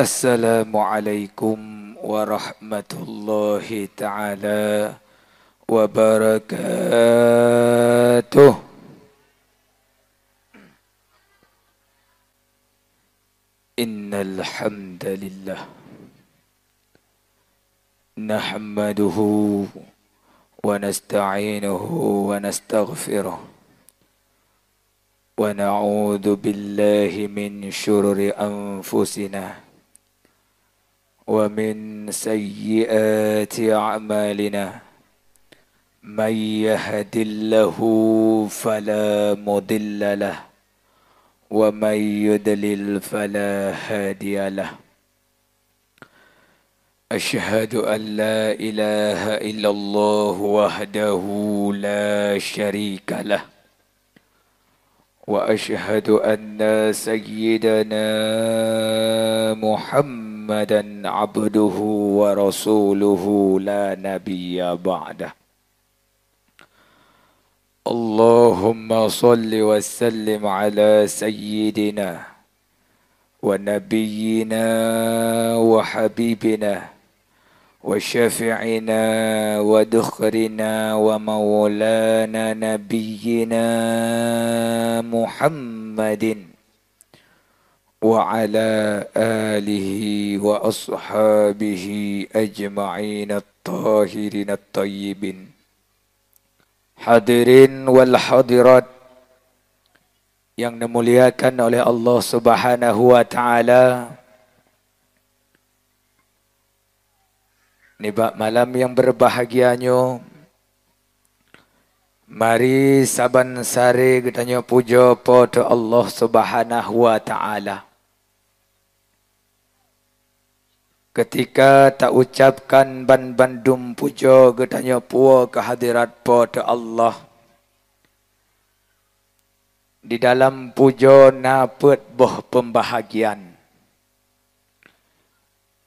السلام عليكم ورحمة الله تعالى وبركاته إن الحمد لله نحمده ونستعينه ونستغفره ونعوذ بالله من شرور أنفسنا ومن سيئات أعمالنا من يهد الله فلا مضل له ومن يدلل فلا هادي له أشهد أن لا إله إلا الله وحده لا شريك له وأشهد أن سيدنا محمد محمدا عبده ورسوله لا نبي بعده اللهم صل وسلم على سيدنا ونبينا وحبيبنا وشفعنا ودخرنا ومولانا نبينا محمد alihi wa وعلى آله وأصحابه أجمعين الطاهرين الطيبين حاضرين والحاضرات yang dimuliakan oleh Allah Subhanahu wa taala. Nibat malam yang berbahagianyo. Mari saban sare kita nyo pujo pada Allah Subhanahu wa taala. Ketika tak ucapkan ban-bandum pujo Ketanya puwa kehadirat pada Allah Di dalam pujo napet boh pembahagian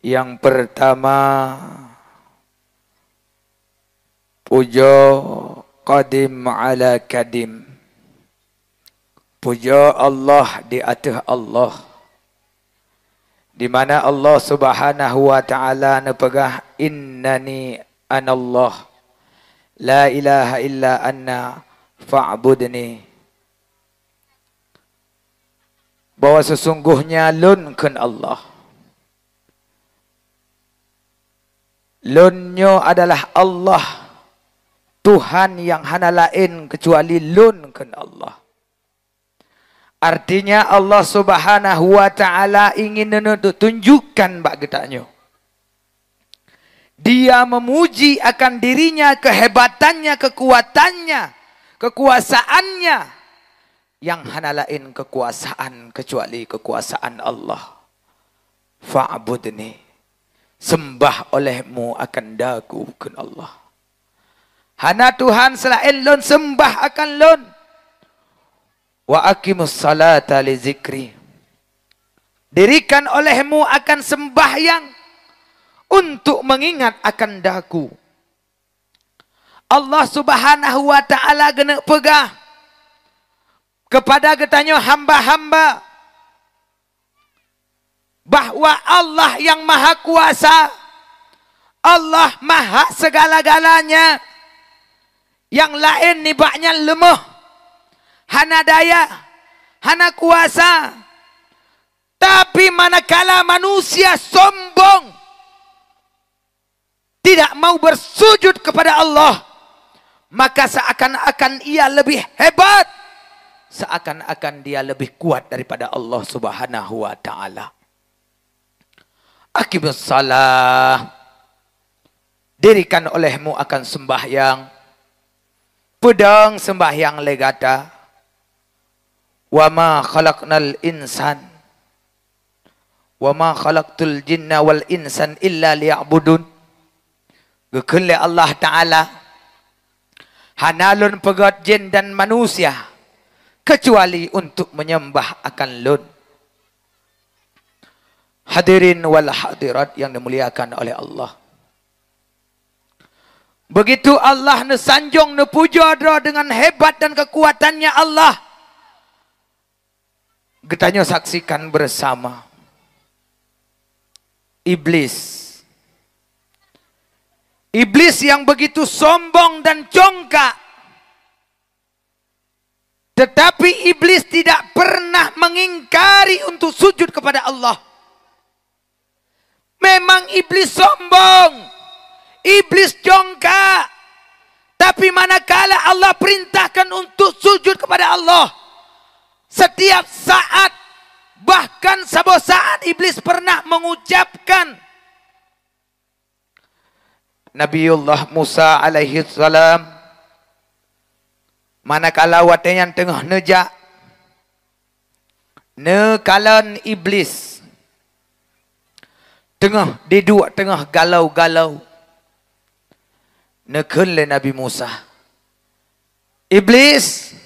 Yang pertama pujo qadim ala kadim pujo Allah di atas Allah di mana Allah Subhanahu wa taala nepegah innani anallah la ilaha illa anna fa'budni bahwa sesungguhnya lun Allah lunnyo adalah Allah Tuhan yang hana lain kecuali lun Allah Artinya Allah Subhanahu wa taala ingin menuntut tunjukkan bak getaknya. Dia memuji akan dirinya, kehebatannya, kekuatannya, kekuasaannya yang hana lain kekuasaan kecuali kekuasaan Allah. Fa'budni. Sembah olehmu akan daku kun Allah. Hana Tuhan selain lon sembah akan lon wa aqimus salata li zikri dirikan olehmu akan sembahyang untuk mengingat akan daku Allah Subhanahu wa taala genek pegah kepada getanyo hamba-hamba bahwa Allah yang maha kuasa Allah maha segala-galanya yang lain nibaknya lemah hana daya, hana kuasa. Tapi manakala manusia sombong, tidak mau bersujud kepada Allah, maka seakan-akan ia lebih hebat, seakan-akan dia lebih kuat daripada Allah Subhanahu wa taala. Akibat salah dirikan olehmu akan sembahyang pedang sembahyang legata wa ma khalaqnal insan wa ma khalaqtul jinna wal insan illa liya'budun gekele Allah taala hanalun pegat jin dan manusia kecuali untuk menyembah akan lun hadirin wal hadirat yang dimuliakan oleh Allah Begitu Allah ne sanjung dengan hebat dan kekuatannya Allah. Getanya saksikan bersama. Iblis. Iblis yang begitu sombong dan congkak. Tetapi iblis tidak pernah mengingkari untuk sujud kepada Allah. Memang iblis sombong. Iblis congkak. Tapi manakala Allah perintahkan untuk sujud kepada Allah. Setiap saat bahkan sebuah saat iblis pernah mengucapkan Nabiullah Musa alaihi salam mana kalau watan yang tengah nejak nekalan iblis tengah di dua tengah galau-galau nekun Nabi Musa iblis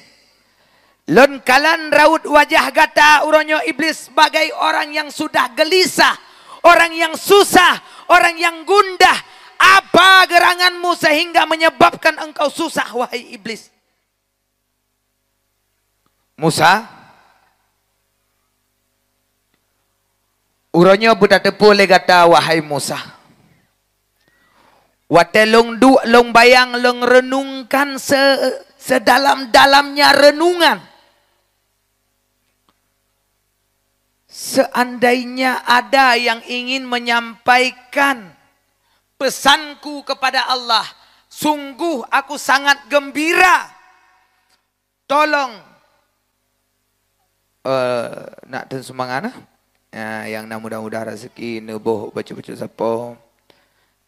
Lon kalan raut wajah gata uronyo iblis sebagai orang yang sudah gelisah, orang yang susah, orang yang gundah. Apa geranganmu sehingga menyebabkan engkau susah wahai iblis? Musa Uronyo budak tepu le kata wahai Musa. Wate long du long bayang long renungkan se, sedalam-dalamnya renungan. Seandainya ada yang ingin menyampaikan pesanku kepada Allah, sungguh aku sangat gembira. Tolong uh, nak dan semangat nah? ya, yang nak mudah-mudah rezeki nubuh baca-baca sapa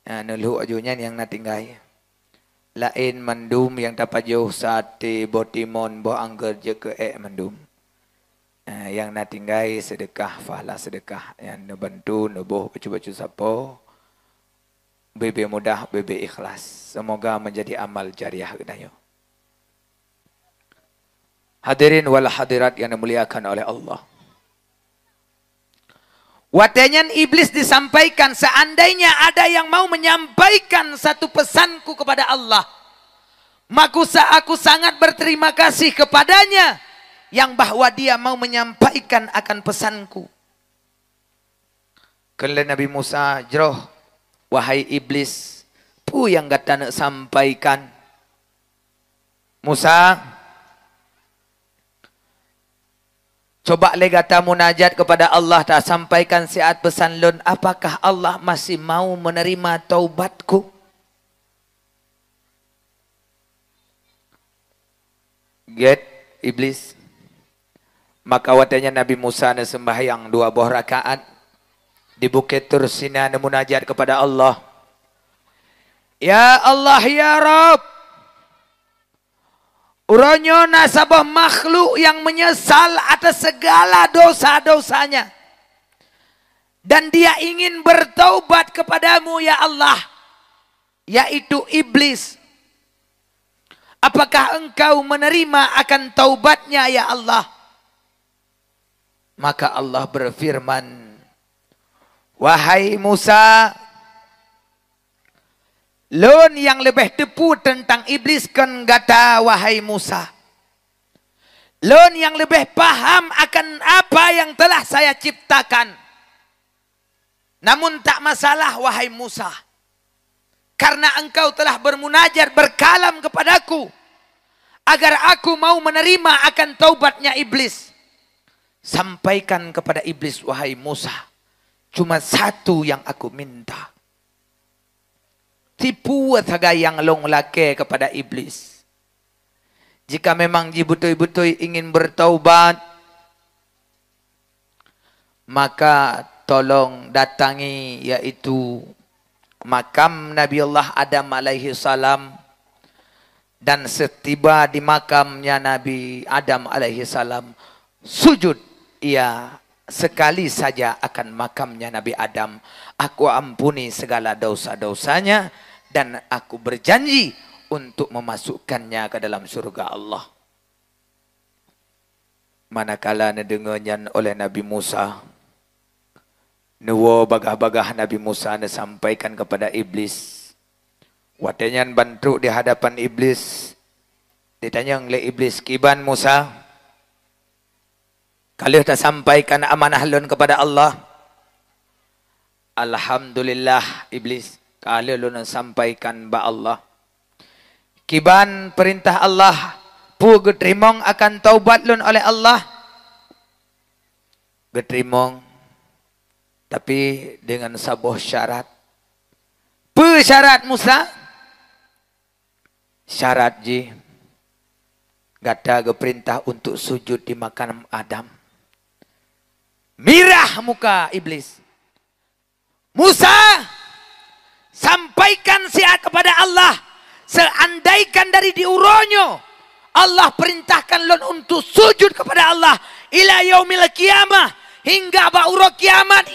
ya, nuluh ajunya yang nak tinggai lain mendum yang dapat jauh sate botimon bo angger je ke ek mandum Eh, yang nak tinggai sedekah fahlah sedekah yang nebantu nebuh bacu-bacu sapo bebe mudah bebe ikhlas semoga menjadi amal jariah kedayo hadirin wal hadirat yang dimuliakan oleh Allah Watenyan iblis disampaikan seandainya ada yang mau menyampaikan satu pesanku kepada Allah. Maka aku sangat berterima kasih kepadanya yang bahwa dia mau menyampaikan akan pesanku. Kala Nabi Musa jeroh, wahai iblis, pu yang kata nak sampaikan. Musa, coba le kata munajat kepada Allah tak sampaikan siat pesan lun, apakah Allah masih mau menerima taubatku? Get iblis. maka watanya Nabi Musa na sembahyang dua buah rakaat di bukit Tursina na munajat kepada Allah Ya Allah ya Rob, Uronyo nasabah makhluk yang menyesal atas segala dosa-dosanya. Dan dia ingin bertaubat kepadamu ya Allah. Yaitu iblis. Apakah engkau menerima akan taubatnya ya Allah? Maka Allah berfirman, Wahai Musa, Lun yang lebih tepu tentang iblis kan kata wahai Musa. Lun yang lebih paham akan apa yang telah saya ciptakan. Namun tak masalah wahai Musa. Karena engkau telah bermunajat berkalam kepadaku. Agar aku mau menerima akan taubatnya iblis. sampaikan kepada iblis wahai Musa cuma satu yang aku minta tipu sagai yang long lake kepada iblis jika memang ji betul-betul ingin bertaubat maka tolong datangi yaitu makam Nabi Allah Adam alaihi salam dan setiba di makamnya Nabi Adam alaihi salam sujud ia sekali saja akan makamnya Nabi Adam. Aku ampuni segala dosa-dosanya dan aku berjanji untuk memasukkannya ke dalam surga Allah. Manakala nedengarnya oleh Nabi Musa, nuwo bagah-bagah Nabi Musa sampaikan kepada iblis. Wadanyan bantu di hadapan iblis. Ditanya oleh iblis, Kiban Musa, kalau kita sampaikan amanah lun kepada Allah. Alhamdulillah iblis. Kalau lun sampaikan ba Allah. Kiban perintah Allah. Puh getrimong akan taubat lun oleh Allah. Getrimong. Tapi dengan sabuh syarat. Apa syarat Musa? Syarat ji. Gada ke perintah untuk sujud di makam Adam mirah muka iblis. Musa sampaikan siat kepada Allah seandaikan dari diuronyo Allah perintahkan lon untuk sujud kepada Allah ila yaumil kiamah hingga bauro kiamat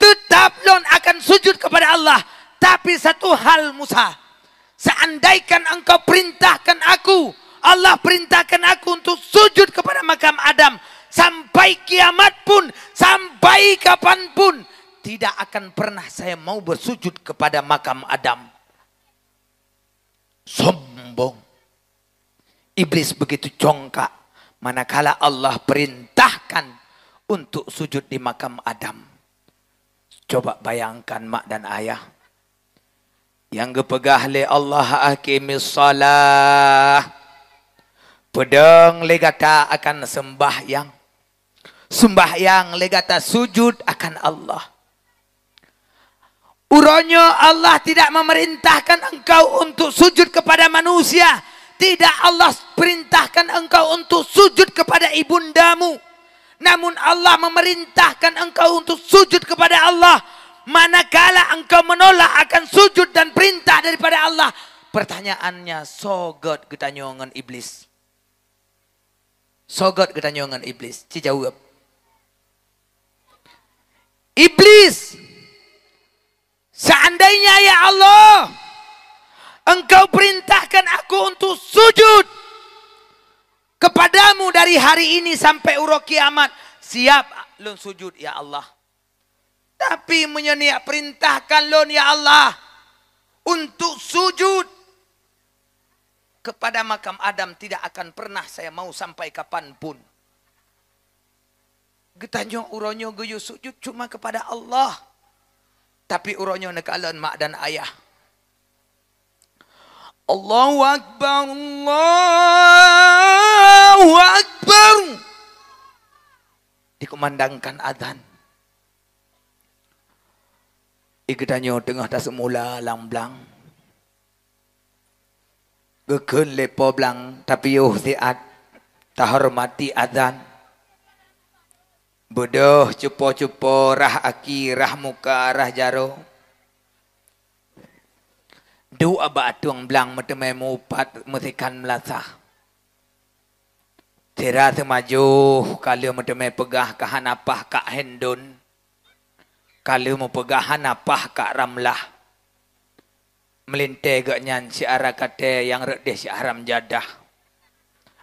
tetap lon akan sujud kepada Allah tapi satu hal Musa seandaikan engkau perintahkan aku Allah perintahkan aku untuk sujud kepada makam Adam sampai kiamat pun, sampai kapanpun, tidak akan pernah saya mau bersujud kepada makam Adam. Sombong. Iblis begitu congkak. Manakala Allah perintahkan untuk sujud di makam Adam. Coba bayangkan mak dan ayah. Yang gepegah le Allah akimis salah. Pedang legata akan sembah yang Sembahyang legata sujud akan Allah. Uronyo Allah tidak memerintahkan engkau untuk sujud kepada manusia. Tidak Allah perintahkan engkau untuk sujud kepada ibundamu. Namun Allah memerintahkan engkau untuk sujud kepada Allah. Manakala engkau menolak akan sujud dan perintah daripada Allah. Pertanyaannya, so sogot getanyongan iblis. so Sogot getanyongan iblis. Cijawab. Iblis. Seandainya ya Allah. Engkau perintahkan aku untuk sujud. Kepadamu dari hari ini sampai urok kiamat. Siap lun sujud ya Allah. Tapi menyeniak perintahkan lun ya Allah. Untuk sujud. Kepada makam Adam tidak akan pernah saya mau sampai kapanpun getanyo uronyo geyo sujud cuma kepada Allah. Tapi uronyo nekalon mak dan ayah. Allahu Akbar, Allahu Akbar. Dikumandangkan adhan. Iketanyo tengah dah semula lamblang. Gekun lepo blang tapi yuh siat. Tak hormati adhan. Adhan. Bodoh cupo-cupo rah aki rah muka rah jaro. Du aba atuang blang metemai mupat mesikan melasah. Tera semaju kalau metemai pegah kahan apa kak Hendon? Kalau mu pegah apa kak ramlah. Melintai gak nyan si arakate yang redeh si aram jadah.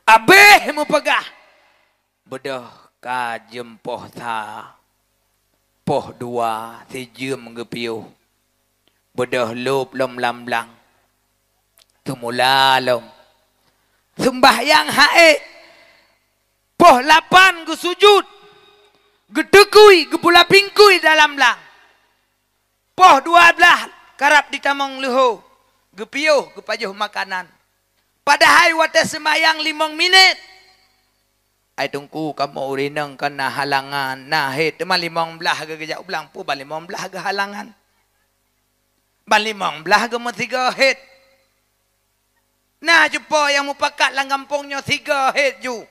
Abeh mu pegah. Bodoh ka jempoh tha poh dua si jem ge piu bedah lop lom lam lang tumula lom yang hae poh lapan ge sujud gedekui ge pingkui dalam lang poh dua belah karap ditamong leho ge piu ge pajuh makanan padahal wate sembahyang limong minit ai tungku kamu urinang kena halangan nah he teman limong belah ke kejak ulang pu bali mong belah ke halangan bali mong belah ke mesti he nah jumpa yang mupakat lang kampungnya tiga he ju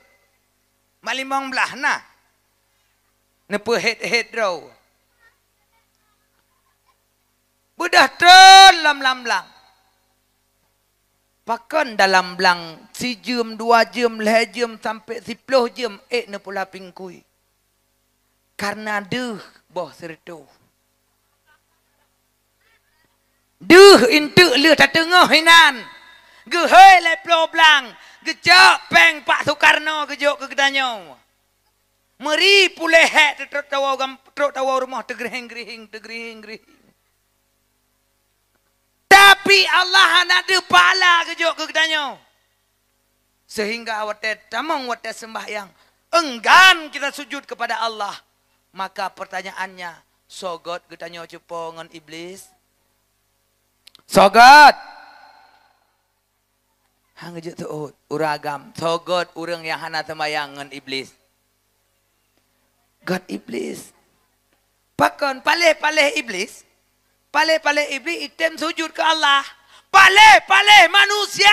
bali mong belah nah nepe he he draw budah tron lam lam lam Pakan dalam belang si jam, dua jam, leh jam, sampai si peluh jam, ek eh, ne pula pingkui. Karena duh, boh serdu. Duh, intuk leh tak tengah hinan. Gehoi leh peluh belang. Gejok peng Pak Soekarno gejok ke kedanya. Meri pulih hek, terut rumah, tergering-gering, tergering-gering tapi Allah anak ada pala kejuk ke kedanya. Sehingga awak tamang awak sembahyang. Enggan kita sujud kepada Allah. Maka pertanyaannya. Sogot kedanya cepo dengan iblis. Sogot. Hang kejuk tu uragam. Sogot urang yang hana sembahyang ngan iblis. God iblis. Pakon paleh-paleh iblis. Pale pale iblis item sujud ke Allah. pale pale manusia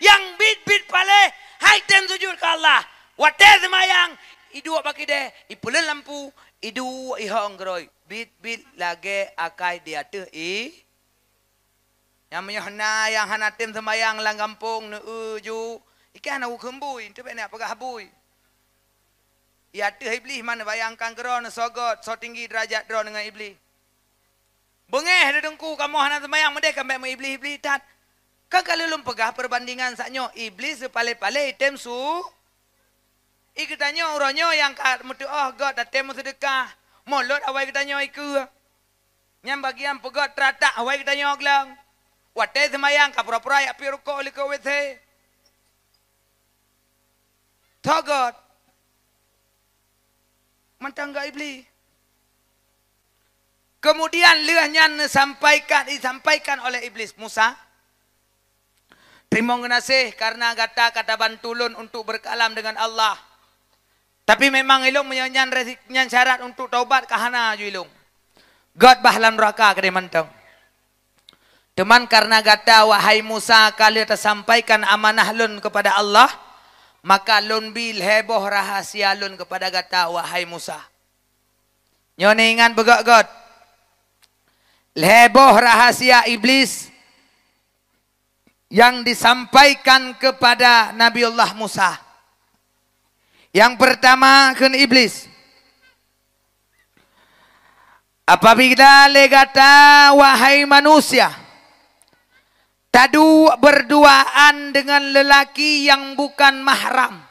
yang bit-bit pale, hai item sujud ke Allah. Wates semayang idu bagi de, ipule lampu, idu ihong geroi. Bit-bit lage akai dia tu i. Yang menyohna yang hanatim semayang lang kampung ne uju. Ikan aku kembui, tu benar apa kabui? Ia tu iblis mana bayangkan geron sogot, so tinggi derajat geron dengan iblis. Bengih dia dengku kamu hana semayang mende kembali mai iblis iblis tat. Kang kalau lum pegah perbandingan saknyo iblis pale-pale item su. Iki tanyo uronyo yang kat mutu oh god datem sedekah. Molot awai tanyo iku. Yang bagian pegot trata awai tanyo gelang. Wate semayang kapura-pura ya piruko liko wese. God, Mantang gak iblis. Kemudian lehnya disampaikan disampaikan oleh iblis Musa. Terima kasih karena kata kata bantulun untuk berkalam dengan Allah. Tapi memang ilung menyanyan resiknya syarat untuk taubat ke hana ilung. God bahlan raka kere mantong. Teman karena kata wahai Musa kali tersampaikan amanah lun kepada Allah. Maka lun bil heboh rahasia lun kepada kata wahai Musa. Nyone begak begok God heboh rahasia iblis yang disampaikan kepada Nabi Allah Musa. Yang pertama kan iblis. Apabila legata wahai manusia tadu berduaan dengan lelaki yang bukan mahram.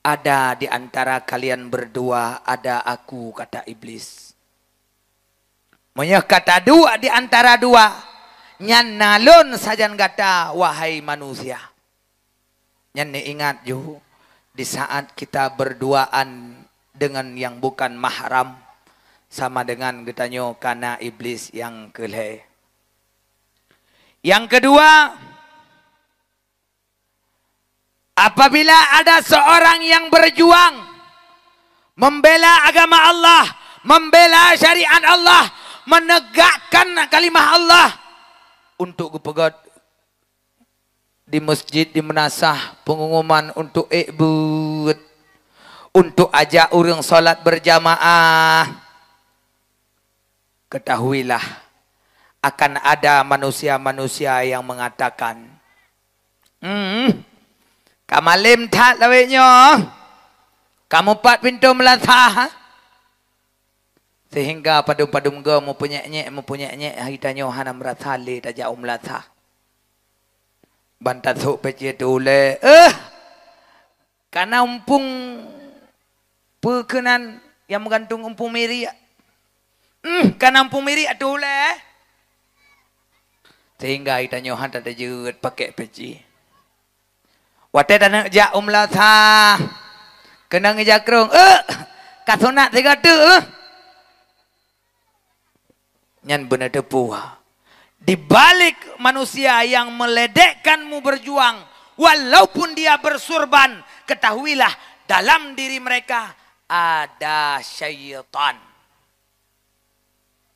Ada di antara kalian berdua, ada aku, kata iblis. Menyah kata dua di antara dua. nyanalon saja kata, wahai manusia. Nyan ingat ju, di saat kita berduaan dengan yang bukan mahram, sama dengan getanyo karena iblis yang keleh. Yang kedua, Apabila ada seorang yang berjuang membela agama Allah, membela syariat Allah, menegakkan kalimah Allah untuk kepegat di masjid di Menasah pengumuman untuk ikbut untuk ajak orang salat berjamaah ketahuilah akan ada manusia-manusia yang mengatakan hmm kamu lem tak lawiknya. Kamu pat pintu melata Sehingga padum-padum mu punya nyek mempunyai-nyek. Kita nyohan merasa li tak jauh um melantah. bantat sok peci itu Eh! Karena umpung perkenan yang menggantung umpung miri. Hmm, karena umpung miri itu Sehingga kita hana tak ada pakai peci. Peci. Wate dan nak ja umla tha. Kena ngejak kerung. Eh, kasona tiga tu. Eh. Nyan benar tepua. Ah. Di balik manusia yang meledekkanmu berjuang, walaupun dia bersurban, ketahuilah dalam diri mereka ada syaitan.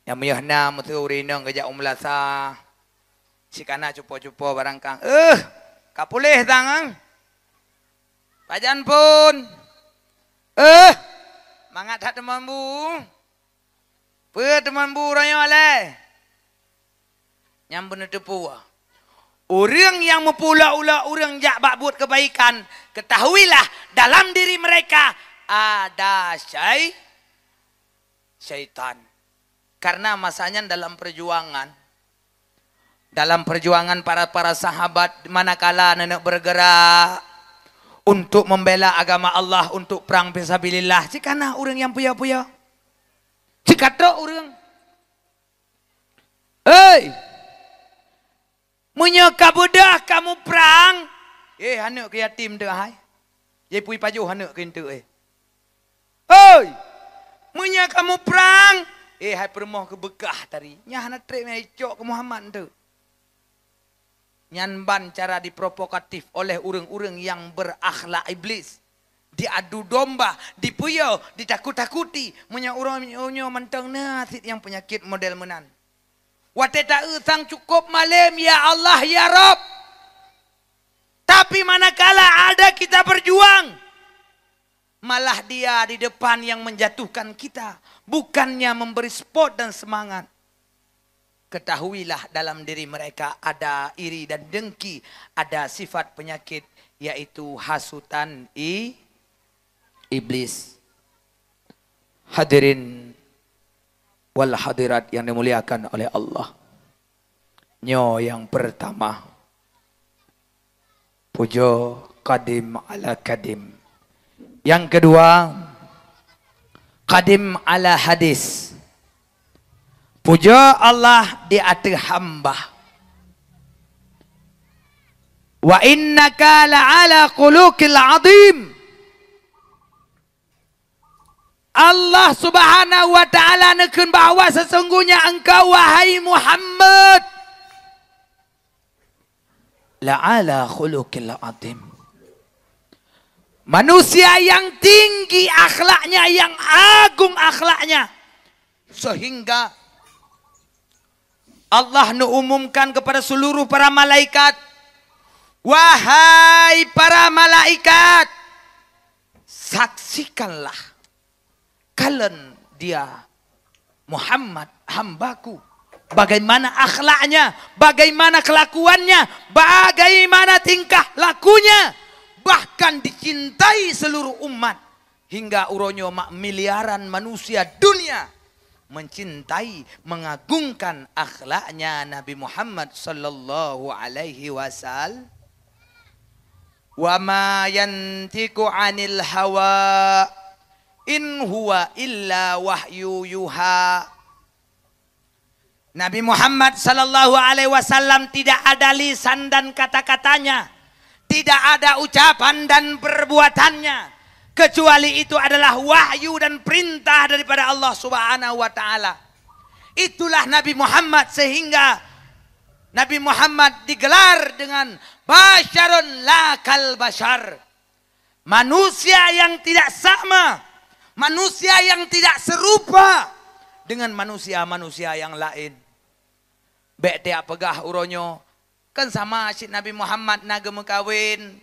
Yang menyehna muthurinong ngeja umla tha. Si kana cupo-cupo barangkang. Eh, kapulih tangan. Pajan pun. Eh. Mangat tak teman bu. Apa teman bu raya alai? Yang benda tepu. Orang yang mempula-ula orang yang buat kebaikan. Ketahuilah dalam diri mereka ada syai syaitan. Karena masanya dalam perjuangan. Dalam perjuangan para-para sahabat manakala nenek bergerak untuk membela agama Allah untuk perang fisabilillah. Cik kana orang yang puyau-puyau. Cik kata orang. Hey, Menyeka budak kamu perang. Eh, anak ke tim tu. Hai. Ye pui paju anak ke itu. Eh. Hei. Menyeka kamu perang. Eh, hai permoh ke bekah tadi. Nyah anak trik ni cok ke Muhammad tu nyanban cara diprovokatif oleh urung-urung yang berakhlak iblis. Diadu domba, dipuyau, ditakut-takuti. Menya urung-urungnya menteng nasib yang penyakit model menan. Wateta sang cukup malam ya Allah ya Rob. Tapi manakala ada kita berjuang. Malah dia di depan yang menjatuhkan kita. Bukannya memberi spot dan semangat ketahuilah dalam diri mereka ada iri dan dengki, ada sifat penyakit yaitu hasutan i iblis. Hadirin wal hadirat yang dimuliakan oleh Allah. Nyo yang pertama. Pujo kadim ala kadim. Yang kedua, kadim ala hadis. Hadis. Puja Allah di atas hamba. Wa innaka la'ala qulukil adim. Allah subhanahu wa ta'ala nekun bahawa sesungguhnya engkau wahai Muhammad. La'ala qulukil adim. Manusia yang tinggi akhlaknya, yang agung akhlaknya. Sehingga Allah nuumumkan kepada seluruh para malaikat. Wahai para malaikat. Saksikanlah. Kalian dia Muhammad hambaku. Bagaimana akhlaknya, bagaimana kelakuannya, bagaimana tingkah lakunya. Bahkan dicintai seluruh umat. Hingga uronyo mak miliaran manusia dunia mencintai, mengagungkan akhlaknya Nabi Muhammad sallallahu alaihi wasallam. Wa ma yantiku 'anil hawa in huwa illa wahyu yuha. Nabi Muhammad sallallahu alaihi wasallam tidak ada lisan dan kata-katanya, tidak ada ucapan dan perbuatannya kecuali itu adalah wahyu dan perintah daripada Allah Subhanahu wa taala. Itulah Nabi Muhammad sehingga Nabi Muhammad digelar dengan basyarun lakal Bashar, Manusia yang tidak sama, manusia yang tidak serupa dengan manusia-manusia yang lain. Bek tiap pegah uronyo kan sama si Nabi Muhammad nage mekawin.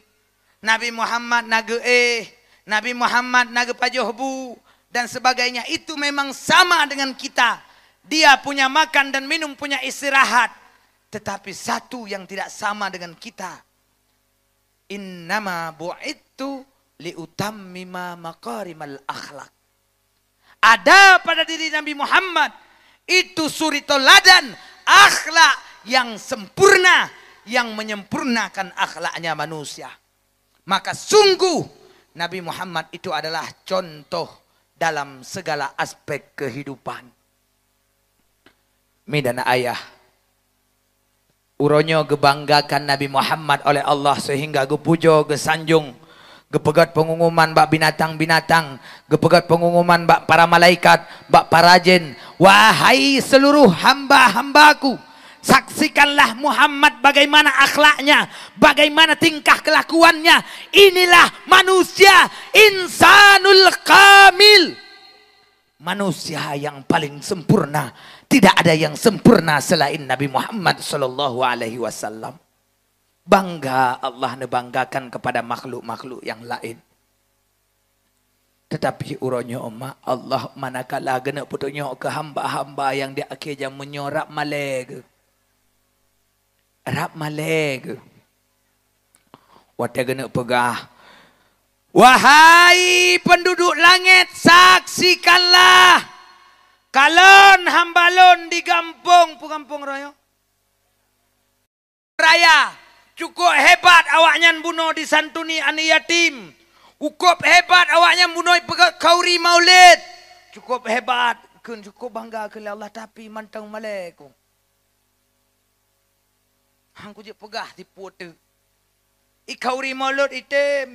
Nabi Muhammad nage eh Nabi Muhammad naga dan sebagainya itu memang sama dengan kita. Dia punya makan dan minum, punya istirahat. Tetapi satu yang tidak sama dengan kita. Innama bu'ittu liutammima makarimal akhlak. Ada pada diri Nabi Muhammad itu suri toladan akhlak yang sempurna yang menyempurnakan akhlaknya manusia. Maka sungguh Nabi Muhammad itu adalah contoh dalam segala aspek kehidupan. Midana ayah. Uronyo gebanggakan Nabi Muhammad oleh Allah sehingga gepujo gesanjung. Gepegat pengumuman bak binatang-binatang. Gepegat pengumuman bak para malaikat, bak para jen. Wahai seluruh hamba-hambaku. Saksikanlah Muhammad bagaimana akhlaknya, bagaimana tingkah kelakuannya. Inilah manusia insanul kamil. Manusia yang paling sempurna. Tidak ada yang sempurna selain Nabi Muhammad sallallahu alaihi wasallam. Bangga Allah nebanggakan kepada makhluk-makhluk yang lain. Tetapi uronyo oma Allah manakala gena putunya ke hamba-hamba yang di akhirnya menyorak malek rap malek. Wate kena pegah. Wahai penduduk langit saksikanlah. Kalon hambalon di kampung pukampung raya. Raya cukup hebat awaknya bunuh di santuni Ani yatim. Cukup hebat awaknya bunuh kauri maulid. Cukup hebat. cukup bangga kepada Allah tapi mantang malaikat. அங்கு கொஞ்சம் புகாதி போட்டு இ கௌரி மோலோட் இட்டேம்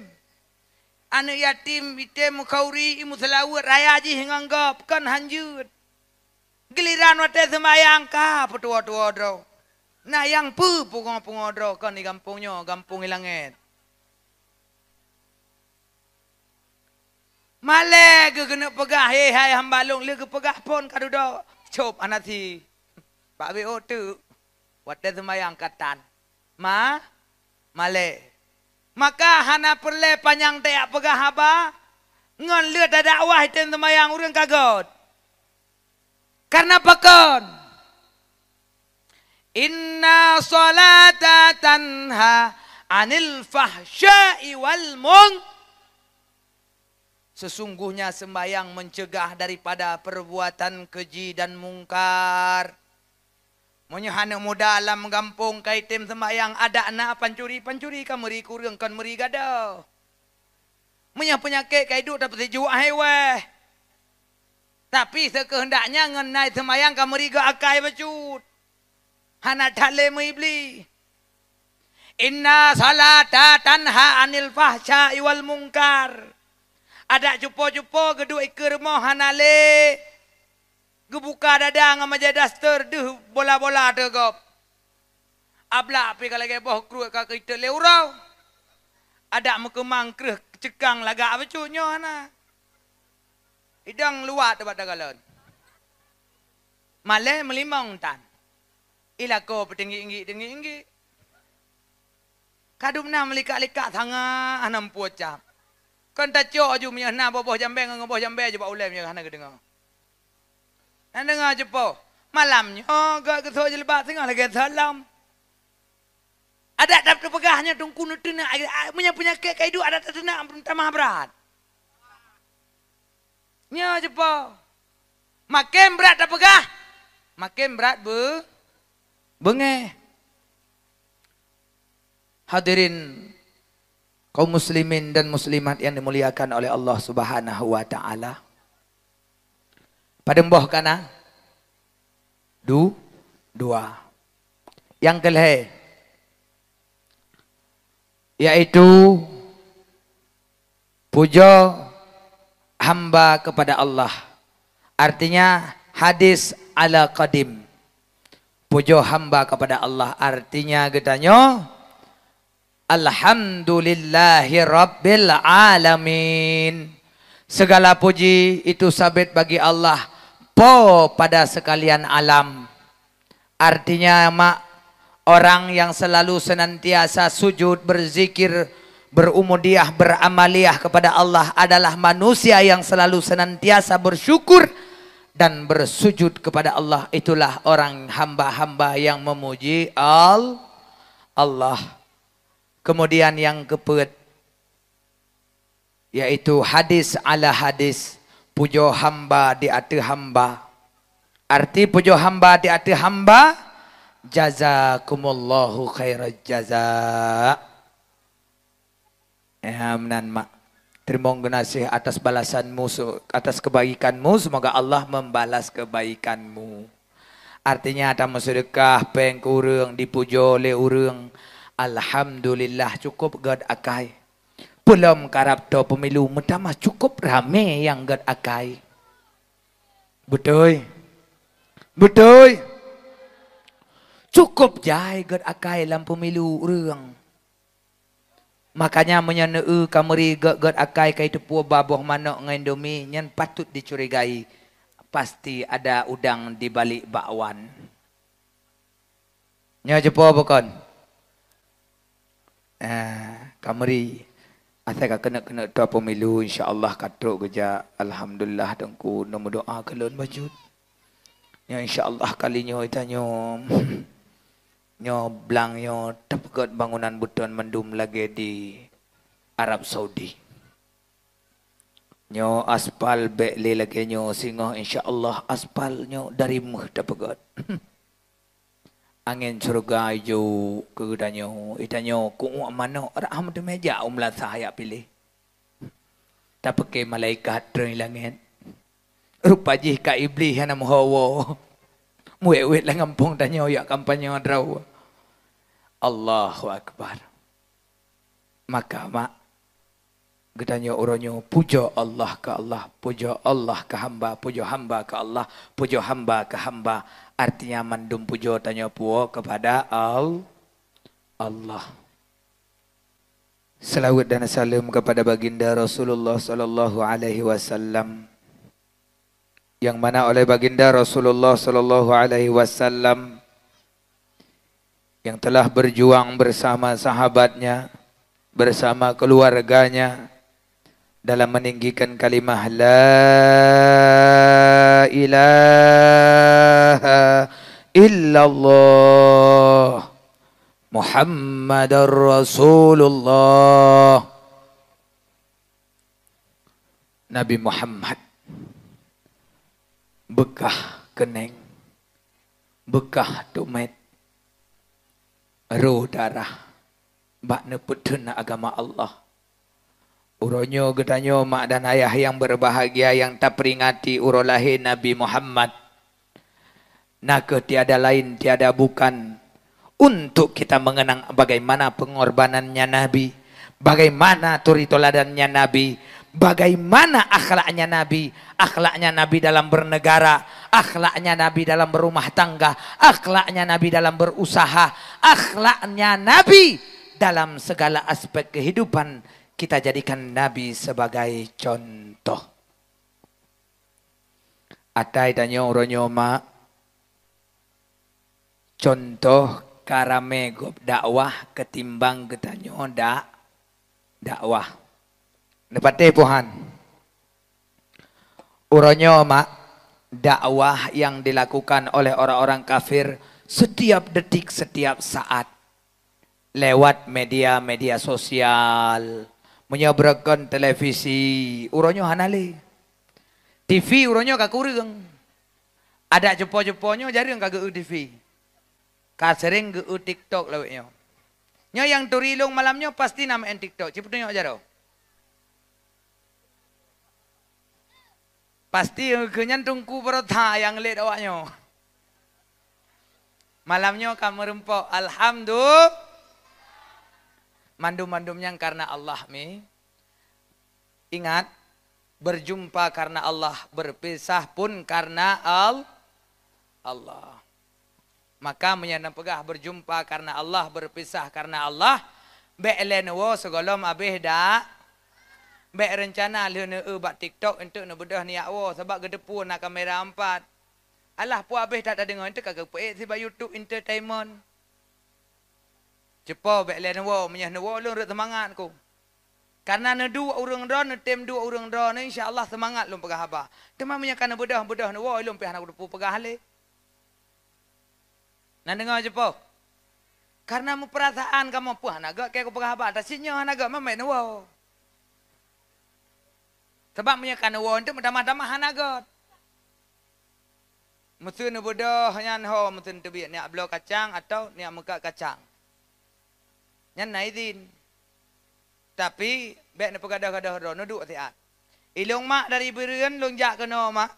அனு யட்டிம் இட்டேம் கௌரி முதலாவு ரயாஜி ஹிங்கங்கோ கண் ஹஞ்சு கிளிரான் வட்டே சுமாயாங்கா போட்டு ஓட்டு ஓடுறோ நான் யாங் பூ புகோ புங்கோடுறோ கண் கம்பூங் ஞோ கம்பூங் இலங்கே Malek kena pegah hei hai hambalung lu ke pegah pon kadudo cop anati babe otu Waktu semayang mai Ma, male. Maka hana perle panjang tayak pegah haba. Ngon lihat ada dakwah itu yang mai yang Karena pekon. Inna salata tanha anil fahsyai wal mung. Sesungguhnya sembahyang mencegah daripada perbuatan keji dan mungkar. Munyu anak muda alam gampung kaitim sembahyang ada anak pencuri pencuri kan meri kurung kan meri gada. Munyu penyakit kaiduk dapat sejuk hewe. Tapi sekehendaknya mengenai semayang kan riga ga akai becut. Hana dale ibli. Inna salata tanha anil fahsya iwal mungkar, Ada jupo-jupo geduk ikir mohanale. Hana Gebuka dada dengan majlis daster, duh bola-bola tu kau. Ablak api kalau kau bawa kru kau kereta leurau. Ada mukemang kru cekang laga apa cunya ana. Idang luar tu pada kalon. Malah melimang tan. Ila kau petinggi tinggi tinggi tinggi. Kadum nak melika-lika sanga anam puacap. Kan tak cok jumnya nak boboh jambeng, ngoboh jambeng je ulam je kena kedengar. Anda dengar je po. Malamnya, kau ke soal je lepas tengah lagi salam. Adat tak terpegahnya, tungku nak tenang. Punya penyakit ke hidup, adat tak tenang, minta maha berat. Nya je po. Makin berat tak pegah, makin berat be, benge. Hadirin kaum muslimin dan muslimat yang dimuliakan oleh Allah Subhanahu wa taala pada mbah kana du dua yang kelahe yaitu puja hamba kepada Allah artinya hadis ala qadim puja hamba kepada Allah artinya getanyo alhamdulillahi rabbil alamin segala puji itu sabit bagi Allah po pada sekalian alam. Artinya mak orang yang selalu senantiasa sujud, berzikir, berumudiah, beramaliah kepada Allah adalah manusia yang selalu senantiasa bersyukur dan bersujud kepada Allah. Itulah orang hamba-hamba yang memuji Al Allah. Kemudian yang keput yaitu hadis ala hadis pujo hamba di atas hamba arti pujo hamba di atas hamba jazakumullahu khairal jaza amnan ya, mak terima kasih atas balasanmu atas kebaikanmu semoga Allah membalas kebaikanmu artinya ada sedekah pengkurung dipujo oleh urung alhamdulillah cukup god akai belum karab do pemilu muda mas cukup rame yang gak akai. Betul. Betul. Cukup jai gak akai dalam pemilu ruang. Makanya menyana u kamari gak gak akai kait puah babah mana ngain domi yang patut dicurigai. Pasti ada udang di balik bakwan. Nya jepo bukan? Eh, kamari. Asal kena kena tua pemilu insya-Allah katruk kerja. Alhamdulillah tengku nombor doa kelon baju. Ya insya-Allah kalinyo itanyo. Nyo blang yo tepkot bangunan buton mendum lagi di Arab Saudi. Nyo aspal be le lagi nyo singo insya-Allah aspal nyo dari muh tepkot. angin surga itu ke danyo itanyo ku mano rahmat meja umla saya pilih tapi ke malaikat dari langit rupa ji ka iblis hana muhawo muwe we la ngampong danyo ya kampanye draw Allahu akbar maka ma gedanya uronyo pujo Allah ke Allah pujo Allah ke hamba pujo hamba ke Allah pujo hamba, ke hamba artinya mandum pujo tanya puo kepada al Allah. Selawat dan salam kepada baginda Rasulullah sallallahu alaihi wasallam. Yang mana oleh baginda Rasulullah sallallahu alaihi wasallam yang telah berjuang bersama sahabatnya, bersama keluarganya, dalam meninggikan kalimah la ilaha illallah Muhammadar Rasulullah Nabi Muhammad bekah keneng bekah tumet roh darah bak neput agama Allah Uronyo getanyo mak dan ayah yang berbahagia yang tak peringati uro lahir Nabi Muhammad. Nak tiada lain, tiada bukan. Untuk kita mengenang bagaimana pengorbanannya Nabi. Bagaimana turi Nabi. Bagaimana akhlaknya Nabi. Akhlaknya Nabi dalam bernegara. Akhlaknya Nabi dalam berumah tangga. Akhlaknya Nabi dalam berusaha. Akhlaknya Nabi dalam segala aspek kehidupan. kita jadikan Nabi sebagai contoh. Atai tanyo ronyoma contoh karamegop dakwah ketimbang kita dak dakwah. Dapat puhan. Uronyoma dakwah yang dilakukan oleh orang-orang kafir setiap detik, setiap saat lewat media-media sosial, menyabrakan televisi uronyo hanali, TV uronyo kakurung ada jepo-jeponyo jari yang kagak TV kasering ke TikTok lewatnya nyo yang turilung malamnya pasti nama en TikTok cepat nyo jaro pasti kenyang tungku perutha yang lewat awaknya malamnya kamu rempok alhamdulillah mandum-mandumnya karena Allah mi. Ingat, berjumpa karena Allah, berpisah pun karena al Allah. Maka menyandang pegah berjumpa karena Allah, berpisah karena Allah. Be'elen wo segolom abih dah. be rencana lihunu ubat TikTok untuk nu bedah ni awo sebab gedepu nak kamera empat. Alah pu abis tak ada dengar itu kagak puik sebab YouTube entertainment. Cepat belah nawa menyah nawa ulun rek semangat ko. Karena ne dua urang ro ne tem dua urang ro ne insyaallah semangat ulun pegah haba. Tema menyah kana bedah-bedah nawa ulun pihak nak pegah le. Nak dengar je Karena mu perasaan kamu puah naga ke ko pegah haba ta sinyo naga mamai nawa. Sebab menyah kana wo untuk madamah-damah naga. Mesti ne bedah nyan ho mesti ne biak ni ablo kacang atau ni muka kacang nyan naizin tapi bek ne pegadah-gadah ro no duk tiat ah. ilung mak dari birian lung jak kena mak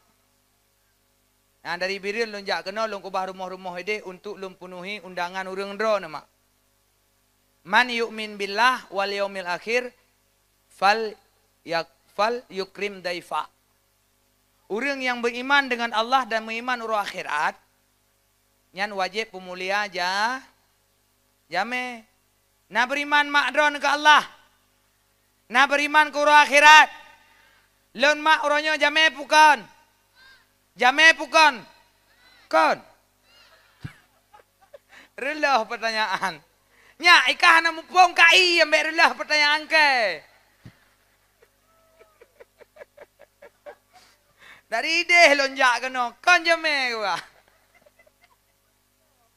Nah, dari birin lu jak kena lu kubah rumah-rumah ide untuk lu penuhi undangan urang dro na mak. Man yu'min billah wal yaumil akhir fal yak fal yukrim daifa. Urang yang beriman dengan Allah dan beriman urang akhirat nyan wajib pemulia ja jameh. Ya nak beriman makdron ke Allah. Nak beriman ke urah akhirat. Lun mak urahnya jamai bukan. jamai bukan. Kon. Relah pertanyaan. Nya ikah nak mumpung kai yang ambil relah pertanyaan ke. Dari deh lonjak ke kena. Kon jamai ke.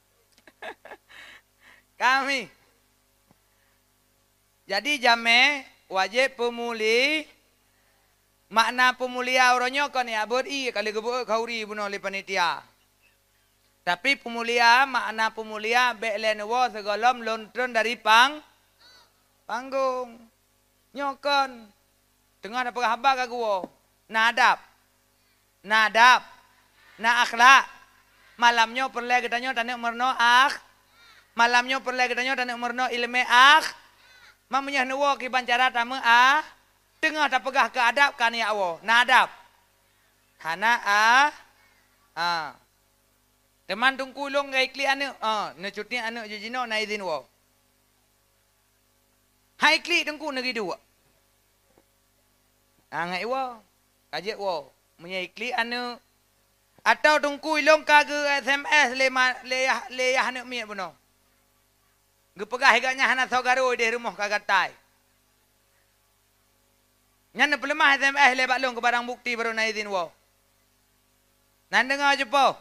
Kami. Jadi jame wajib pemuli makna pemulia orangnya kan ya buat i kali gebuk kauri bunuh oleh panitia. Tapi pemulia makna pemulia belen wo segolom lontron dari pang panggung nyokon tengah apa khabar kau wo nadap nadap na akhlak malamnya perlu kita nyok tanya umurno ak malamnya perlu kita nyok tanya umurno ilmu mamnya nuwo ki bancara tamu a tengah tak pegah ke adab kan ya Allah na adab hana a a teman tung long ga ikli anu a ne cuti anu je jino na izin wo hai kli tungku negeri dua ang ha, ai wo kajet wo munya kli anu atau tungku ilong kage sms le le le anu mi bunoh Gepegah higanya hana sogaru di rumah kagatai. Nyana pelemah sem eh lebat lung kebarang bukti baru na izin wo. Nan dengar jepo.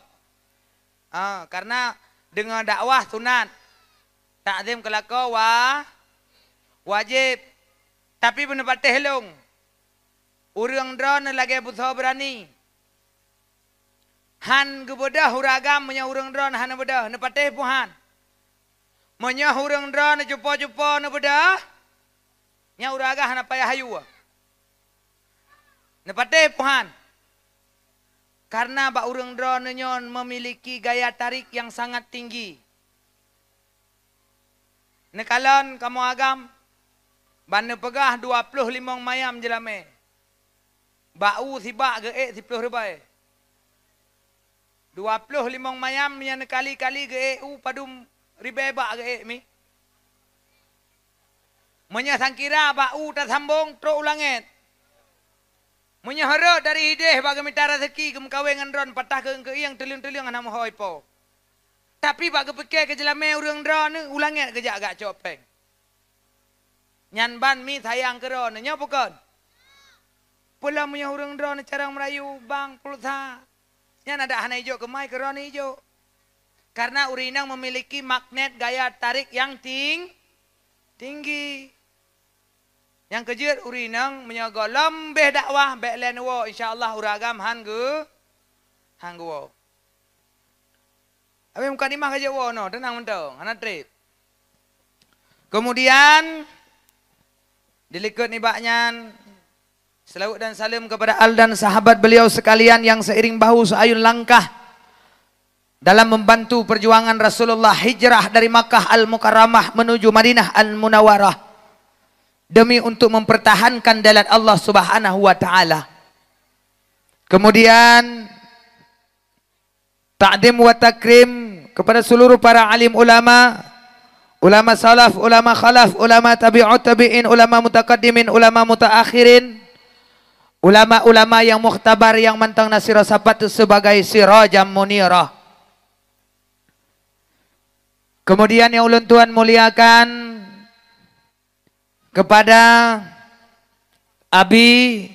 Ah, ha, karena dengar dakwah sunat. Takzim kelako wa wajib. Tapi benda pate helung. Urang drone lagi buso berani. Han gebodah huragam menya urang drone han bodah nepateh puhan menyahurang dan jumpa-jumpa ni bedah. Ni uragah nak payah hayu. Ah. Ni patih puhan. Karena bak urang dron nyon memiliki gaya tarik yang sangat tinggi. kalan kamu agam. Bana pegah limang mayam jelame. Ba'u sibak ke ek 10 ribai. limang mayam yang kali-kali ke ek u padum ribebak ke eh, mi? Menya sangkira ba'u tak sambung, teruk ulangit. Menya harap dari ide bagi minta rezeki ke mengkawin dengan ron, patah ke engkau yang terlihat-terlihat dengan nama hoipo. Tapi bagi pikir ke jelamai orang ron, ulanget kerja agak copeng. nyan ban mi sayang ke ron, nyo bukan? Pula punya orang ron, cara merayu, bang, pulsa. Nyan ada hanai hijau ke mai, ke ron hijau. Karena urinang memiliki magnet gaya tarik yang ting, tinggi. Yang kejut urinang menyogok lembih dakwah beklen wo. InsyaAllah uragam hanggu. Hanggu wo. Habis muka dimah kerja wo no. Tenang mentong. Anak trip. Kemudian. Dilikut ni baknyan. Selawat dan salam kepada al dan sahabat beliau sekalian yang seiring bahu seayun langkah dalam membantu perjuangan Rasulullah hijrah dari Makkah Al-Mukarramah menuju Madinah Al-Munawarah demi untuk mempertahankan dalat Allah Subhanahu wa taala. Kemudian ta'dim wa takrim kepada seluruh para alim ulama ulama salaf, ulama khalaf, ulama tabi'ut tabi'in, ulama mutaqaddimin, ulama mutaakhirin ulama-ulama yang muhtabar yang mantang nasirah sahabat sebagai sirajam munirah Kemudian yang ulun Tuhan muliakan kepada Abi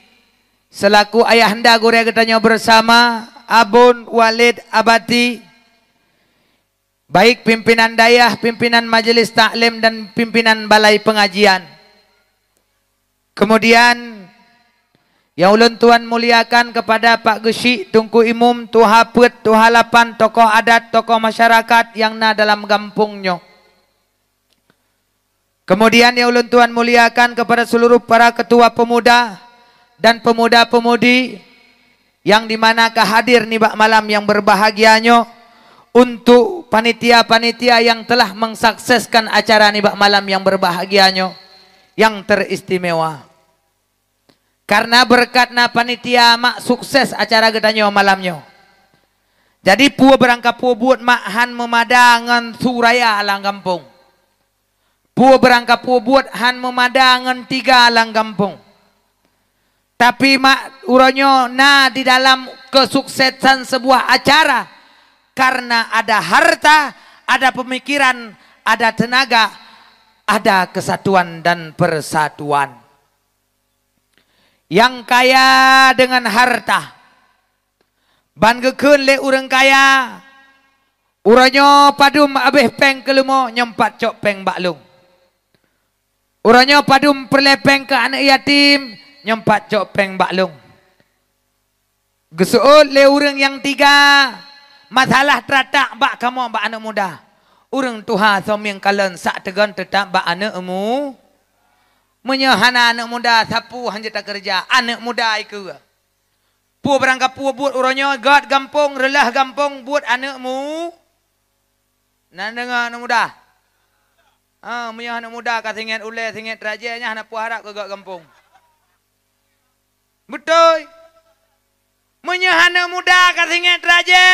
selaku ayah ayahanda gurea ketanya bersama Abun Walid Abati baik pimpinan dayah, pimpinan majelis taklim dan pimpinan balai pengajian. Kemudian yang ulun tuan muliakan kepada Pak Gesik, Tungku Imum, Tuhaput, Tuhalapan, tokoh adat, tokoh masyarakat yang na dalam gampungnya. Kemudian yang ulun tuan muliakan kepada seluruh para ketua pemuda dan pemuda-pemudi yang di mana kehadir ni bak malam yang berbahagianya untuk panitia-panitia yang telah mengsukseskan acara ni bak malam yang berbahagianya yang teristimewa. Karena berkat na panitia mak sukses acara getanyo malamnyo. Jadi pua berangkat pua buat mak han memadangan suraya alang kampung. Pua berangkat pua buat han memadangan tiga alang kampung. Tapi mak uronyo na di dalam kesuksesan sebuah acara. Karena ada harta, ada pemikiran, ada tenaga, ada kesatuan dan persatuan yang kaya dengan harta banggekeun le urang kaya uranyo padum abeh peng kelemo nyempat cok peng baklung uranyo padum perlepeng ke anak yatim nyempat cok peng baklung gesuut le urang yang tiga masalah teratak bak kamu bak anak muda urang tuha somyang kalen sak tegon tetap bak anak emu Menyehana anak muda sapu hanya tak kerja. Anak muda iku. Pu berangkat pu buat urangnya god gampung, relah gampung buat anakmu. Nan dengar anak muda. Ha, menyehana anak muda ka singet ule singet rajanya hana pu harap ke god gampung. Betul. Menya anak muda ka singet raja.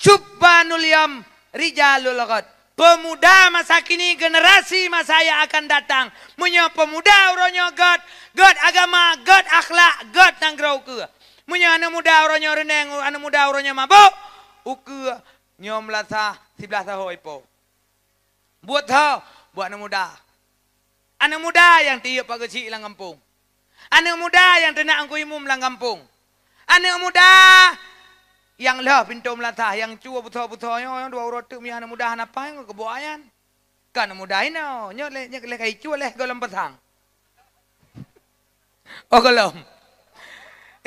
Subhanul yam rijalul ghad. Pemuda masa kini generasi masa saya akan datang. Munya pemuda orangnya God. God agama, God akhlak, God nanggerau ke. Munya anak muda orangnya reneng, anak muda orangnya mabuk. Uke nyom lasa si belasa po Buat tau, buat anak muda. Anak muda yang tiup pagi cik lang kampung. Anak muda yang tenak angku imum lang kampung. Anak muda yang lah pintu melatah yang cua betul-betulnya yang dua orang tu mian mudah apa kan, yang kebuayan kan mudah ini nyo le nyo le kai cua le golom petang oh golom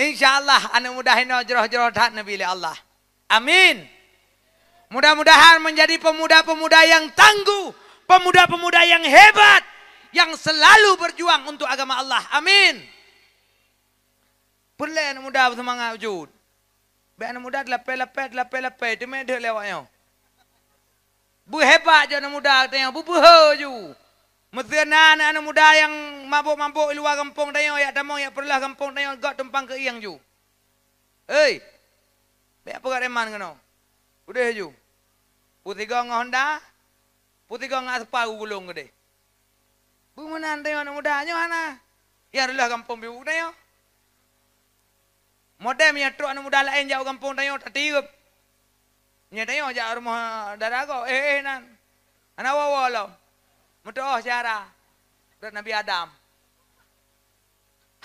insyaallah anu mudah ini jeroh-jeroh tak nabi le Allah amin mudah-mudahan menjadi pemuda-pemuda yang tangguh pemuda-pemuda yang hebat yang selalu berjuang untuk agama Allah amin Perlahan mudah semangat wujud. Biar anak muda lapai lapai lapai lapai tu itu mende lewat yang. Bu hebat je anak muda kata yang. Bu buho je. Mesti anak anak muda yang mabuk-mabuk luar kampung tu Yang tamu yang perlah kampung yang Gak tempang ke yang je. Hei. Biar apa kat reman kena. Udah je. Putih kau dengan Honda. Putih kau dengan sepahu bulung ke dia. Bu mana anak muda. Yang mana. Yang rulah kampung. tu yang. Modem ya truk anu muda lain jauh kampung tanya tak tiup. Nya tanya ja rumah daraga eh eh nan. anak wawa lo. Mutu oh syara, Berat Nabi Adam.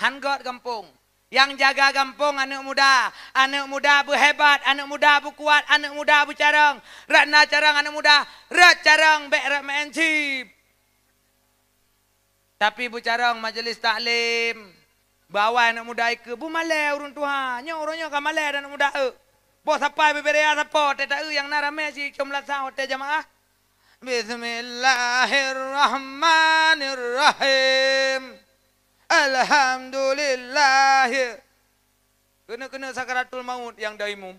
Hangot kampung. Yang jaga kampung anak muda. Anak muda berhebat, anak muda berkuat, anak muda bercarang. Ratna carang anak muda, rat carang bek rat main Tapi bercarang majlis taklim bawa anak muda ke bu malai urun tuhan nyo urunnya ka malai dan anak muda e bo sapai beberea ya, sapo te ta e, yang nara me si kemla sa hotel jamaah bismillahirrahmanirrahim alhamdulillah kena kena sakaratul maut yang daimum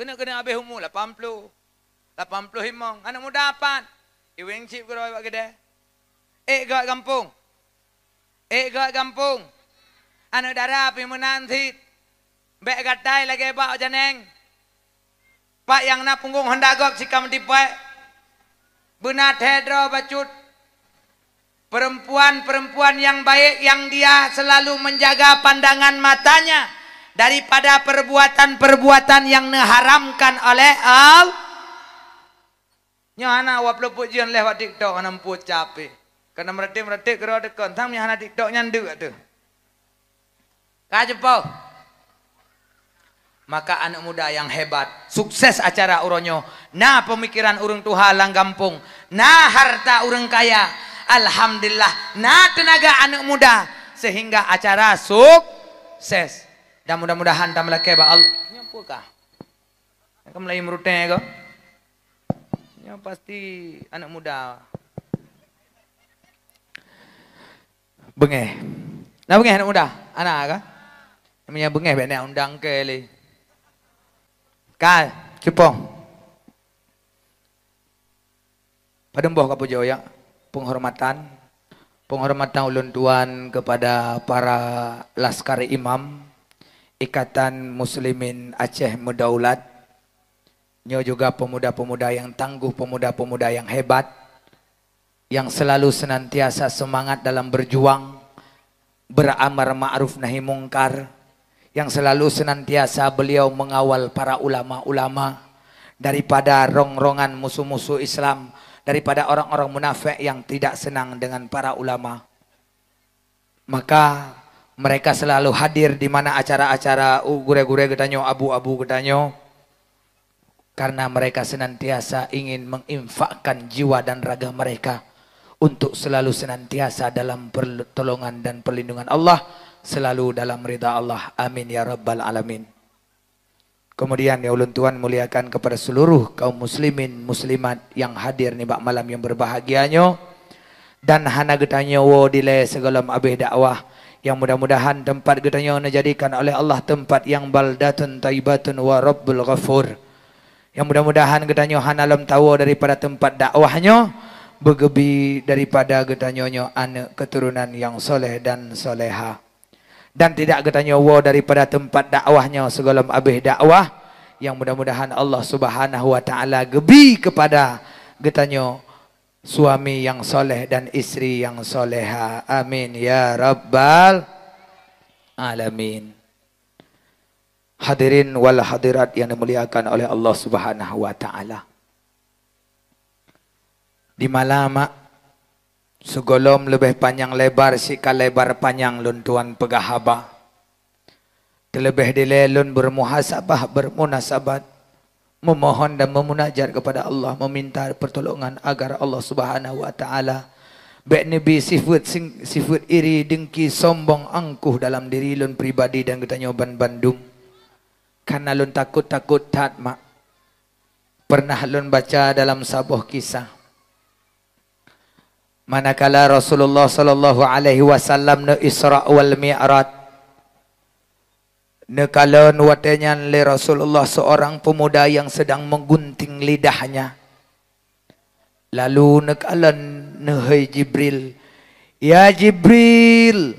kena kena habis umur 80 80 himang anak muda apa Iwing cip kau dah buat kedai. Eh, kau kampung. Ik eh, ga kampung. Anu darah pimunan sit. Bek gatai lagi pak jeneng Pak yang nak punggung hendak gok sikam dipai. Buna tedro bacut. Perempuan-perempuan yang baik yang dia selalu menjaga pandangan matanya daripada perbuatan-perbuatan yang neharamkan oleh Allah. Nyana wa plepuk jian lewat TikTok nampu capek. Kena meretik-meretik kerana ada kontang yang nak tiktok nyandu kat tu. Kaya jepau. Maka anak muda yang hebat, sukses acara uronyo. Na pemikiran urang tuha lang gampung. Na harta urang kaya. Alhamdulillah. Na tenaga anak muda. Sehingga acara sukses. Dan mudah-mudahan tak melakai ba Allah. Ini apa kah? Kamu lagi merutin ya kau? Ini pasti anak muda. bengeh. Nak bengeh anak muda? Anak ke? Namanya bengeh baik nak undang ke li. Kal, cepong. Padembah kapu jauh ya. Penghormatan. Penghormatan ulun tuan kepada para laskar imam. Ikatan Muslimin Aceh Mudaulat. Nyo juga pemuda-pemuda yang tangguh, pemuda-pemuda yang hebat yang selalu senantiasa semangat dalam berjuang beramar ma'ruf nahi mungkar yang selalu senantiasa beliau mengawal para ulama-ulama daripada rongrongan musuh-musuh Islam daripada orang-orang munafik yang tidak senang dengan para ulama maka mereka selalu hadir di mana acara-acara oh, gure-gure gedanyo abu-abu gedanyo karena mereka senantiasa ingin menginfakkan jiwa dan raga mereka untuk selalu senantiasa dalam pertolongan dan perlindungan Allah selalu dalam rida Allah amin ya rabbal alamin kemudian ya ulun tuan muliakan kepada seluruh kaum muslimin muslimat yang hadir ni bak malam yang berbahagianyo dan hana getanya wo dile segala abih dakwah yang mudah-mudahan tempat getanya dijadikan oleh Allah tempat yang baldatun taibatun wa rabbul ghafur yang mudah-mudahan getanyo hana lam tahu daripada tempat dakwahnyo begebi daripada kita nyonya anak keturunan yang soleh dan soleha. Dan tidak kita nyowo daripada tempat dakwahnya segala abih dakwah. Yang mudah-mudahan Allah subhanahu wa ta'ala gebi kepada kita getanyo suami yang soleh dan isteri yang soleha. Amin. Ya Rabbal Alamin. Hadirin wal hadirat yang dimuliakan oleh Allah Subhanahu wa taala di malam segolom lebih panjang lebar sika lebar panjang lun tuan pegahaba terlebih dile lun bermuhasabah bermunasabat memohon dan memunajar kepada Allah meminta pertolongan agar Allah Subhanahu wa taala baik nabi sifat sifat iri dengki sombong angkuh dalam diri lun pribadi dan ketanyo ban bandung karena lun takut-takut tat mak pernah lun baca dalam sabuh kisah manakala Rasulullah sallallahu alaihi wasallam ne Isra wal Mi'raj ne kalon watenya le Rasulullah seorang pemuda yang sedang menggunting lidahnya lalu ne kalon ne hai Jibril ya Jibril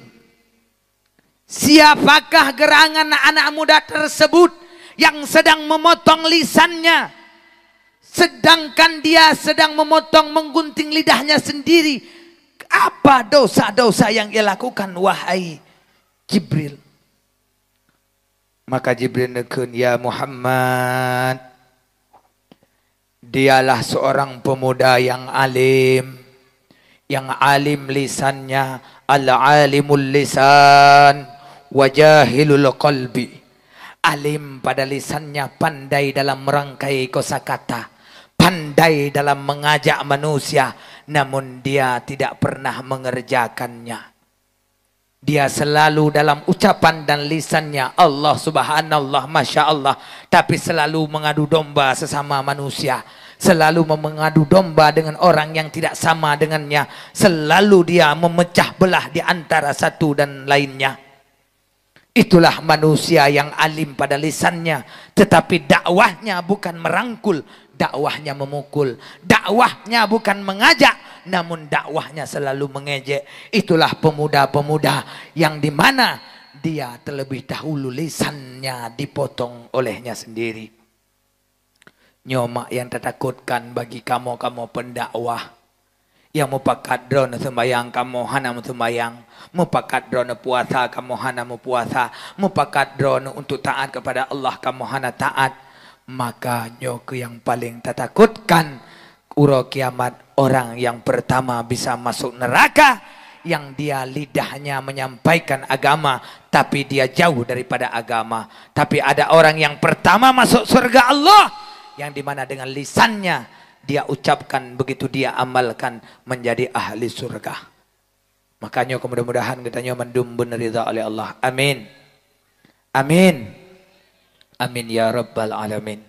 siapakah gerangan anak muda tersebut yang sedang memotong lisannya sedangkan dia sedang memotong menggunting lidahnya sendiri apa dosa-dosa yang ia lakukan wahai Jibril maka Jibril nekun ya Muhammad dialah seorang pemuda yang alim yang alim lisannya al-alimul lisan wajahilul qalbi alim pada lisannya pandai dalam merangkai kosakata kata pandai dalam mengajak manusia namun dia tidak pernah mengerjakannya dia selalu dalam ucapan dan lisannya Allah subhanallah masya Allah tapi selalu mengadu domba sesama manusia selalu mengadu domba dengan orang yang tidak sama dengannya selalu dia memecah belah di antara satu dan lainnya itulah manusia yang alim pada lisannya tetapi dakwahnya bukan merangkul dakwahnya memukul, dakwahnya bukan mengajak, namun dakwahnya selalu mengejek. Itulah pemuda-pemuda yang di mana dia terlebih dahulu lisannya dipotong olehnya sendiri. Nyomak yang tertakutkan bagi kamu-kamu pendakwah. Yang mupakat drone sembayang kamu hanamu sembayang. Mupakat drone puasa kamu hanamu puasa. Mupakat drone untuk taat kepada Allah kamu hana taat maka nyoke yang paling tak takutkan uro kiamat orang yang pertama bisa masuk neraka yang dia lidahnya menyampaikan agama tapi dia jauh daripada agama tapi ada orang yang pertama masuk surga Allah yang dimana dengan lisannya dia ucapkan begitu dia amalkan menjadi ahli surga makanya mudah-mudahan kita nyaman dumbun rida oleh Allah amin amin Amin ya rabbal alamin.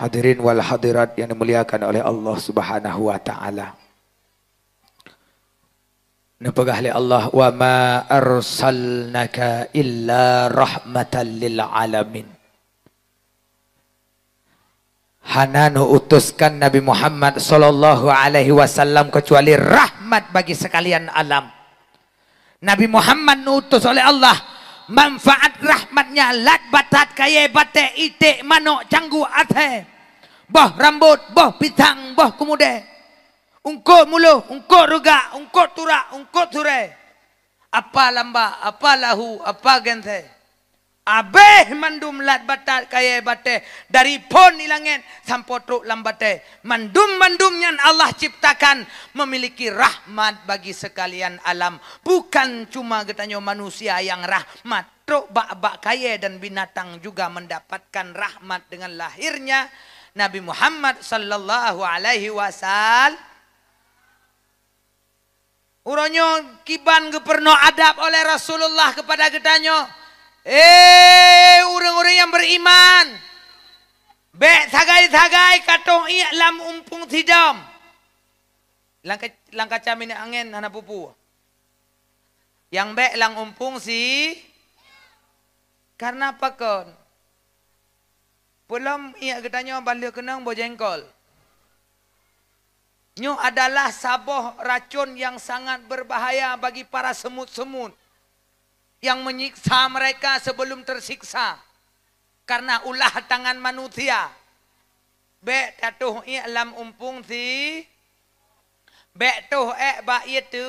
Hadirin wal hadirat yang dimuliakan oleh Allah Subhanahu wa taala. Nepegah li Allah wa ma arsalnaka illa rahmatan lil alamin. Hanan utuskan Nabi Muhammad sallallahu alaihi wasallam kecuali rahmat bagi sekalian alam. Nabi Muhammad utus oleh Allah manfaat rahmatnya lat batat kaye bate ite mano canggu athe boh rambut boh pitang boh kumude ungko mulu ungko ruga ungko tura ungko ture apa lamba apa lahu apa genthe Abeh mandum lat batat kaya bate dari pon ilangin sampot ruk lambate mandum mandum yang Allah ciptakan memiliki rahmat bagi sekalian alam bukan cuma getanyo manusia yang rahmat ruk bak bak kaya dan binatang juga mendapatkan rahmat dengan lahirnya Nabi Muhammad sallallahu alaihi wasal Uronyo kiban gak pernah adab oleh Rasulullah kepada getanyo. Eh, orang-orang yang beriman. Bek sagai-sagai katong iya lam umpung sidam. Langkah-langkah langka camin angin hana pupu. Yang bek lang umpung si. Karena apa kon? Belum iya ketanya balik kenang bo jengkol. Nyu adalah saboh racun yang sangat berbahaya bagi para semut-semut yang menyiksa mereka sebelum tersiksa karena ulah tangan manusia. Be tatuh i alam umpung si. Be tuh e ba i tu.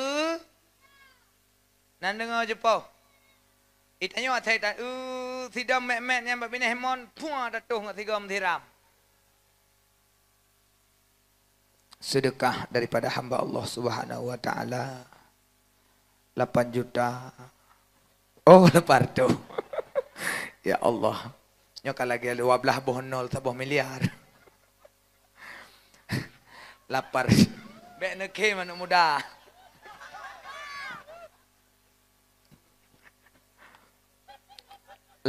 Nan dengar je pau. Itanyo atai ta u uh, sidam me me nyam babine hemon pua tatuh ngati gom diram. Sedekah daripada hamba Allah Subhanahu wa taala 8 juta Oh tu, ya Allah. Nyokal lagi ada wablah boh nol sabah miliar. Lapar. Bek neke mana muda.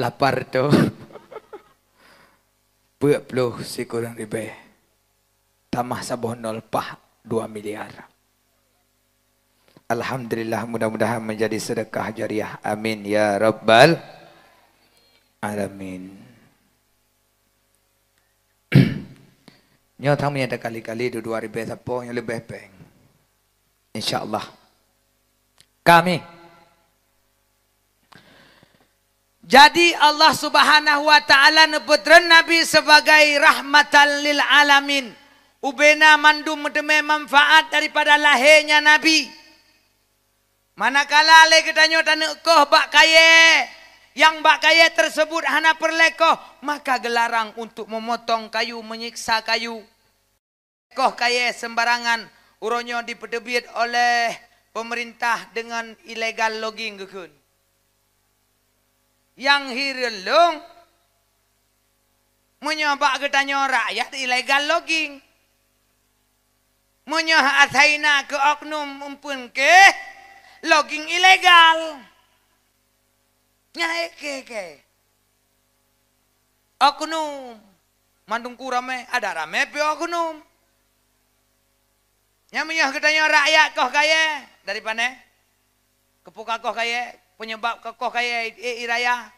Lapar tu. Puyuk peluh si kurang ribe. Tamah sabah nol pah dua miliar. Alhamdulillah mudah-mudahan menjadi sedekah jariah. Amin ya rabbal alamin. Nyo tamu ada kali-kali di dua ribu tapo yang lebih peng. Insya Allah kami. Jadi Allah Subhanahu Wa Taala nebutren Nabi sebagai rahmatan lil alamin. Ubena mandu medeme manfaat daripada lahirnya Nabi. Nabi. Manakala ale ketanyo tanuk koh bak kaye, yang bak kaye tersebut hana perlekoh maka gelarang untuk memotong kayu menyiksa kayu koh kaye sembarangan uronyo dipedebit oleh pemerintah dengan ilegal logging gekun yang hirelung menyobak ketanyo ya ilegal logging menyoh asaina ke oknum umpun keh Logging ilegal. Nya eke eh, aku num, Mandung kurame, ada rame pi aku oknum. Nya kita ketanya rakyat kau kaya. Daripada kepuka kau kaya, penyebab kau kau kaya iraya.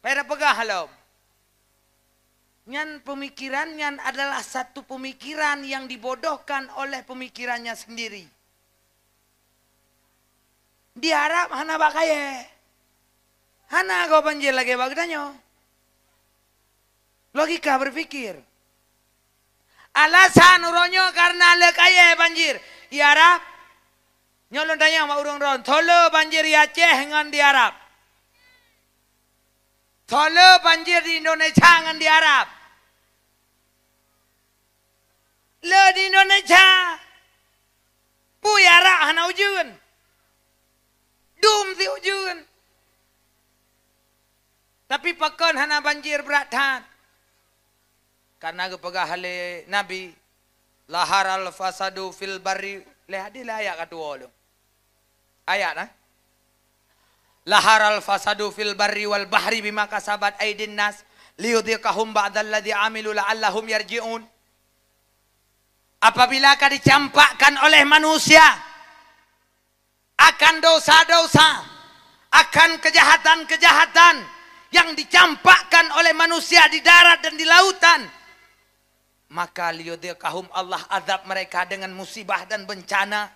Pada pegah halom. Nyan pemikiran nyan adalah satu pemikiran yang dibodohkan oleh pemikirannya sendiri. diharap hana bakaye. Hana kau panjil lagi bagdanyo. Logika berpikir. Alasan uronyo karena lekaye banjir. Diharap. Nyolong tanya sama urung ron. Tolo banjir di Aceh ngan di Arab. Tolo banjir di Indonesia ngan di Arab. Le di Indonesia. Puyara hana ujungan Dum si jun. Tapi pakon hana banjir berat han. Karena kepegah hale nabi. Lahar al fasadu fil bari. Lihat dia lah ayat kat dua lu. Ayat lah. Lahar al fasadu fil bari wal bahri bima kasabat aidin nas. Liudhikahum ba'dalladhi amilu la'allahum yarji'un. Apabila akan dicampakkan oleh Manusia. akan dosa-dosa, akan kejahatan-kejahatan yang dicampakkan oleh manusia di darat dan di lautan. Maka kahum Allah azab mereka dengan musibah dan bencana.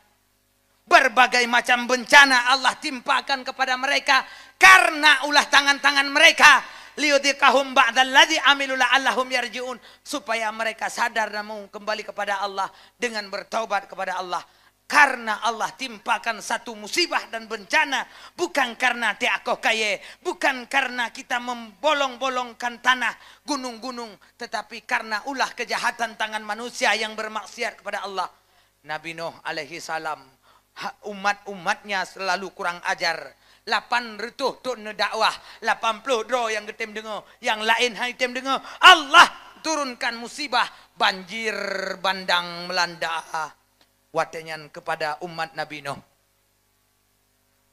Berbagai macam bencana Allah timpakan kepada mereka karena ulah tangan-tangan mereka. Liyudhikahum ba'dalladzi amilu allahum yarji'un. Supaya mereka sadar dan mau kembali kepada Allah dengan bertaubat kepada Allah. Karena Allah timpakan satu musibah dan bencana Bukan karena tiakoh kaya Bukan karena kita membolong-bolongkan tanah gunung-gunung Tetapi karena ulah kejahatan tangan manusia yang bermaksiat kepada Allah Nabi Nuh alaihi salam ha, Umat-umatnya selalu kurang ajar Lapan retuh tu ne dakwah Lapan puluh dro yang getim dengar Yang lain hai tim dengar Allah turunkan musibah Banjir bandang melanda watanya kepada umat Nabi Nuh.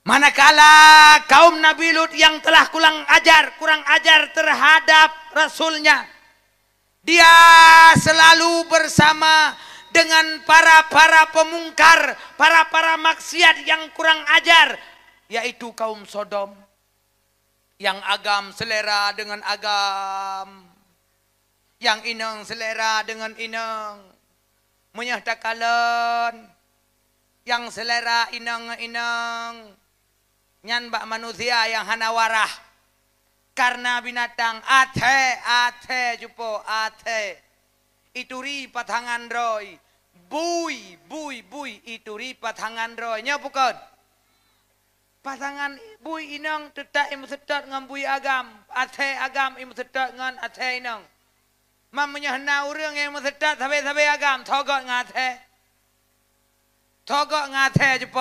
Manakala kaum Nabi Lut yang telah kurang ajar, kurang ajar terhadap rasulnya. Dia selalu bersama dengan para-para pemungkar, para-para maksiat yang kurang ajar, yaitu kaum Sodom yang agam selera dengan agam yang inang selera dengan inang Munyah kalon yang selera inang-inang nyan bak manusia yang hana warah karena binatang athe athe jupo athe ri patangan roy bui bui bui itu ri patangan roy nya bukan pasangan bui inang tetak imu ngan bui agam athe agam imu ngan athe inang มันมันจะน่าเรื่องเองมันจะจัดทวีทวีอาการทอกงาแททอกงาแทจุป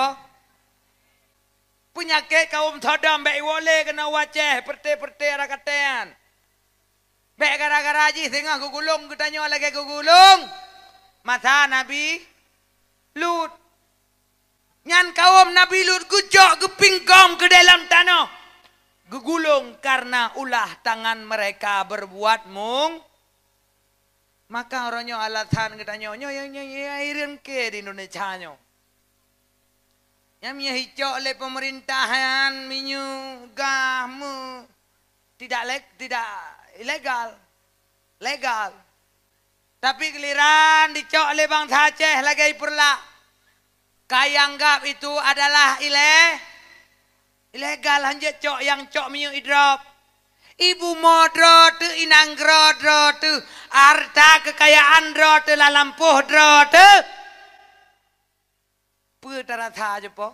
ปุญญาเกะกับทอดำแบกวอลเล่กันเอาวาเจ้ปฏิปฏิอะไรกันเตียนแบกอะไรกันอะไรสิงห์กูกลุ่มกูตั้งยังอะไรกูกลุ่มมาท่านับีลูดงั้นกับนับีลูดกูจอกกูปิงกอมกูเดลัมตานอ Gugulung karena ulah tangan mereka berbuat mung maka orangnya alasan kita nyonya yang yang airan ke di Indonesia nyonya yang yang hijau oleh pemerintahan minyu tidak leg tidak ilegal legal tapi keliran dicok oleh bang Aceh lagi perla kaya anggap itu adalah ilegal hanya cok yang cok minyu hidrop ibu modrote inang rodrote harta kekayaan poh lalampuh rodrote putera saja po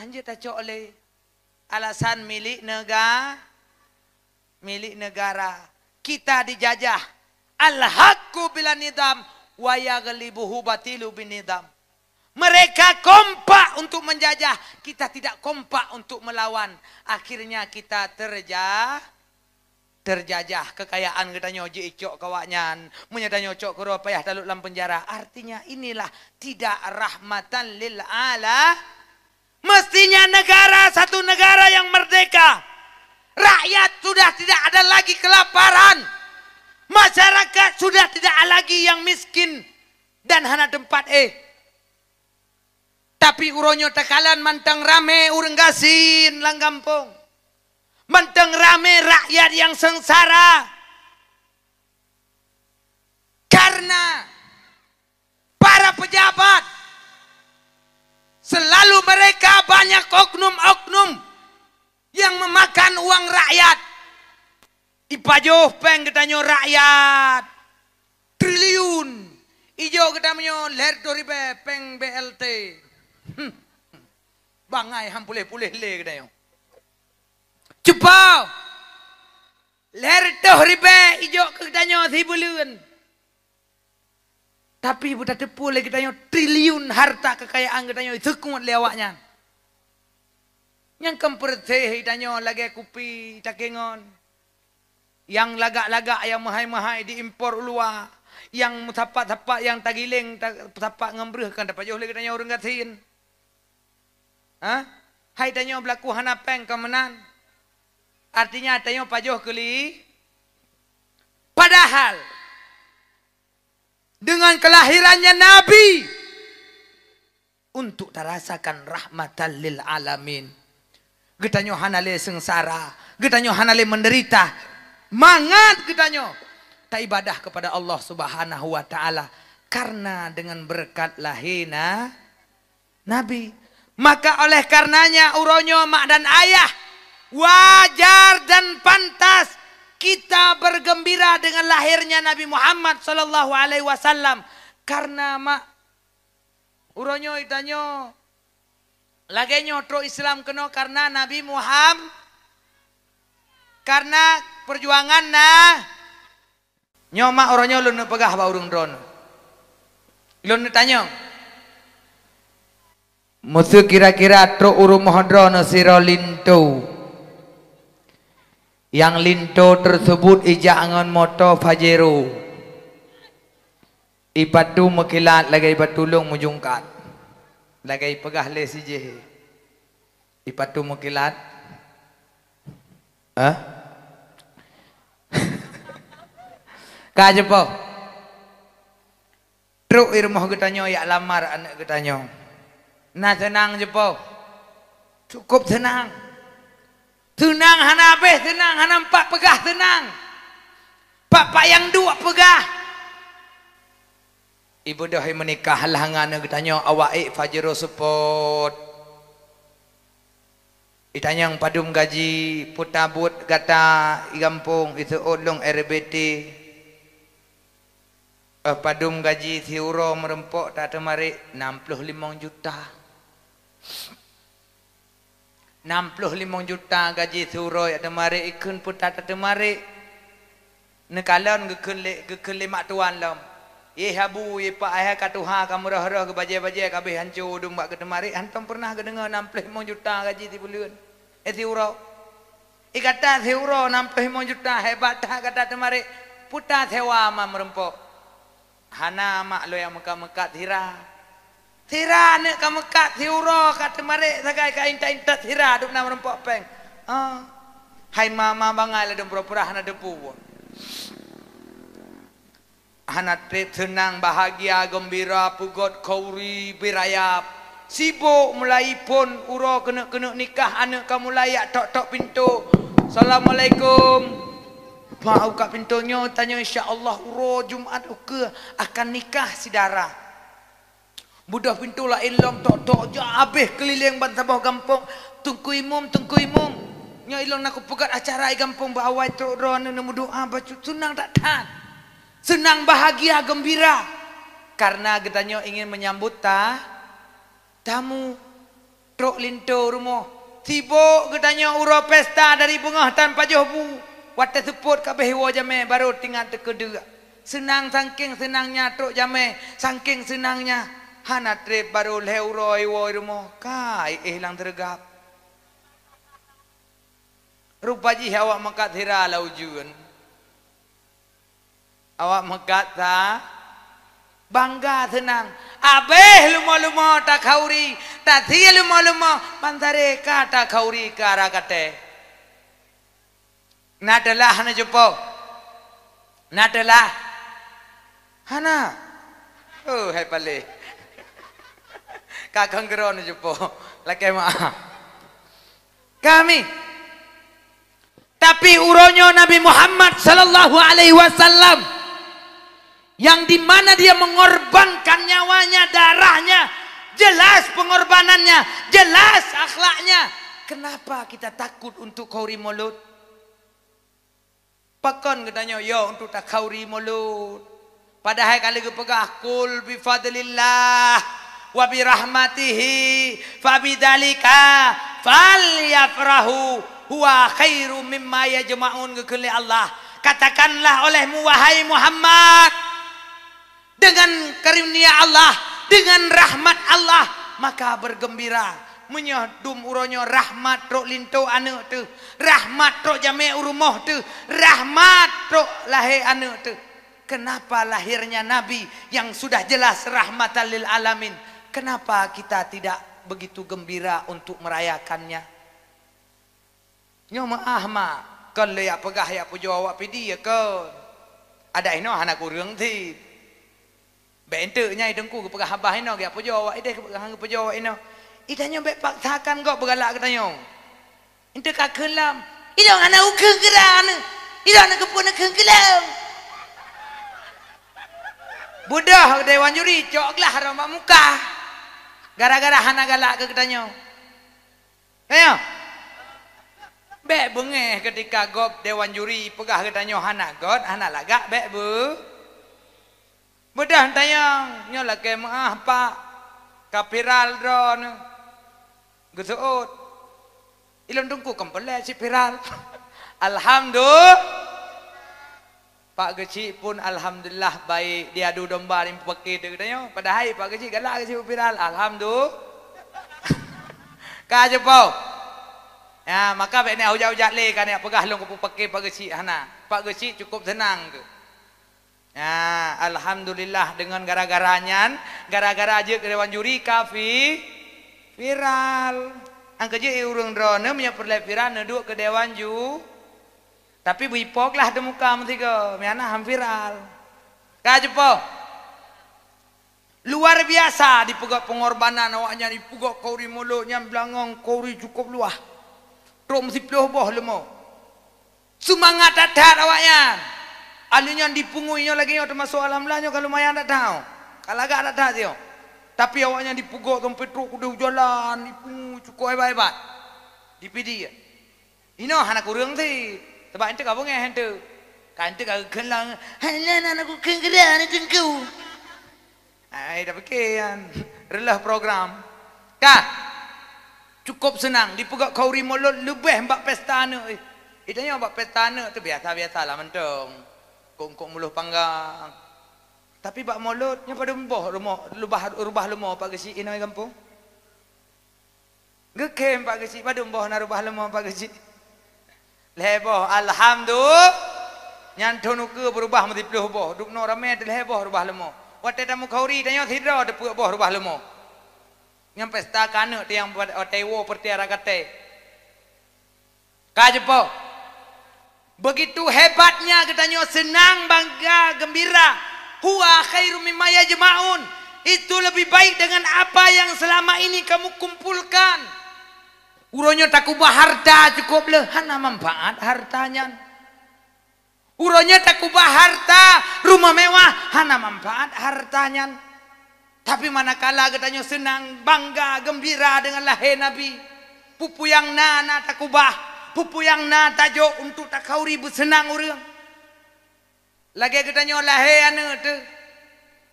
anjir tak cokle alasan milik negara milik negara kita dijajah al-hakku bila nidam waya yaglibuhu batilu bin nidam mereka kompak untuk menjajah. Kita tidak kompak untuk melawan. Akhirnya kita terjah. Terjajah kekayaan kita nyoji icok kawaknyan. Menyata nyocok kuro payah dalut dalam penjara. Artinya inilah tidak rahmatan lil ala. Mestinya negara satu negara yang merdeka. Rakyat sudah tidak ada lagi kelaparan. Masyarakat sudah tidak ada lagi yang miskin. Dan hana tempat eh. Tapi uronyo tekalan manteng rame urang gasin lang kampung. Manteng rame rakyat yang sengsara. Karena para pejabat selalu mereka banyak oknum-oknum yang memakan uang rakyat. Ipajoh peng kita rakyat triliun. Ijo kita nyo ler peng BLT. Hmm. Bangai hang boleh pulih le kena yo. Cepau. Ler toh ribe ijo ke tanyo si buluan. Tapi budak tepu lagi tanyo triliun harta kekayaan ke tanyo itu kumat lewaknya. Yang kemperteh tanyo lagi kupi cakengon. Yang lagak-lagak yang mahai-mahai diimpor luar yang tapak-tapak yang tak tagiling tapak kan dapat jauh lagi tanya orang katin. Ha? Hai tanya berlaku hana peng kau menan. Artinya tanya pajoh keli. Padahal. Dengan kelahirannya Nabi. Untuk terasakan rahmatan lil alamin. kita Getanyo hanale sengsara. Getanyo hanale menderita. Mangat getanyo. Tak ibadah kepada Allah subhanahu wa ta'ala. Karena dengan berkat lahina. Nabi. Nabi. Maka oleh karenanya Uronyo, Mak dan Ayah wajar dan pantas kita bergembira dengan lahirnya Nabi Muhammad sallallahu alaihi wasallam karena Mak Uronyo itanyo lagenyo tro Islam keno karena Nabi Muhammad karena perjuangan nah nyoma uronyo lu pegah ba urung drone lu tanyo Musu kira-kira tru uru mohondro siro linto. Yang linto tersebut ija angon moto fajero. Ipatu mekilat lagi batulung mujungkat. Lagi pegah le si je. Ipatu mekilat. Hah? tru iru moh getanyo ya lamar anak getanyo. Getanyo. Nah tenang je po. Cukup tenang. Tenang hana abis tenang. Hana empat pegah tenang. Papa yang dua pegah. Ibu dah menikah halangan lah nak tanya awak ik fajiru support. Ditanya yang padum gaji putabut kata igampung itu odlong RBT. Eh, padum gaji siuro merempok tak temari 65 juta. 65 juta gaji suruh ada temari ikun pun tak temari nekalan gekun le gekun mak tuan lom ye habu ye pak ayah katuha kamu roh roh ke baje baje kabe hancur dung bak ketemari hantam pernah ke dengar 65 juta gaji ti bulan e ti uro kata ti 65 juta hebat tak kata temari puta sewa mak merempok hana mak lo yang meka meka tirah Thira ne ka Mekah thiuro ka temare sagai ka inta inta thira dum nama rompo peng. Ha. Hai mama bangal, lah ada dum pura-pura hana depu. Hana tenang bahagia gembira pugot kauri birayap. Sibuk mulai pun uro kena-kena nikah anak kamu layak tok-tok pintu. Assalamualaikum. Mau kat pintunya tanya insya-Allah uro Jumaat uke akan nikah si darah. Budah pintu lah ilong tok tok je habis keliling ban sabah kampung. Tungku imum tungku imum. Nya ilong nak pegat acara i kampung bawai tok ron nemu doa bacu senang tak tak. Senang bahagia gembira. Karena getanya ingin menyambut ta tamu tok lintu rumah. Tibo getanya uro pesta dari bungah tanpa bu Wate support kabeh wo jame baru tinggal tekedu. Senang saking senangnya tok jame saking senangnya. Hana trip baru leuroi woi rumah kai eh lang tergap. Rupa ji awak mekat hira laujun. Awak mekat ta bangga tenang. Abeh lumo-lumo tak khauri, tak dia lumo-lumo pantare ka tak khauri ka ra kate. Nadalah hana jupo. Nadalah. Hana. Oh hai pale kagang geron jupo lagi maaf kami tapi uronyo Nabi Muhammad sallallahu alaihi wasallam yang di mana dia mengorbankan nyawanya, darahnya, jelas pengorbanannya, jelas akhlaknya. Kenapa kita takut untuk kauri mulut? Pakon katanya, ya untuk tak kauri mulut. Padahal kalau kita pegah, kul bifadlillah wa bi rahmatihi fa bidzalika falyafrahu huwa khairu mimma yajma'un kekeli Allah katakanlah olehmu wahai Muhammad dengan karunia Allah dengan rahmat Allah maka bergembira menyedum uronyo rahmat tro linto ane tu rahmat tro jame urumoh tu rahmat tro lahe ane tu kenapa lahirnya nabi yang sudah jelas rahmatan lil alamin kenapa kita tidak begitu gembira untuk merayakannya nyoma ahma kalau ya pegah ya pujo awak pidi ya kan? ada ino anak kurang ti bentuknya itu ku pegah habah ino ya pujo awak ide pegah pujo awak ino idanya be paksakan kok pegalak kita nyong inte ka kelam ido ana uke geran ido ana kepuna kelam budah dewan juri coklah ramah muka Gara-gara hana galak ke katanya. Kaya? Bek bengeh ketika gob dewan juri pegah katanya hana god, hana lagak bek bu. Mudah tanya, nyolak ke maaf pak. Kapiral dron. Gusut. Ilam tungku kempelek si piral. Alhamdulillah. Pak kecil pun alhamdulillah baik dia adu domba ni pergi tu katanya. Oh, Padahal pak kecil galak kecil si Viral. Alhamdulillah. Ka jepo. Ya, maka baik ni ujak-ujak le kan nak pegah long ke pergi pak kecil hana. Pak kecil cukup senang ke. Ya, alhamdulillah dengan gara-garanya, gara-gara aje dewan juri kafi viral. Angkaje eh, urung drone punya lepiran. duduk ke dewan juri. Tapi bipok lah demuka mesti ke, mana ham viral. Kaje po. Luar biasa di pengorbanan awaknya di pugok kauri mulutnya belangong kauri cukup luah. Tok mesti peluh boh lemo. Semangat datar awaknya. Alunya dipungunya lagi yo termasuk alhamdulillahnya kalau maya ndak tahu. Kalau gak ndak tahu. Tapi awaknya di pugok sampai truk kuda jalan, dipungu cukup hebat-hebat. Di pidi. Ya. Ino hanak urang sih. Sebab hantu kau bungai hantu. Kau hantu kau kelang. Hanya nak aku kengkeran hantu kengkau. Hai, dah pekian. Relah program. Kah? Cukup senang. Dipegak kau rimolot lebih mbak pesta ni. Eh, itu yang mbak pesta ni. Itu biasa-biasa lah mentong. Kongkong muluh panggang. Tapi bak mulutnya pada mboh rumah lubah rubah lemo pak gesi ini kampung. Gekem pak gesi pada mboh nak rubah lemo pak gesi. Leboh alhamdulillah. Nyan tonuke berubah menjadi peluh boh. Duk no rame leboh rubah lemo. Wat eta mukhauri tanyo sidro de puak boh berubah lemo. Nyan pesta kana de yang oh, tewo pertiara Kaje boh. Begitu hebatnya kita katanya senang bangga gembira. Hua khairu mimma jemaun Itu lebih baik dengan apa yang selama ini kamu kumpulkan. Uronya tak kubah harta cukup leh. Hana manfaat hartanya. Uronya tak kubah harta rumah mewah. Hana manfaat hartanya. Tapi manakala katanya senang, bangga, gembira dengan lahir Nabi. Pupu yang na na tak kubah. Pupu yang na tak tajuk untuk tak kau ribut senang orang. Lagi kita katanya lahir anak tu.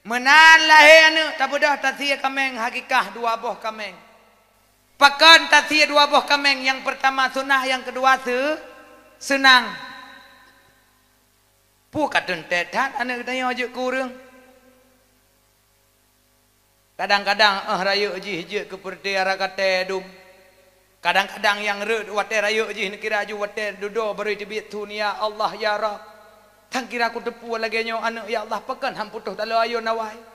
menar lahir anak. Tak pedah tak siya kameng. Hakikah dua boh kameng. Pakan tadi dua buah kemeng. Yang pertama sunah yang kedua tu senang. Puh katun tetat anak kita yang ajak kurung. Kadang-kadang eh -kadang, raya uji hijik ke perti arah kata edum. Kadang-kadang yang rut wate raya uji ni kira aju wate dudu beri tibit tu ya Allah ya Rab. Tang kira aku tepu lagi nyo anak ya Allah pekan hamputoh talo dalam ayo nawai.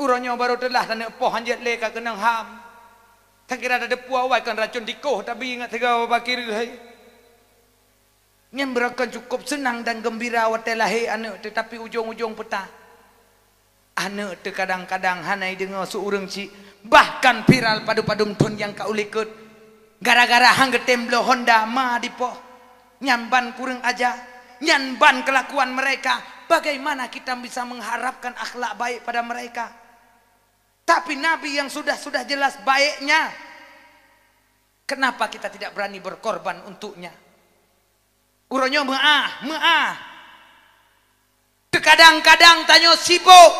Uranya baru telah tanda poh hanjat leh kat kenang ham. Tak kan kira ada depu awal kan racun dikoh tapi ingat tegak apa kiri lah. Yang berakan cukup senang dan gembira awak telah hei anak tetapi ujung-ujung petah. Anak terkadang-kadang hanai dengar seorang cik. Bahkan viral padu padung tun yang kau lekut. Gara-gara hang ketemblo Honda ma dipo. Nyamban kurang aja. Nyamban kelakuan mereka. Bagaimana kita bisa mengharapkan akhlak baik pada mereka? Tapi Nabi yang sudah-sudah jelas baiknya Kenapa kita tidak berani berkorban untuknya Uronyo me'ah, me'ah Terkadang-kadang tanya sibuk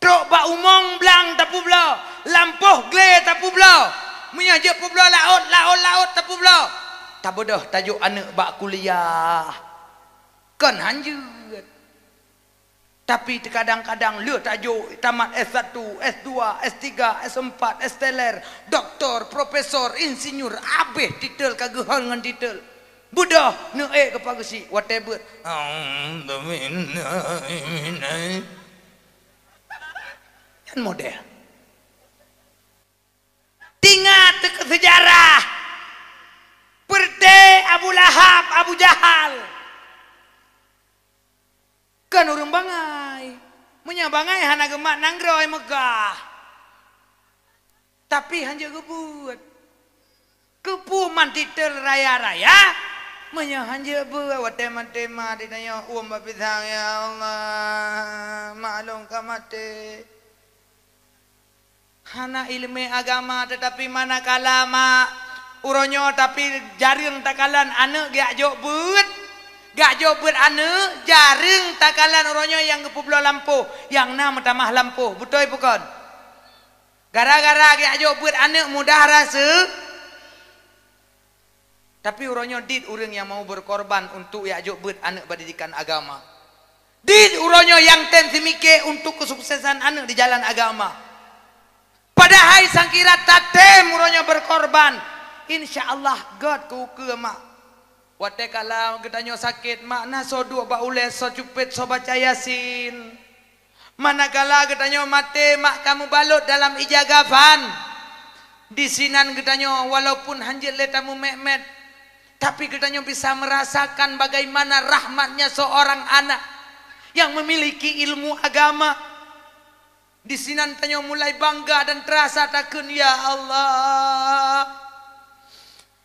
Teruk bak umong belang tapu belah Lampuh gle tapu belah Menyajik pu belah laut, laut, laut tapu belah Tak bodoh tajuk anak bak kuliah Kan hanjur tapi terkadang-kadang lihat tajuk tamat S1, S2, S3, S4, teler, doktor, profesor, insinyur, abih titel ke dengan titel. Budah, ne eh ke pagi si, whatever. Dan model. Tingat ke sejarah. perde Abu Lahab, Abu Jahal kan orang bangai menya bangai hana gemak nanggroi megah tapi hanya kebuat kepu mandi tel raya raya menya hanya bawa tema tema di tanya uang bapi ya Allah malum kamate hana ilmu agama tetapi mana kalama Uronyo tapi jaring takalan anak gak jok buat Gak Gajo berana jarang takalan orangnya yang ke lampu yang nak mertamah lampu betul bukan? Gara-gara gak gajo berana mudah rasa tapi urangnya did urang yang mau berkorban untuk gak ajuk bet anak pendidikan agama. Did urangnya yang ten semike untuk kesuksesan anak di jalan agama. Padahal sangkira tatem urangnya berkorban. insya Allah God kau ke Waktu kalau kita tanya sakit, makna so dua bak ulas, so cupit, so baca yasin. Mana kala kita tanya mati, mak kamu balut dalam ijagafan. Di sinan kita tanya, walaupun hanjit letamu mehmet, tapi kita tanya bisa merasakan bagaimana rahmatnya seorang anak yang memiliki ilmu agama. Di sinan tanya mulai bangga dan terasa takun, Ya Allah. Ya Allah.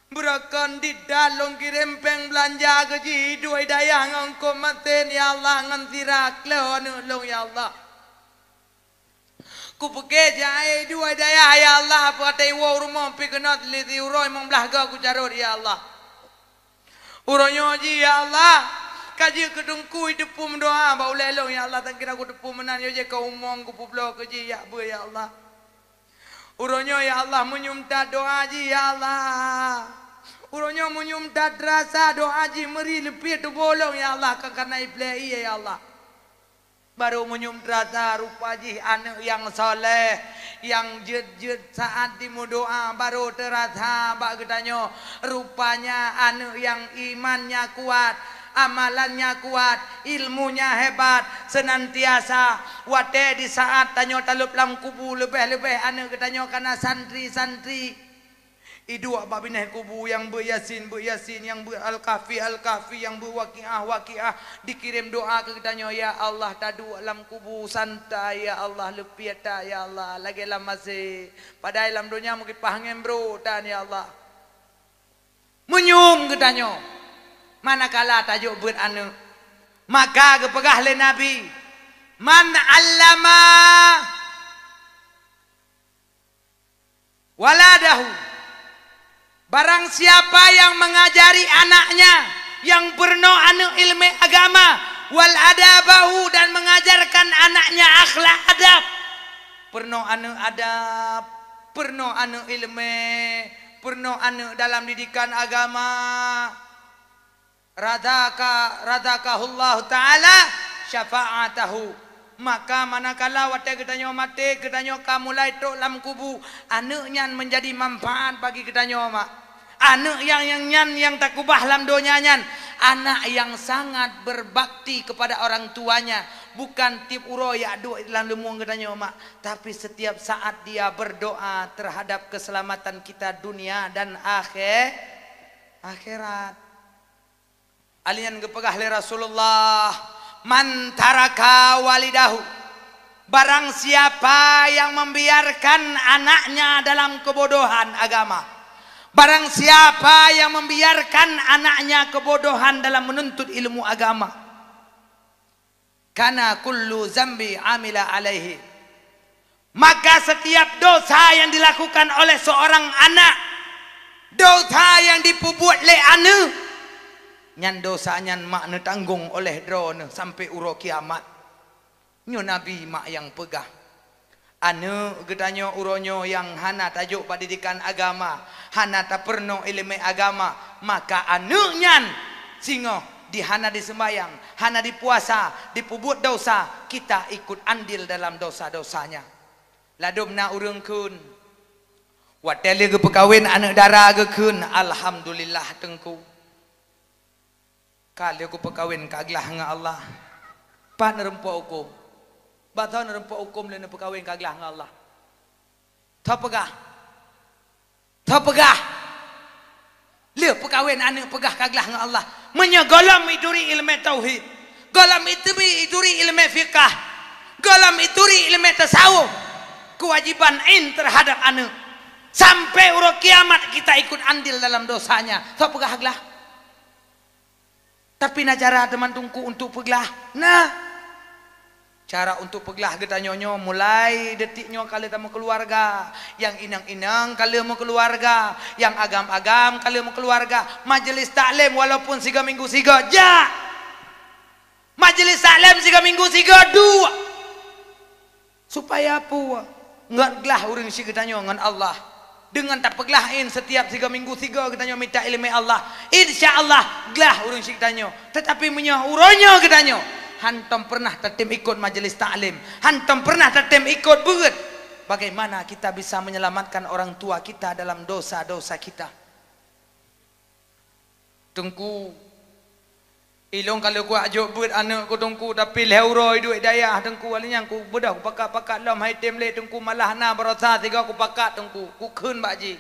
Berakan di dalam kirim peng belanja keji Dua daya ngangku mati ni ya Allah Nanti raklah nulung ya Allah Ku pergi dua daya ya Allah Pertai wa rumah pergi kena teliti Uroi membelahga ku ya Allah Uroi nyoji ya Allah Kaji kedungku depu doa Bawa lelong ya Allah Tengkira aku depu menan Yoji kau umong ku keji Ya bu ya Allah Uronyo ya Allah menyumta doa ji ya Allah. Urunya menyum rasa doa haji meri lebih tu bolong ya Allah ke karena iblis ya Allah. Baru menyum dadrasa rupa haji anak yang soleh yang jed jed saat dimu doa baru terasa bak ketanya rupanya anak yang imannya kuat amalannya kuat, ilmunya hebat, senantiasa. wadai di saat tanya talup dalam kubu lebih-lebih anak ketanya karena santri-santri Idu apa binah kubu yang beryasin beryasin yang ber al kafi al kafi yang berwakiah wakiah dikirim doa ke kita nyo ya Allah tadu alam kubu santai ya Allah lepiata ya Allah lagi lama masih pada alam dunia mungkin pahangin bro dan ya Allah menyum kita nyo mana kala tajuk ber maka kepegah le nabi man alama waladahu Barang siapa yang mengajari anaknya yang berno anu ilmu agama wal adabahu dan mengajarkan anaknya akhlak adab. Perno anu adab, perno anu ilmu, perno anu dalam didikan agama. Radaka radakahullahu taala syafa'atahu maka manakala watak ketanyo mati ketanyo kamu mulai tok lam kubu anaknya menjadi manfaat bagi ketanyo mak anak yang yang nyan yang tak kubah lam donya nyan anak yang sangat berbakti kepada orang tuanya bukan tip uro ya do lam lemuang ketanyo mak tapi setiap saat dia berdoa terhadap keselamatan kita dunia dan akhir akhirat alian gepegah le rasulullah mantaraka walidahu barang siapa yang membiarkan anaknya dalam kebodohan agama barang siapa yang membiarkan anaknya kebodohan dalam menuntut ilmu agama kana kullu zambi amila alaihi maka setiap dosa yang dilakukan oleh seorang anak dosa yang dipubuat oleh anak nyan dosa nyan mak ne tanggung oleh drone sampai uro kiamat nyo nabi mak yang pegah Anu getanya uronyo yang hana tajuk pendidikan agama, hana tak pernah ilmu agama, maka anu nyan singo di hana di sembayang, hana di puasa, di pubut dosa, kita ikut andil dalam dosa-dosanya. Ladumna urung kun. Wateli ge pekawin anak dara ge kun, alhamdulillah tengku. Kali aku perkahwin kaglah dengan Allah. Pak nerempuk hukum. Batau nerempuk hukum lena perkahwin kaglah dengan Allah. Tak pegah. Tak pegah. Lihat perkahwin anak pegah kaglah dengan Allah. Menyegolam iduri ilmu tauhi, Golam itu iduri ilmu fiqah. Golam itu ilmu tasawuf. Kewajiban in terhadap anak. Sampai urut kiamat kita ikut andil dalam dosanya. Tak pegah kaglah. Tapi nak cara teman tungku untuk pegelah. Nah. Cara untuk pegelah kita nyonyo mulai detiknya kalau kali mau keluarga. Yang inang-inang kalau mau keluarga. Yang agam-agam kalau mau keluarga. majlis taklim walaupun siga minggu siga. Ya. Majelis taklim siga minggu siga. Dua. Supaya apa? Ngerglah orang si kita nyonyo dengan Allah dengan tak pegelah in setiap tiga minggu tiga kita nyo minta ilmu ya Allah insyaallah gelah urung sik tanyo tetapi menyo urunyo kita tanyo hantam pernah tertim ikut majlis taklim hantam pernah tertim ikut berat bagaimana kita bisa menyelamatkan orang tua kita dalam dosa-dosa kita tengku Ilong kalau ku ajuk buat anak ku tengku tapi leuro duit daya tengku alinya ku bedah ku pakak-pakak lom hai tem le tengku malah na berasa tiga ku pakak tungku ku keun bak ji.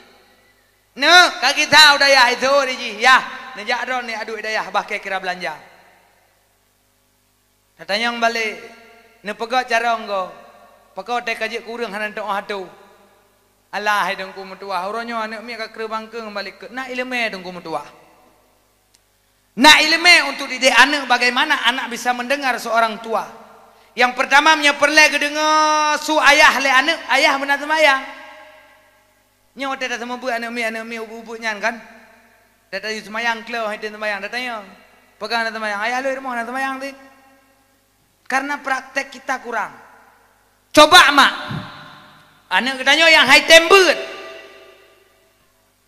Ne kaki tau daya itu ri ji ya. Ne jak ron ni aduk daya bah ke kira belanja. Datang yang balik ne pegak cara engko. Pakau tek kaji kurang hanan tok hatu. Allah hai tungku mutua horonyo anak mi ka kerbangkeng balik Na ilmu tungku mutua. Nak ilmu untuk didik anak bagaimana anak bisa mendengar seorang tua. Yang pertama punya perlu kedengar su ayah le anak, ayah benar sama ayah. Nya ote dah sama buat anak mi anak mi ubu ubu nyan kan. Datang di semayang kelo hai tin semayang datang yo. Pegang anak semayang ayah lo irmo anak semayang tin. Karena praktek kita kurang. Coba mak. Anak katanya yang hai tembut.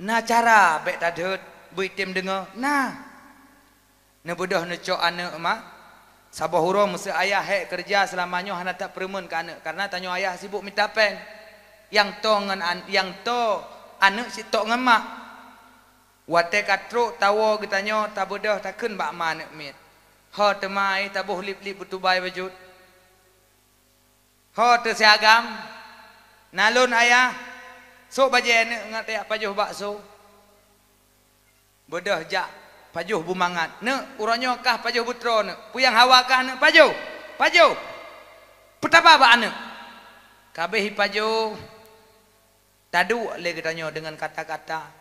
Nah cara bek buat buitim dengar. Nah. Ne bodoh ne cok anak mak. Sabah hurung mesti ayah hek kerja selamanya hana tak permen ke anak. Karena tanya ayah sibuk minta pen. Yang to ngan an, yang to anak si to ngan mak. Wate katro tawo kita nyo tak bodoh ken bak mana mit. Ha temai boh lip lip betubai wajud. Ha tersiagam. Nalun ayah. So baje ne ngat ayah bak so Bodoh jak Pajuh bumangat. Ne uranyo kah pajuh putro? ne. Puyang hawa kah ne pajuh. Pajuh. Petapa ba ane. Kabeh pajuh. Tadu le gedanyo dengan kata-kata.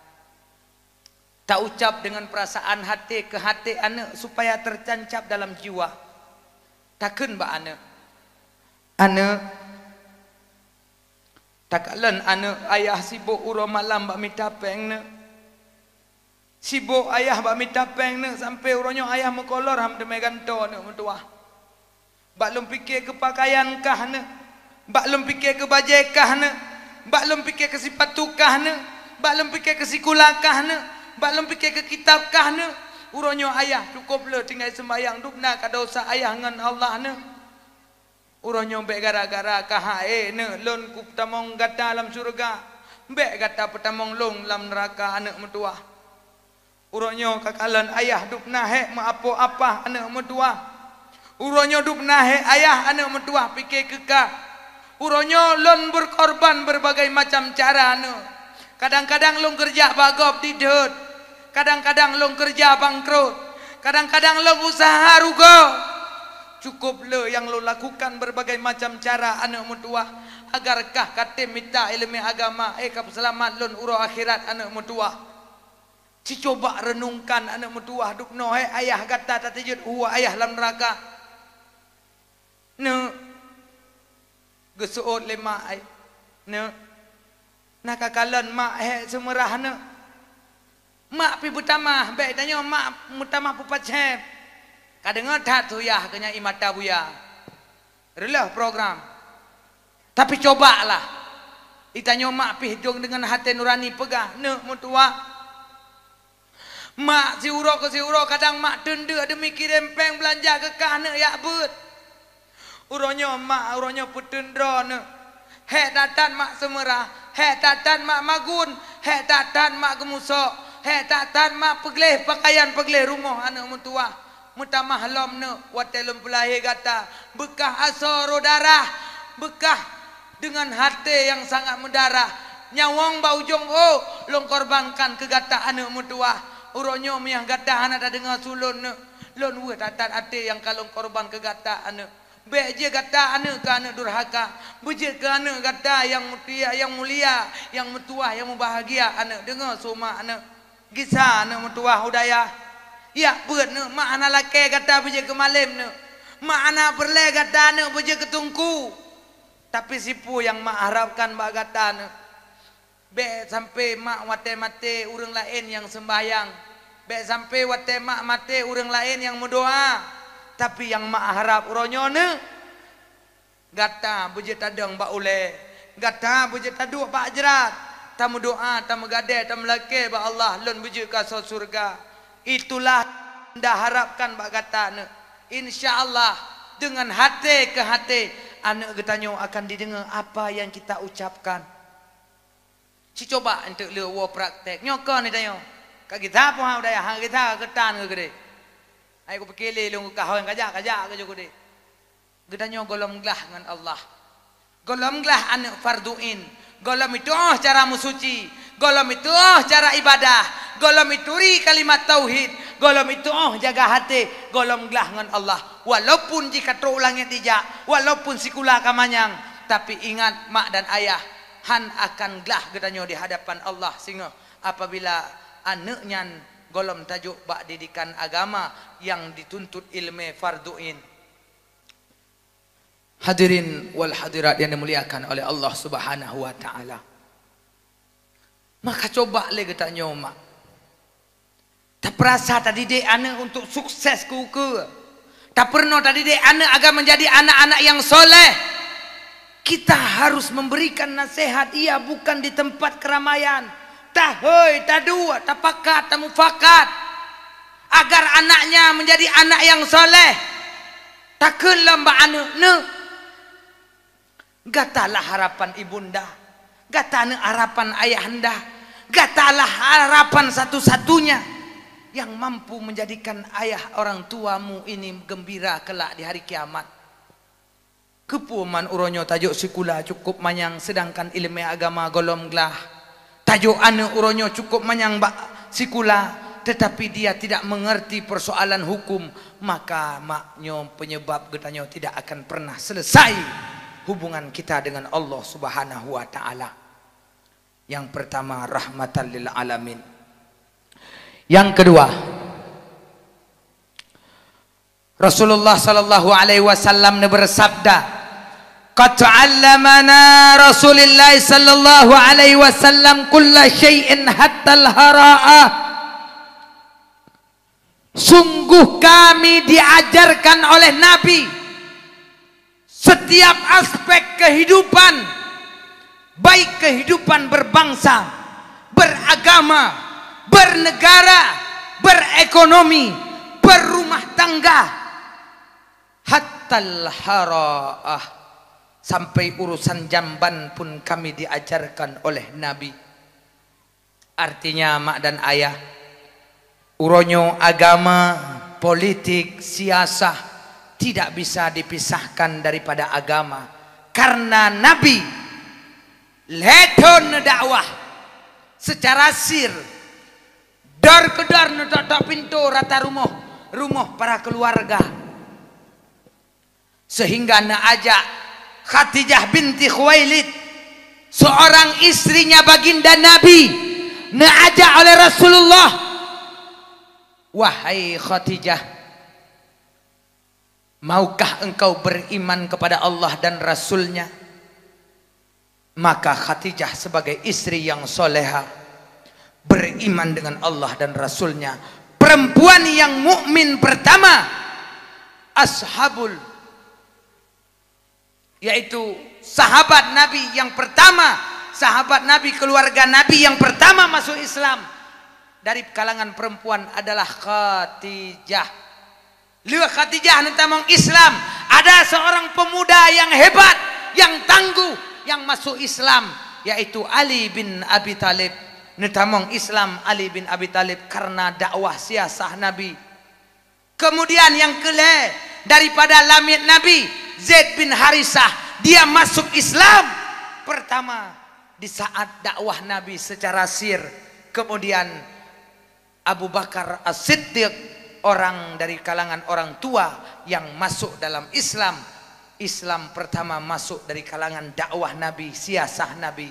Tak ucap dengan perasaan hati ke hati ane supaya tercancap dalam jiwa. Takkan ba ane. Ane Takalan ane ayah sibuk uro malam ba mitapeng ne. Sibuk ayah bak minta peng ne sampai uronyo ayah mekolor ham demai ganto ne mertua. Ah. Bak lum fikir ke pakaian kah ne? Bak lum fikir ke baju kah ne? Bak lum fikir ke sifat tukah ne? Bak lum fikir ke sikula kah ne? Bak lum fikir ke kitab kah ne? Uronyo ayah cukup le tinggal sembahyang dupna kada usah ayah ngan Allah ne. Uronyo be gara-gara kah ae ne lon ku tamong gata dalam surga. Be gata petamong long dalam neraka anak mertua. Ah. Uraknya kakalan ayah duk nahe ma apa apa anak mertua. Uraknya duk nahe ayah anak mertua fikir kekak. Uraknya lon berkorban berbagai macam cara anak. Kadang-kadang lon kerja bagop di dut. Kadang-kadang lon kerja bangkrut. Kadang-kadang lon usaha rugo. Cukup le yang lo lakukan berbagai macam cara anak mertua agarkah kata minta ilmu agama eh kap selamat lon uro akhirat anak mertua. Si coba renungkan anak mertua duk no hai eh, ayah kata tak tajud hua ayah dalam neraka. Ne. Gesuot lema ai. Eh. Ne. Nak kalon mak hai eh, semerah ne. Mak pi butamah baik tanya mak mutamah pupat che. Kadengar tak tu yah kenya imata buya. Relah program. Tapi cobalah. Itanyo mak pi hidung dengan hati nurani pegah. Ne mutua. Mak si urok ke si urok kadang mak denda demi kirim peng belanja ke kahne ya bud Uronyo mak uronyo putendro ne. Hei tatan mak semerah, hei tatan mak magun, hei tatan mak gemusok, hei tatan mak pegleh pakaian pegleh rumah anak mutua. Muta mahlom ne watelum pelahir gata bekah asor darah bekah dengan hati yang sangat mendarah nyawang bau jong o longkor bangkan kegata anak mutua uronyo miang gata anak dah dengar sulon ne. Lon we tatat ate yang kalung korban ke gata anak. Be je gata anak ke anak durhaka. Beje ke anak gata yang mutia yang mulia, yang mutuah yang membahagia anak dengar semua anak. Gisa anak mutuah Hudaya, Ya buat ne mak anak lakai gata beje ke malam ne. Mak anak berle gata anak beje ke tungku. Tapi sipu yang mak harapkan bagata anak be sampai mak wate mate urang lain yang sembahyang be sampai wate mak mate orang lain yang mendoa tapi yang mak harap uronyo ne gata bujet tadang ba ule gata bujet taduk ba ajrat tamu doa tamu gade tamu lake ba Allah lon bujet ka surga itulah anda harapkan ba gata ne insyaallah dengan hati ke hati anak getanyo akan didengar apa yang kita ucapkan si coba untuk lu wo praktek nyoko ni tanyo ka kita pun ha udah ha kita ketan ke gede ai ko pekele lu ka hoen kaja kaja ke jo gede gede nyo golom glah ngan Allah golom glah an farduin. golom itu oh cara musuci golom itu oh cara ibadah golom itu ri kalimat tauhid golom itu oh jaga hati golom glah ngan Allah walaupun jika terulangnya tidak walaupun sikula kamanyang tapi ingat mak dan ayah han akan gelah gedanyo di hadapan Allah sehingga apabila anaknya golom tajuk bak didikan agama yang dituntut ilmu farduin hadirin wal hadirat yang dimuliakan oleh Allah Subhanahu wa taala maka coba le gedanyo mak tak perasa tadi dek anak untuk sukses ku ke tak pernah tadi dek anak agar menjadi anak-anak yang soleh kita harus memberikan nasihat ia bukan di tempat keramaian tahoi tadua tapakat tamufakat agar anaknya menjadi anak yang soleh takelam ba anu ne gatalah harapan ibunda gatane harapan ayah ayahanda gatalah harapan satu-satunya yang mampu menjadikan ayah orang tuamu ini gembira kelak di hari kiamat kepuaman uronyo tajuk sikula cukup manyang sedangkan ilmu agama golom gelah tajuk ane uronyo cukup manyang ba sikula tetapi dia tidak mengerti persoalan hukum maka maknyo penyebab getanyo tidak akan pernah selesai hubungan kita dengan Allah Subhanahu wa taala yang pertama rahmatan lil alamin yang kedua Rasulullah sallallahu alaihi wasallam bersabda قد تعلمنا Rasulullah Sallallahu Alaihi Wasallam, عليه وسلم hatta شيء حتى Sungguh kami diajarkan oleh Nabi Setiap aspek kehidupan Baik kehidupan berbangsa Beragama Bernegara Berekonomi Berumah tangga Hattal hara'ah sampai urusan jamban pun kami diajarkan oleh Nabi. Artinya mak dan ayah, uronyo agama, politik, siasah tidak bisa dipisahkan daripada agama. Karena Nabi leton dakwah secara sir dar ke dar pintu rata rumah rumah para keluarga sehingga nak ajak Khadijah binti Khuwailid seorang istrinya baginda Nabi diajak oleh Rasulullah wahai Khadijah maukah engkau beriman kepada Allah dan Rasulnya maka Khadijah sebagai istri yang soleha beriman dengan Allah dan Rasulnya perempuan yang mukmin pertama ashabul yaitu sahabat Nabi yang pertama, sahabat Nabi keluarga Nabi yang pertama masuk Islam dari kalangan perempuan adalah Khadijah. Lewa Khadijah tentang Islam ada seorang pemuda yang hebat, yang tangguh, yang masuk Islam yaitu Ali bin Abi Talib. Netamong Islam Ali bin Abi Talib karena dakwah siasah Nabi. Kemudian yang kele daripada lamit Nabi Zaid bin Harisah dia masuk Islam pertama di saat dakwah Nabi secara sir. Kemudian Abu Bakar As-Siddiq orang dari kalangan orang tua yang masuk dalam Islam. Islam pertama masuk dari kalangan dakwah Nabi, siasah Nabi.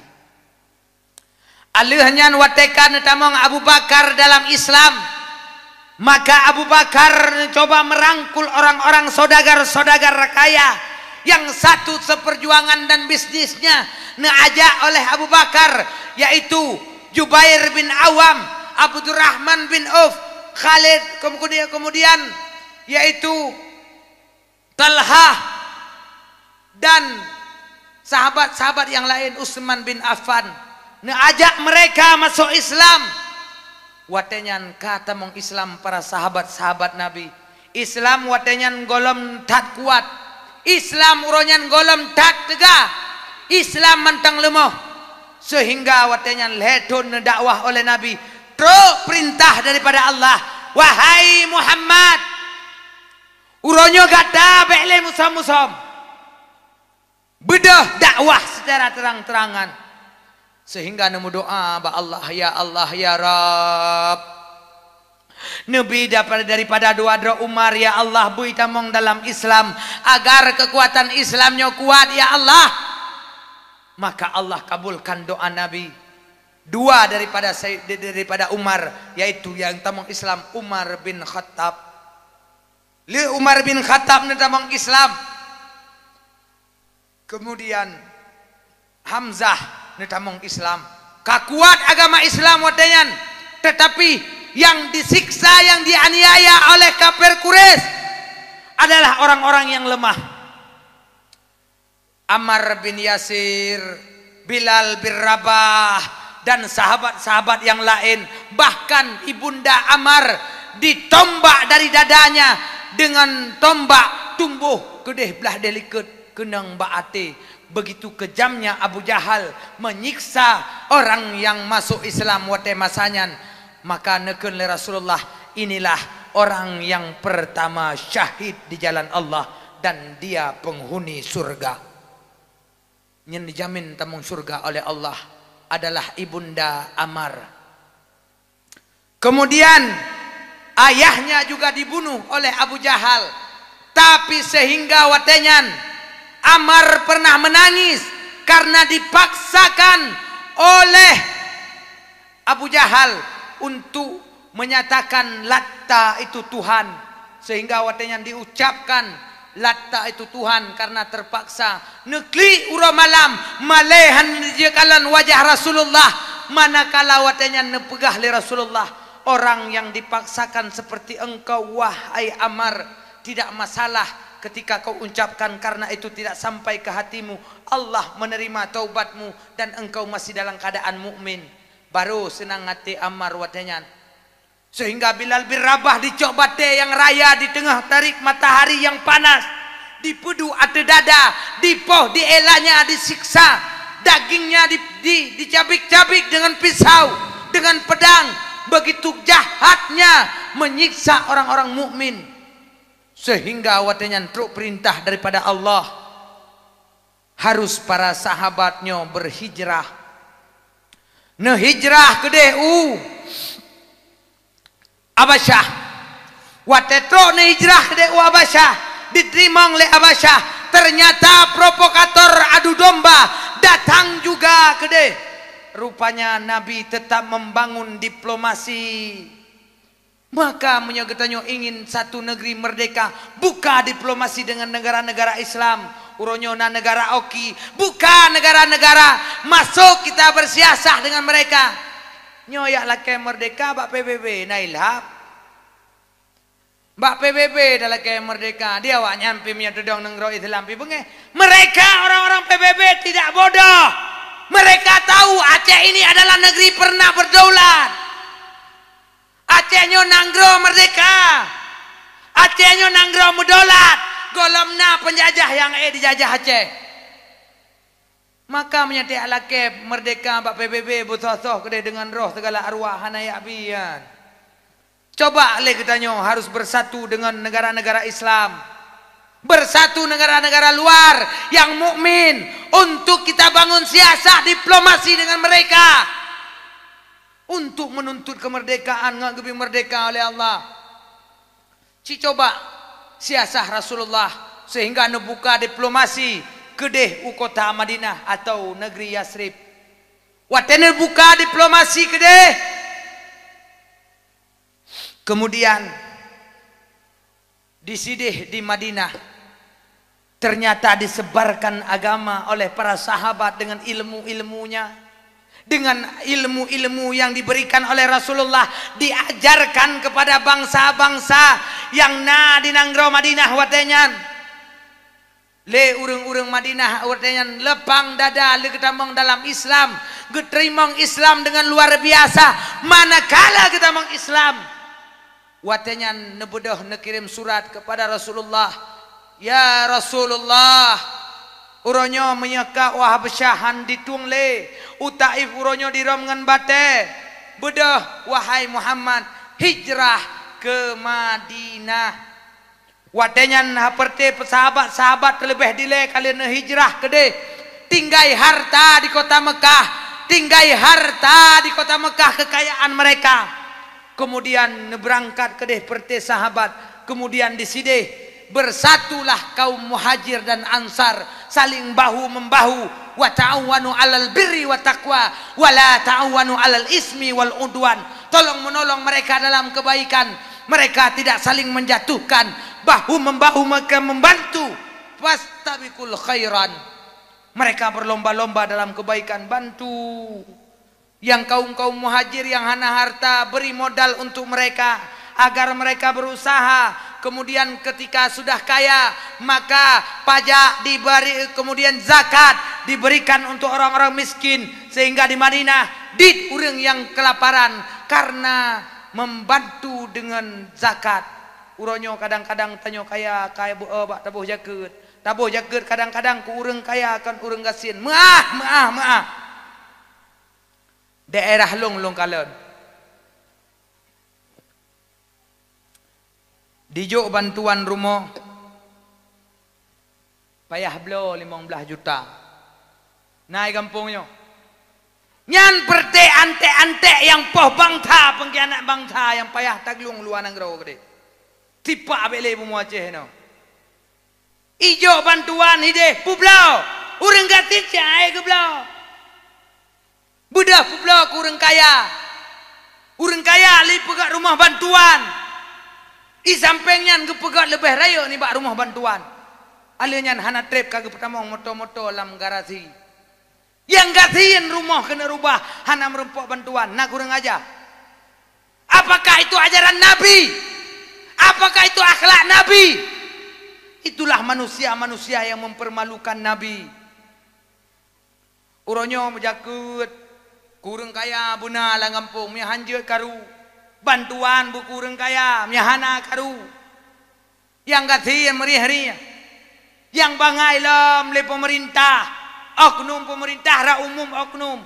Alihnya watekan tamong Abu Bakar dalam Islam. Maka Abu Bakar coba merangkul orang-orang sodagar-sodagar kaya yang satu seperjuangan dan bisnisnya diajak oleh Abu Bakar yaitu Jubair bin Awam, Abu Abdurrahman bin Uf, Khalid kemudian kemudian yaitu Talha dan sahabat-sahabat yang lain Utsman bin Affan diajak mereka masuk Islam watenyan kata mong Islam para sahabat-sahabat Nabi. Islam watenyan golom tak kuat. Islam uronyan golom tak tegah. Islam mentang lemah. Sehingga watenyan lehdun dakwah oleh Nabi. Tro perintah daripada Allah. Wahai Muhammad. Uronyo gata be'le musam-musam. Bedah dakwah secara terang-terangan sehingga nemu doa ba Allah ya Allah ya Rab. Nabi daripada, daripada doa doa Umar ya Allah bui tamong dalam Islam agar kekuatan Islamnya kuat ya Allah maka Allah kabulkan doa Nabi dua daripada daripada Umar yaitu yang tamong Islam Umar bin Khattab li Umar bin Khattab ni tamong Islam kemudian Hamzah netamong Islam. Kakuat agama Islam wadayan. Tetapi yang disiksa, yang dianiaya oleh kafir Quraisy adalah orang-orang yang lemah. Ammar bin Yasir, Bilal bin Rabah dan sahabat-sahabat yang lain bahkan ibunda Ammar ditombak dari dadanya dengan tombak tumbuh gede belah delikat kenang baati Begitu kejamnya Abu Jahal menyiksa orang yang masuk Islam wate masanyan. Maka nekun le Rasulullah inilah orang yang pertama syahid di jalan Allah dan dia penghuni surga. Yang dijamin temung surga oleh Allah adalah ibunda Amar. Kemudian ayahnya juga dibunuh oleh Abu Jahal. Tapi sehingga watenyan Amar pernah menangis karena dipaksakan oleh Abu Jahal untuk menyatakan Latta itu Tuhan sehingga watenya diucapkan Latta itu Tuhan karena terpaksa nekli ura malam malehan jekalan wajah Rasulullah manakala watenya nepegah le Rasulullah orang yang dipaksakan seperti engkau wahai Amar tidak masalah ketika kau ucapkan karena itu tidak sampai ke hatimu Allah menerima taubatmu dan engkau masih dalam keadaan mukmin baru senang hati Ammar wadanya sehingga bila lebih Rabah dicoba teh yang raya di tengah tarik matahari yang panas dipudu ada dada dipoh dielanya disiksa dagingnya di, di, dicabik-cabik dengan pisau dengan pedang begitu jahatnya menyiksa orang-orang mukmin sehingga awatnya truk perintah daripada Allah harus para sahabatnya berhijrah nehijrah ke DU Abasyah watetro nehijrah ke DU Abasyah diterima oleh Abasyah ternyata provokator adu domba datang juga ke DU rupanya Nabi tetap membangun diplomasi Maka nyo ingin satu negeri merdeka Buka diplomasi dengan negara-negara Islam Uronyo na negara Oki Buka negara-negara Masuk kita bersiasah dengan mereka Nyoyak laki merdeka Mbak PBB na Nailhab Mbak PBB adalah kayak merdeka Dia awak nyampi minyak dedong nenggro Islam Mereka orang-orang PBB tidak bodoh Mereka tahu Aceh ini adalah negeri pernah berdaulat Aceh-nya nanggro merdeka. Aceh-nya nanggro mudolat. Golomna penjajah yang eh dijajah Aceh. Maka menyati keb merdeka bak PBB bersosoh kedai dengan roh segala arwah hanayak biyan. Coba leh kita nyoh harus bersatu dengan negara-negara Islam. Bersatu negara-negara luar yang mukmin untuk kita bangun siasah diplomasi dengan Mereka untuk menuntut kemerdekaan ngak gebi merdeka oleh Allah. Ci coba siasah Rasulullah sehingga nebuka diplomasi kedeh ukota Madinah atau negeri Yasrib. Watene buka diplomasi kedeh. Kemudian di sidih di Madinah ternyata disebarkan agama oleh para sahabat dengan ilmu-ilmunya. ilmu ilmunya dengan ilmu-ilmu yang diberikan oleh Rasulullah diajarkan kepada bangsa-bangsa yang na di nanggro Madinah watenyan le urung-urung Madinah watenyan lepang dada le ketamong dalam Islam getrimong Islam dengan luar biasa manakala kita ketamong Islam watenyan nebudoh nekirim surat kepada Rasulullah ya Rasulullah Uronyo menyeka wah besahan ditung utaif uronyo dirom ngan bate bedah wahai Muhammad hijrah ke Madinah Watenyan haperti sahabat-sahabat terlebih dile kali ne hijrah kede tinggai harta di kota Mekah tinggai harta di kota Mekah kekayaan mereka kemudian ne berangkat kede perti sahabat kemudian di sini bersatulah kaum muhajir dan ansar saling bahu membahu wa ta'awanu alal birri wa taqwa wa la ta'awanu alal ismi wal udwan tolong menolong mereka dalam kebaikan mereka tidak saling menjatuhkan bahu membahu mereka membantu fastabiqul khairan mereka berlomba-lomba dalam kebaikan bantu yang kaum-kaum muhajir yang hana harta beri modal untuk mereka agar mereka berusaha kemudian ketika sudah kaya maka pajak diberi kemudian zakat diberikan untuk orang-orang miskin sehingga di Madinah dit urang yang kelaparan karena membantu dengan zakat uronyo kadang-kadang tanyo kaya kaya bu, uh, bak tabuh jaket tabuh jaket kadang-kadang ku urang kaya kan urang gasin maah maah maah daerah long long kalon dijuk bantuan rumah payah belo lima 15 juta naik kampungnya nyan perte ante-ante yang poh bangsa pengkhianat bangsa yang payah taglung luar nang grau gede tipa bele bu muaceh no ijo bantuan hide publau urang gati cai ke belau budak publau urang kaya urang kaya li pegak rumah bantuan I sampingnya gepegat lebih raya ni bak rumah bantuan. Alanya hana trip kage pertama moto-moto dalam garasi. Yang gasiin rumah kena rubah hana merempok bantuan nak kurang aja. Apakah itu ajaran Nabi? Apakah itu akhlak Nabi? Itulah manusia-manusia yang mempermalukan Nabi. Uronyo mejakut kurang kaya buna lang kampung mi hanjeut karu bantuan buku rengkaya nyahana karu yang gati yang merihri yang bangai lom le pemerintah oknum pemerintah ra umum oknum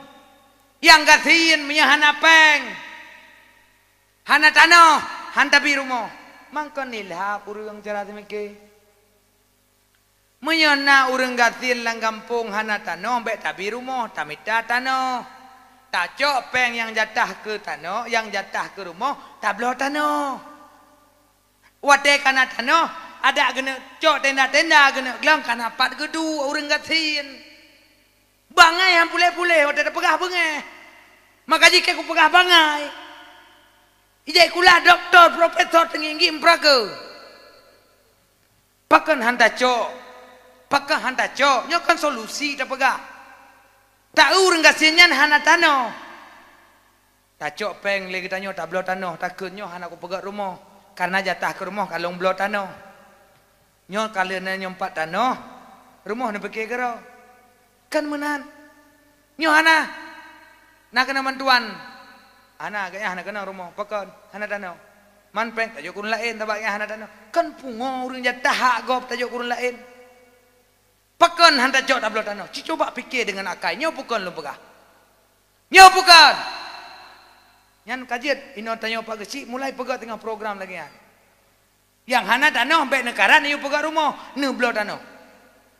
yang gati yang nyahana peng hana tano hanta biru mo mangko nilha urang jarat meke menyana urang gati lang kampung hana tano be tabiru mo tamita tano tak cok peng yang jatah ke tanah, yang jatah ke rumah, tak boleh tanah. Wate kana tanah, ada kena cok tenda-tenda kena gelang kana pat gedu orang gatin. Bangai yang pulih-pulih, wate tak pegah bengai. Maka jika aku pegah bangai, Ijai kulah doktor, profesor tinggi empraga. Pakan hantar cok. Pakan hantar cok. Nyokan solusi tak pegah. Tahu rengasinya kan, hana Tano. Tak cok peng lagi tanya tak Tano. Tak Takutnya hana aku pegak rumah. Karena jatah ke rumah kalau belah Tano. Nyo kalau nak nyempat Tano. Rumah ni pergi kera. Kan menan. Nyo hana. Nak kena mantuan. Hana agaknya hana kena rumah. Pekan hana Tano. Man peng tak cok kurun lain. Tak bagaimana ya, hana Tano. Kan punggung orang jatah hak gop tak cok kurun Lain. Pekan hantar jauh tak belah tanah. Cik cuba fikir dengan akal. Nyo bukan lu berah. Nyo bukan. Yang kajit. Ini tanya Pak Kecik. Mulai pegang tengah program lagi. Ya. Yang hana tanah. Bek negara ni pegak rumah. Ni belah tanah.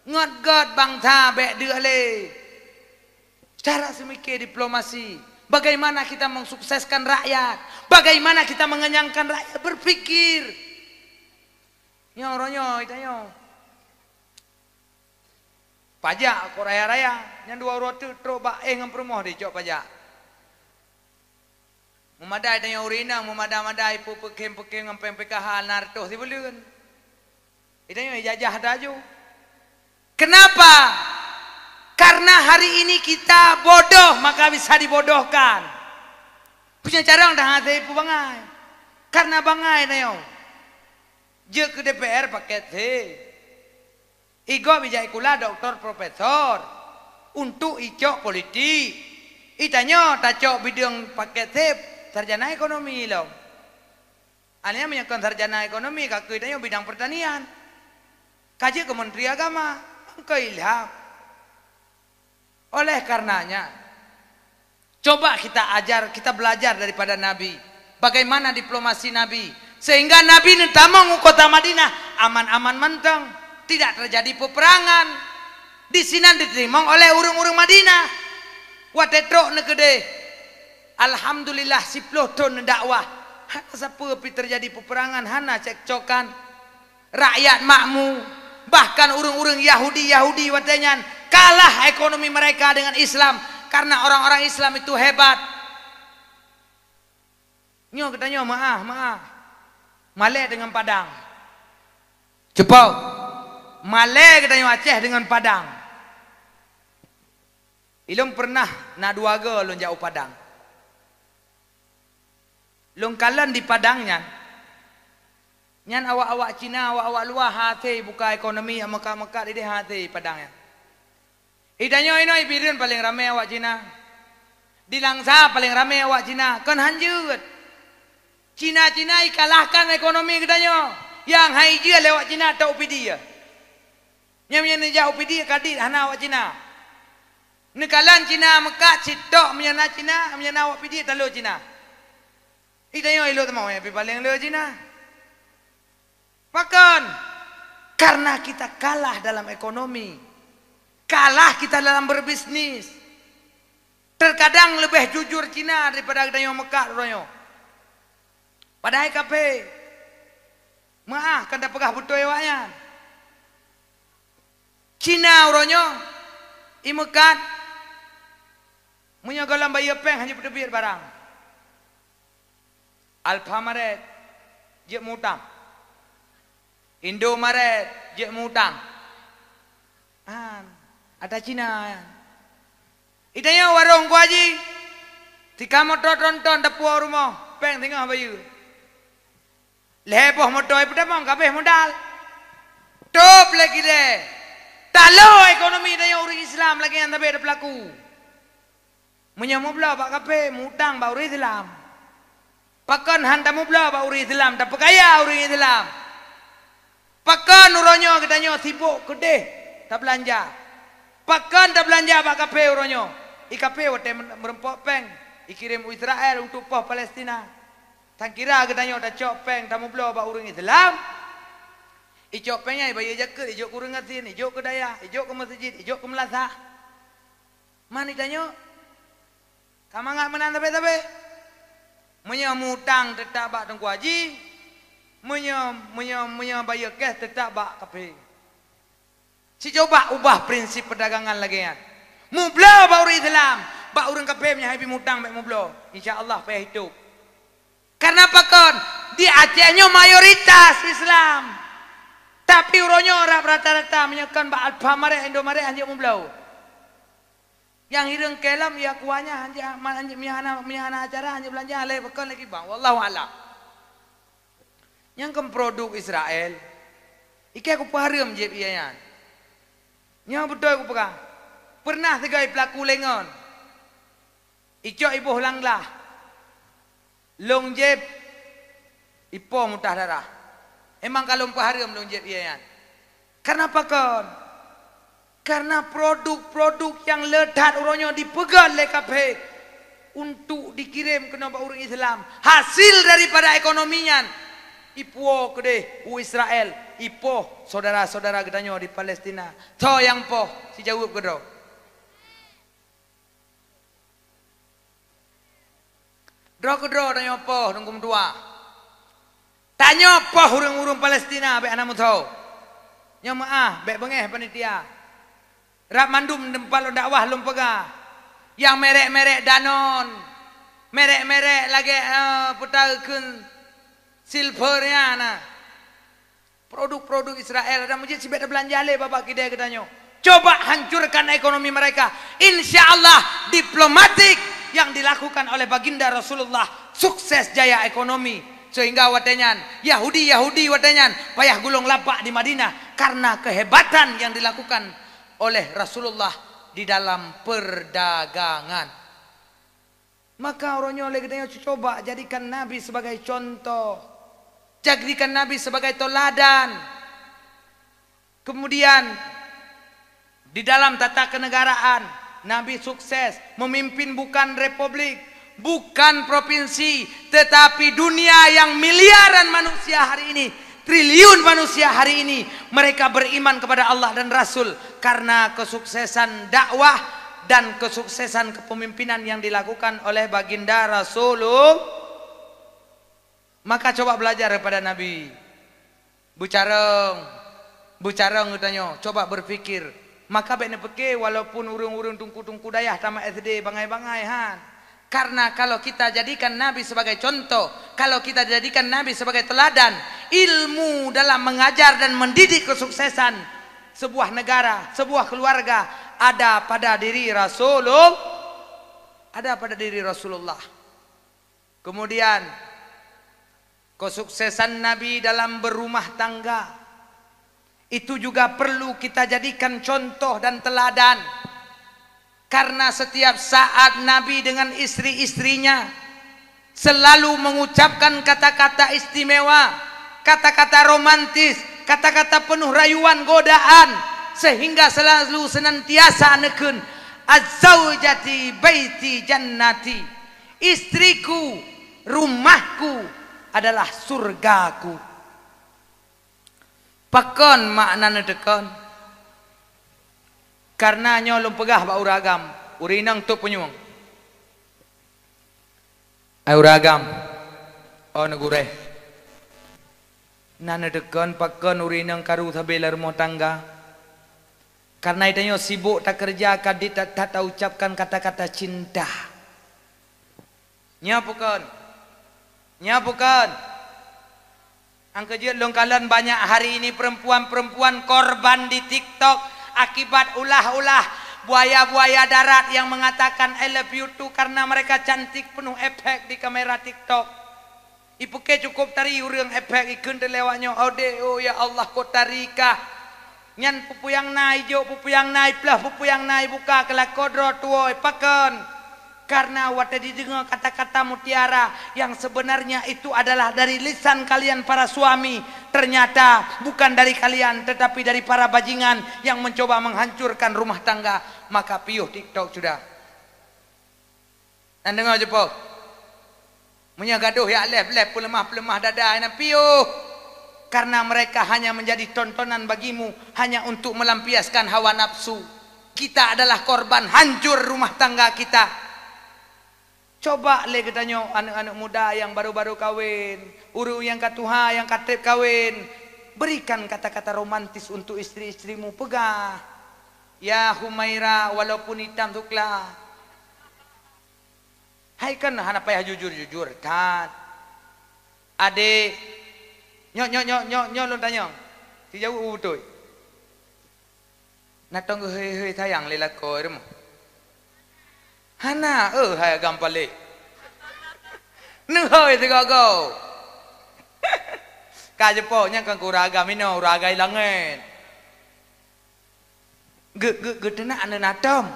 Ngat ngat bangsa. Bek dia leh. Cara semikir diplomasi. Bagaimana kita mensukseskan rakyat. Bagaimana kita mengenyangkan rakyat. Berfikir. Nyo ronyo Ini nyo pajak aku raya-raya yang dua orang tu teruk baik eh dengan perumah dia cok pajak memadai dengan urina memadai-madai pepekin-pekin dengan pempekahal nartuh kan. dia boleh kan itu yang jajah raju kenapa karena hari ini kita bodoh maka bisa dibodohkan punya cara orang dah hati ibu bangai karena bangai dia ke DPR pakai teh Igo bijak kula doktor profesor untuk ijo politik. Ita Itanya taco bidang paket tip sarjana ekonomi lo. Anya menyekon sarjana ekonomi kak itanya bidang pertanian. Kaji kementerian agama ilham. Oleh karenanya coba kita ajar kita belajar daripada Nabi bagaimana diplomasi Nabi sehingga Nabi nentamong kota Madinah aman-aman menteng. -aman tidak terjadi peperangan di sini diterima oleh urung-urung Madinah kuat etrok ni gede Alhamdulillah si Ploton dakwah ha, siapa pun terjadi peperangan Hana cekcokan rakyat makmu bahkan urung-urung Yahudi-Yahudi watenyan kalah ekonomi mereka dengan Islam karena orang-orang Islam itu hebat kita katanya maaf maaf malek dengan padang Cepau. Malay kita tanya Aceh dengan Padang. Ilum pernah nak dua ke lu jauh Padang. Lu kalan di Padangnya. Nyan awak-awak Cina, awak-awak luar hati buka ekonomi yang mekat-mekat ini hati Padangnya. Idanya ini pilihan paling ramai awak Cina. Di Langsa paling ramai awak Cina. Kan hanjut. Cina-Cina ikalahkan ekonomi kita. Yang hijau lewat Cina tak upidi ya. Yang punya nejah upidi kadit hana awak Cina. Nekalan Cina Mekah cedok punya nak Cina, punya nak awak pidi telur Cina. Ida yo elok temau ya, eh, paling elok Cina. Makan. Karena kita kalah dalam ekonomi. Kalah kita dalam berbisnis. Terkadang lebih jujur Cina daripada yang Mekah Royo. Padahal KP. Maaf, kan dah pegah butuh ewaknya. Ya, Cina orangnya imekat munya galam bayi apa hanya berdebir barang alfa maret je mutam indo maret je mutam ada cina itanya warung ku aji tika motor tonton depu rumah peng tengah bayi lepo motor ipda mong kabeh modal top lagi deh tak low ekonomi dengan orang Islam lagi yang tak pelaku. Menyamu pula Pak Kape, mutang Pak Uri Islam. Pakon hantamu pula Pak Uri Islam, tak kaya Uri Islam. Pakon uronyo kita nyo sibuk gede, tak belanja. Pakon tak belanja Pak Kape uronyo. Ikape wate merempok peng, ikirim Israel untuk poh Palestina. Tangkira kita nyo tak cok peng, tak mau pula Pak Uri Islam. Ijok pengai bayi jaket, ijok kurung hati ni, ijok ke daya, ijok ke masjid, ijok ke melasa. Mana tanya? Kamu enggak menang tapi-tapi? Menya mutang tetap bak tengku haji. Menya, menya, menya bayar kes tetap bak kepe. Si coba ubah prinsip perdagangan lagi ya. Mubla baru Islam. Bak orang kepe menya habi mutang bak mubla. Insyaallah payah hidup. Kenapa kon? Di Aceh mayoritas Islam. Tapi uronyo rap rata-rata menyekan ba alfa mare endo mare anje mumblau. Yang hidung kelam ya kuanya anje man anje miana miana acara anje belanja ale bekan lagi bang. Wallahu ala. Yang kemproduk Israel. Iki aku parium je pianyan. Nyang betoi aku pegang. Pernah segai pelaku lengon. Ico ibu hulanglah. Long jeb. Ipo mutah darah. Emang kalau empat hari belum jadi ya. Kenapa kan? Karena produk-produk yang ledat uronyo dipegal oleh kafe untuk dikirim ke nombor urung Islam. Hasil daripada ekonominya. Ipo kede u Israel. Ipo saudara-saudara kita nyor di Palestina. To yang po si jawab kedo. Dro kedo danyo po nunggum dua. Tanya apa hurung-hurung Palestina Bek anak mutau Nyama ah, bek bengeh panitia Rap mandum dempal dakwah lumpega Yang merek-merek danon Merek-merek lagi uh, eh, putarkan Silvernya ah, na. Produk-produk Israel Ada mujib si bek dah belanja leh bapak kita katanya Coba hancurkan ekonomi mereka Insya Allah diplomatik yang dilakukan oleh baginda Rasulullah sukses jaya ekonomi sehingga watenyan Yahudi Yahudi watenyan payah gulung lapak di Madinah karena kehebatan yang dilakukan oleh Rasulullah di dalam perdagangan maka orangnya oleh kita coba jadikan Nabi sebagai contoh jadikan Nabi sebagai toladan kemudian di dalam tata kenegaraan Nabi sukses memimpin bukan republik bukan provinsi tetapi dunia yang miliaran manusia hari ini triliun manusia hari ini mereka beriman kepada Allah dan Rasul karena kesuksesan dakwah dan kesuksesan kepemimpinan yang dilakukan oleh baginda Rasulullah maka coba belajar kepada Nabi Bu Carong Bu Carong katanya coba berpikir maka baiknya pergi walaupun urung-urung tungku-tungku dayah sama SD bangai-bangai han -bangai, Karena kalau kita jadikan Nabi sebagai contoh, kalau kita jadikan Nabi sebagai teladan, ilmu dalam mengajar dan mendidik kesuksesan sebuah negara, sebuah keluarga ada pada diri Rasulullah. Ada pada diri Rasulullah. Kemudian kesuksesan Nabi dalam berumah tangga itu juga perlu kita jadikan contoh dan teladan karena setiap saat Nabi dengan istri-istrinya selalu mengucapkan kata-kata istimewa, kata-kata romantis, kata-kata penuh rayuan godaan sehingga selalu senantiasa anekun azzaujati baiti jannati istriku rumahku adalah surgaku pekon maknane dekon Karena nyolong pegah bau ragam, urinang tu penyuang ai uragam oh negure nana dekan pakan urinang karu sabe lar tangga karena itu nyo sibuk tak kerja kadi tak tak ta ucapkan kata-kata cinta nya bukan nya bukan Angkejut longkalan banyak hari ini perempuan-perempuan korban di TikTok akibat ulah-ulah buaya-buaya darat yang mengatakan I love you too karena mereka cantik penuh efek di kamera TikTok. Ibu ke cukup tari urang efek ikan de lewanyo ode oh, oh ya Allah ko tarika. Nyan pupuyang pupu yang naik nai pupu yang naik buka kelak kodro tuoi pakan karena waktu didengar kata-kata mutiara yang sebenarnya itu adalah dari lisan kalian para suami ternyata bukan dari kalian tetapi dari para bajingan yang mencoba menghancurkan rumah tangga maka piuh tiktok sudah dan dengar je pok punya gaduh ya lef lef pelemah pelemah dada ini ya, piuh karena mereka hanya menjadi tontonan bagimu hanya untuk melampiaskan hawa nafsu kita adalah korban hancur rumah tangga kita Coba le kita katanya anak-anak muda yang baru-baru kahwin. Uru yang katuha yang katrip kahwin. Berikan kata-kata romantis untuk istri-istrimu pegah. Ya Humaira walaupun hitam tukla. Hai kan hana payah jujur-jujur kan. Adik. Nyok nyok nyok nyok nyok lu tanya. Si jauh betul. Nak tunggu hei hei sayang lelaki rumah. Hana eh hai agam palik. Nu hoi tiga go. Ka jepo nya kan kuraga mino uraga ilangen. Ge ge ge tena ane natom.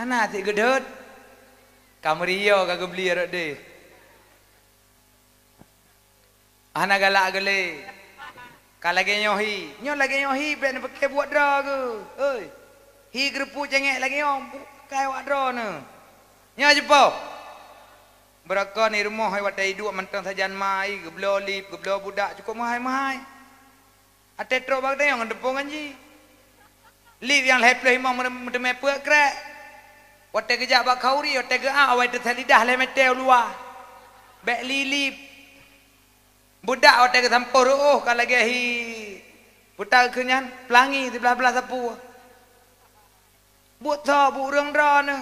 Hana ti gedot. Kamrio ka ge beli rek de. Hana galak gele. Ka lagi nyohi, nyoh lagi nyohi ben beke buat dra ke. Oi. Hi gerpu cengek lagi om kai awak drone. Nya jepo. Berakan ni rumah awak dah hidup mentang saja mai, geblo lip, geblo budak cukup mahai-mahai. Ate tro bak dah yang depo kanji. Lip yang lep leh mau mentem pek krek. Wate geja bak khauri, wate ge a awak tu selidah leh mete luar. Bek lilip. Budak wate ge sampo roh kalau ge hi. Budak kenyan pelangi di belah-belah sapu buat tak buk orang rana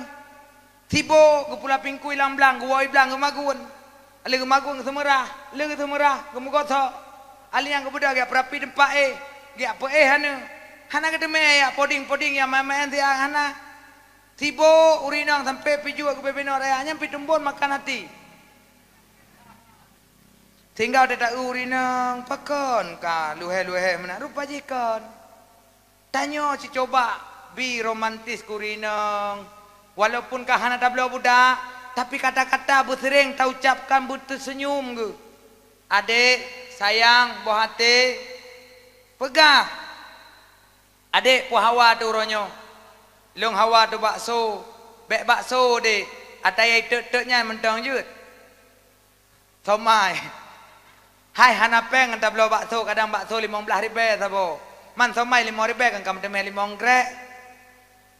tiba ke pula pingku lang belang ke wawai belang ke magun ala ke magun ke semerah ala ke semerah ke mugota ala yang kebudak ke perapi tempat eh ke apa eh hana hana ke demai ya poding-poding yang main-main dia ah, hana tiba urinang sampai piju ke bebena raya hanya pergi tumbun makan hati tinggal dia tak urinang pakon ke luhe luheh mana rupa jikan tanya si cobak tapi romantis kurinong. Walaupun kahana tak belah budak, tapi kata-kata bu sering tak ucapkan bu tersenyum ke. Adik, sayang, bu hati, pegah. Adik, bu hawa tu ronyo. Long hawa tu bakso. Bek bakso dek. Atai ayat tuk-tuknya mentang jut. Somai. Hai peng tak belah bakso. Kadang bakso lima belah ribet sabo. Man somai lima ribet kan kamu temen lima ribet.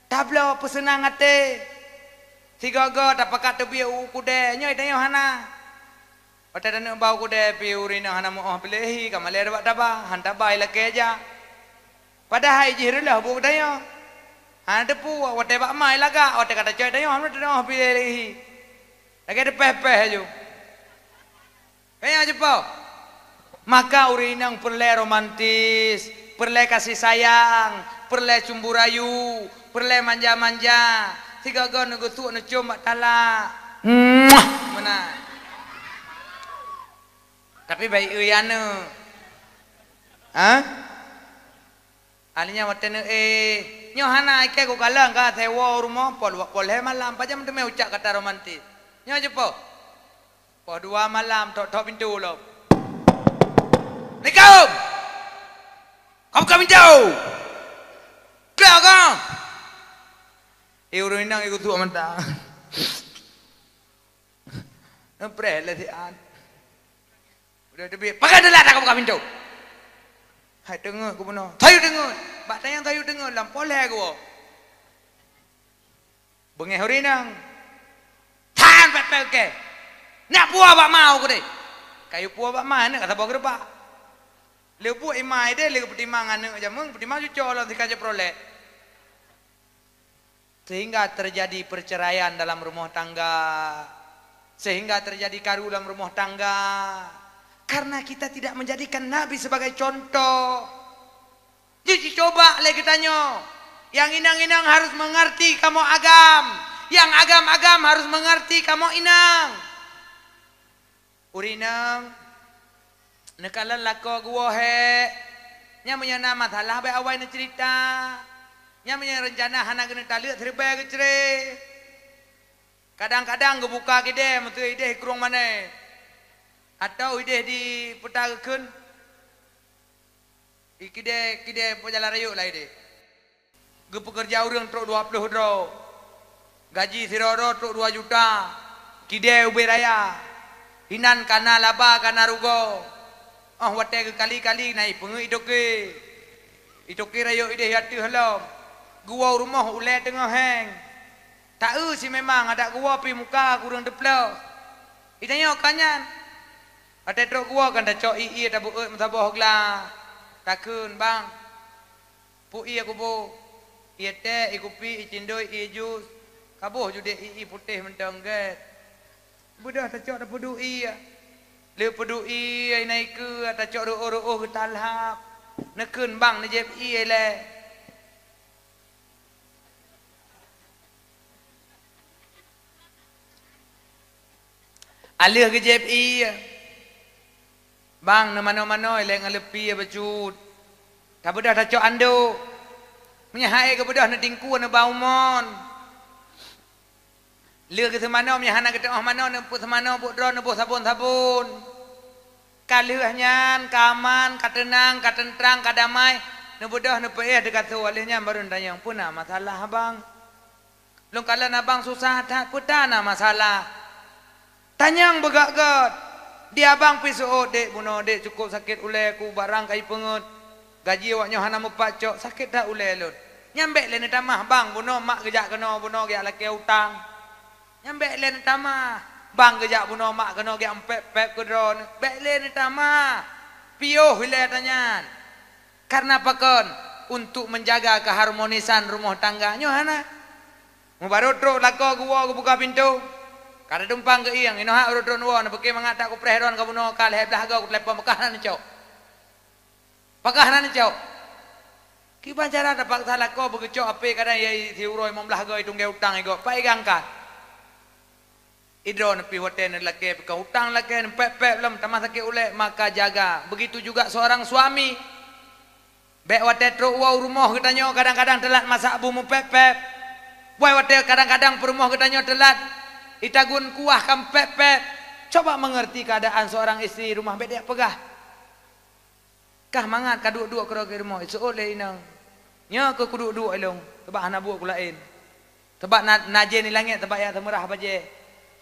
Tak apa senang hati. tiga gogo tak pakat tu biar uku kuda. Nyoi tanya hana. Pada tanya bau kuda. Pia urina hana mu'ah pilihi. Kamalai rebat tabah. Han tabah ila keja. Padahal jihirulah buku tanya. Han tepu. Wate bak mai laga. Wate kata coy tanya. Hamna tanya mu'ah pilihi. Lagi ada pepeh je. Kenapa jumpa? Maka urina perlu romantis. perlu kasih sayang. perlu cumbu cumbu rayu perlai manja-manja si gagal nak gosok nak cium mak talak mana tapi baik ia ni ha alinya waktu ni eh nyo hana ikai ko kalang ka sewa rumah pol pol malam pajam tu me ucap kata romantis nyo jepo po dua malam tok tok pintu lo nikau kau kau pintu kau kau Eh orang Minang ikut tua mentang. Nampreh lah si An. Udah debi. Pakai dulu tak aku buka pintu. Hai dengar aku mana. Tahu dengar. Bak tayang tahu dengar. Lampau leh aku. Bengih orang Minang. Tahan pepel ke. Nak buah bak mau Kau deh. Kayu buah bak mana kata bawa gerbak. Lepuk imai deh. Lepuk petimang anak. Jamun hmm, pertimbangan cucu. Lepuk lah, petimang cucu. Lepuk petimang sehingga terjadi perceraian dalam rumah tangga sehingga terjadi karu dalam rumah tangga karena kita tidak menjadikan Nabi sebagai contoh jadi coba lagi kita tanya yang inang-inang harus mengerti kamu agam yang agam-agam harus mengerti kamu inang urinang nekalan lako gua nyamunya nama menyana masalah bai awai cerita yang punya rencana hana kena talak terbaik ke cerai kadang-kadang kebuka ke dia mesti ide kurung mana atau ide di Iki petarkan ikide pun jalan rayuk lah ide ge pekerja orang truk 20 dro gaji siroro truk 2 juta kide ube raya hinan kana laba kana rugo oh wate kali-kali naik pengu itu ke itu ke rayuk ide hati halam gua rumah ulet dengan hang tak tahu er si memang ada gua pi muka kurang depla ditanya kanyan ada dok gua kan dah cok ii ada buat er, mentabah gla takun bang pu i aku bo ia te aku pi icindoi i jus kabuh jude i putih mentang get budah tak cok dapudu ii ah. le pudu ii naik ke ah, tak cok ro ro ro talhap neken bang ne jep ii le alih ke JPI e, ya. bang na mano-mano ilang alepi ya becut tak bedah tak cok ando menyahai ke bedah na tingku na baumon Lihat ke semana, punya anak kata, oh mana, nak buat semana, buat drone, nak buat sabun-sabun. Kalihnya, lah kaman, katenang, katentrang, kadamai. Nak buat dah, nak payah eh, dekat tu, baru nak yang pun nak masalah abang. Belum kalah abang susah, tak pun nak masalah. Tanya begat-gat. Di abang pergi suut. Oh, dek buna, dek cukup sakit ulai aku. Barang kai pengut. Gaji awak nyohan nama pacok. Sakit tak oleh lu, Nyambek lain tamah. Bang buna, mak kejak kena buna. Gak laki utang. Nyambek lain tamah. Bang kejak buna, mak kena. Gak empat pep ke drone. Bek lain tamah. Piyuh ulai tanyan. Karena apa kan? Untuk menjaga keharmonisan rumah tangga. Nyohan lah. Mubarut teruk lakau gua. Gua Gua buka pintu. Kada dumpang ke iang, ino hak urut-urut wa, nak pergi mangat tak ku preheron ka buno ka leh belah aku telepon Mekah nan cau. Pakah nan cau. Ki bancara ada pak salah ko begecok ape kada ya si uroi mom belah gawe tunggu utang ego. Pai gangka. Idro nepi hotel nan lake ka utang lake nan pepe belum tamak sakit ulek maka jaga. Begitu juga seorang suami. Bek watet tro wa rumah kitanyo kadang-kadang telat masak bumu pepe. Buai watet kadang-kadang perumah kitanyo telat itagun kuah kampepe. Coba mengerti keadaan seorang istri rumah bedek pegah. Kah mangat kah duduk-duduk kerok ke rumah. Itu oleh inang. Nya ke kuduk-duk ilung. Tebak anak buah kulain. Tebak na najen ni langit tebak yang temerah baje.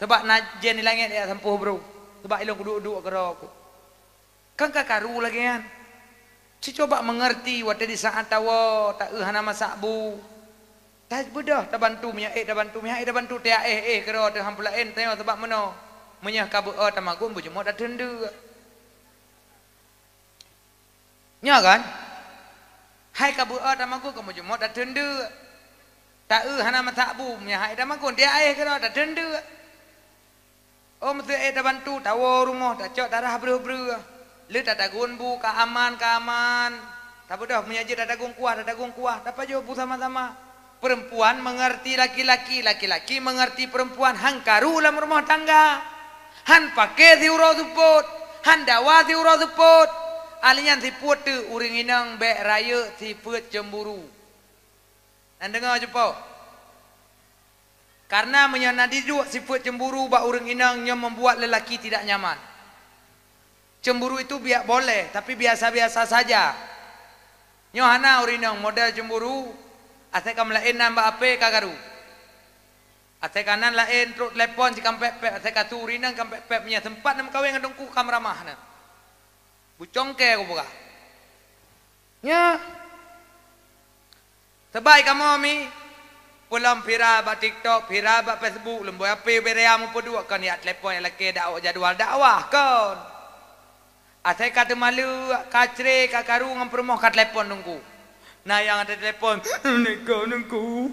Tebak najen ni langit yang sempuh bro. Tebak ilung kuduk-duk kerok. Kan kah karu lagi kan. Si coba mengerti waktu di saat tawa tak eh anak masak buah. Tak mudah tak bantu minyak eh tak bantu minyak eh tak bantu tiak eh eh kira ada hang pula en tengok sebab mana. Menyah kabu oh tak magum bu cuma dah tendu. Nya kan? Hai kabu oh tak magum kamu cuma dah tendu. Tak eh hana mata bu minyak hai dah magum tiak eh kira dah tendu. Oh mesti eh tak bantu tawo rumah tak cok darah beru-beru. Lu tak tagun bu ka aman ka aman. Tak bodoh menyaji tak tagung kuah tak tagung kuah. Tak apa jo bu sama-sama perempuan mengerti laki-laki, laki-laki mengerti perempuan. Han karu dalam rumah tangga. Han pakai di urah tuput. Han dawa di urah tuput. Alinya di putu, uring inang, bek raya, di put cemburu. Dan dengar jumpa. Karena menyenadi dua sifat cemburu bak orang inang yang membuat lelaki tidak nyaman. Cemburu itu biak boleh, tapi biasa-biasa saja. Nyohana orang inang model cemburu, Asyik kamu lain nambah apa kak garu? Asyik kanan lain terus telepon si kampek pep. Asyik kasu rinan kampek pep punya sempat nama kawin dengan dongku kameramah. Bucong ke aku buka. Ya. Sebaik kamu ami. Pulang pira bak TikTok, pira bak Facebook. Lembut apa yang beri kamu pun dua. Kau ni telefon yang lelaki dakwah jadual dakwah kan. Asyik kata malu, kacere, kakaru dengan perumah kat telepon dongku. Nah yang ada telefon Nego nengku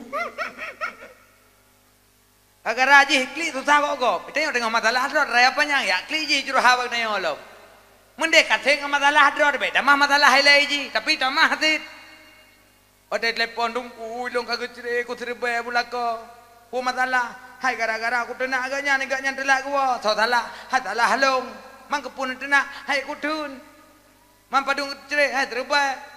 Agar rajin klik tu tak kok kok Kita tengok masalah hadrat raya panjang Ya klik je curuh hawa kena yang olok Mendekat tengok masalah hadrat Baik tamah masalah lain je Tapi tamah hasil Ada telefon tungku Ilung kaga cerai Aku serba pula kau Aku oh, masalah Hai gara-gara aku tenak agaknya Negaknya telak gua So salah Hai salah halong Mangkepun tenak Hai kudun Mampadung cerai Hai terbaik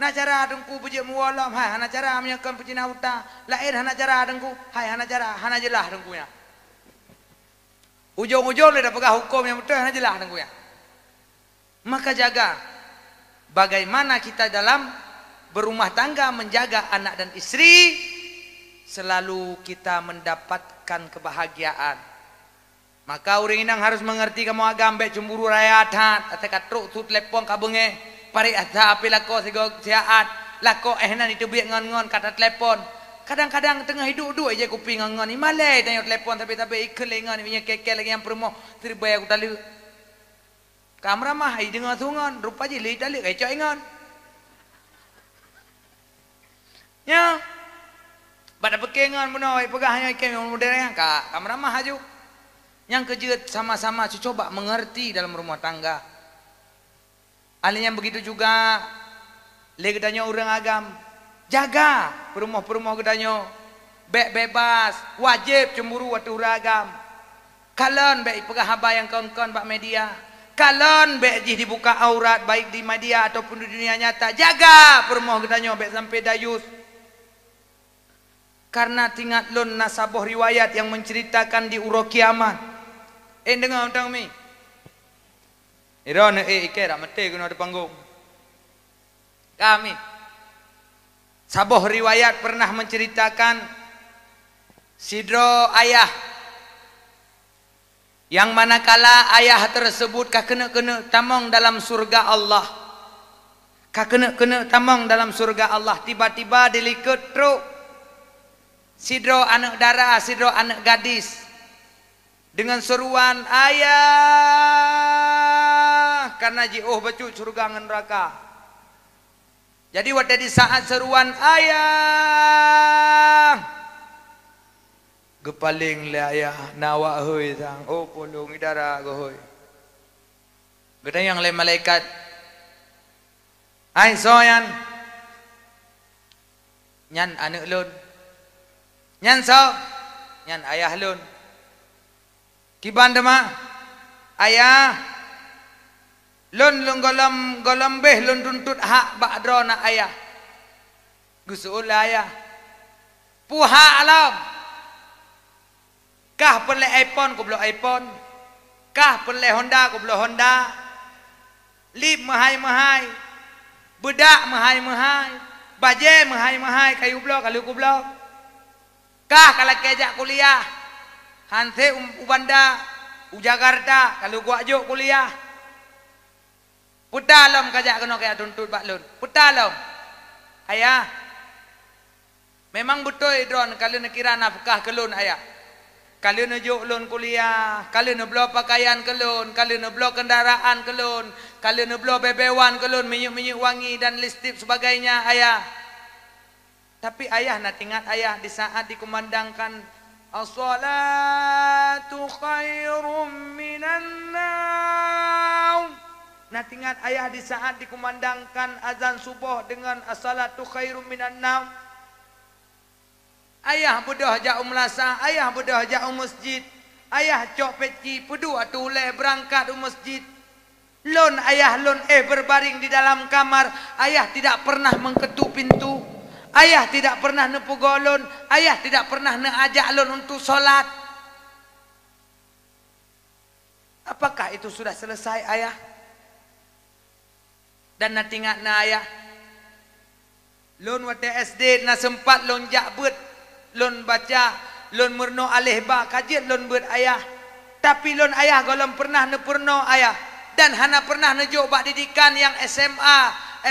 nak cara dengku bujuk mualam hai hana cara amnya kan pujina uta lain hana cara dengku hai hana cara hana jelah dengku nya ujung-ujung dia pegah hukum yang betul hana jelah dengku nya maka jaga bagaimana kita dalam berumah tangga menjaga anak dan isteri selalu kita mendapatkan kebahagiaan maka orang inang harus mengerti kamu agam baik cemburu rakyat hat ha. atau katruk tut lepong kabungnya eh parik ada api lako sigo siaat lako eh nan itu biak ngon-ngon kata telefon kadang-kadang tengah hidup duk aja kuping ngon-ngon ni malai tanya telefon tapi-tapi ikel ngon ni minyak kekel lagi yang permo terbaik aku talu kamera mah ai dengar sungon rupa je li talu kecok ngon ya pada pekengan mun oi pegah hanya ikem modern kak. kamera mah haju yang kejut sama-sama cuba mengerti dalam rumah tangga Alinya begitu juga legdanya orang agam jaga perumah-perumah gedanya be bebas wajib cemburu waktu orang agam kalon be pegah haba yang kawan-kawan bak media kalon be jih dibuka aurat baik di media ataupun di dunia nyata jaga perumah gedanya be sampai dayus karena tingat lun nasabah riwayat yang menceritakan di uro kiamat eh dengar undang mi Iron eh ikai dah mati guna di panggung. Kami. Sabah riwayat pernah menceritakan Sidro ayah yang manakala ayah tersebut kah kena kena tamong dalam surga Allah. Kah kena kena tamong dalam surga Allah tiba-tiba dilikut truk Sidro anak dara, Sidro anak gadis dengan seruan ayah karena jiuh oh, becuk surga ngan neraka. Jadi wadah di saat seruan ayah gepaling le ayah nawa hoi sang oh pulung idara go hoi. Gedang yang le malaikat ai soyan nyan ane lun nyan so nyan ayah lun kiban ayah Lun lun golam golam beh lun tuntut hak ba'dro na ayah. Gusul ayah. Puha alam. Kah pele iPhone ko blok iPhone. Kah pele Honda ko blok Honda. Lip mahai mahai. Bedak mahai mahai. Baje mahai mahai kayu blok kalu ko blok. Kah kala kejak kuliah. Hanse um, Ubanda, Ujakarta, kalau gua ajuk kuliah, Putalom kajak kena kaya tuntut baklun. Putalom. Ayah. Memang betul idron kalau nak kira nafkah kelun ayah. Kalau nak jok lun kuliah. Kalau nak beli pakaian kelun. Kalau nak beli kendaraan kelun. Kalau nak beli bebewan kelun. Minyak-minyak wangi dan listip sebagainya ayah. Tapi ayah nak ingat ayah di saat dikumandangkan As-salatu khairum minan naum Nah, Natingat ayah di saat dikumandangkan azan subuh dengan as-salatu khairum minan naum. Ayah budah ja umlasa, ayah budah ja um masjid. Ayah cok peci pedu atu le berangkat um masjid. Lon ayah lon eh berbaring di dalam kamar, ayah tidak pernah mengketuk pintu. Ayah tidak pernah nepu golon, ayah tidak pernah neajak lon untuk solat. Apakah itu sudah selesai ayah? dan nak tingat na ayah lon wate SD na sempat lon jabut lon baca lon merno alih ba kajit lon buat ayah tapi lon ayah golong pernah ne purno ayah dan hana pernah nejuk bak didikan yang SMA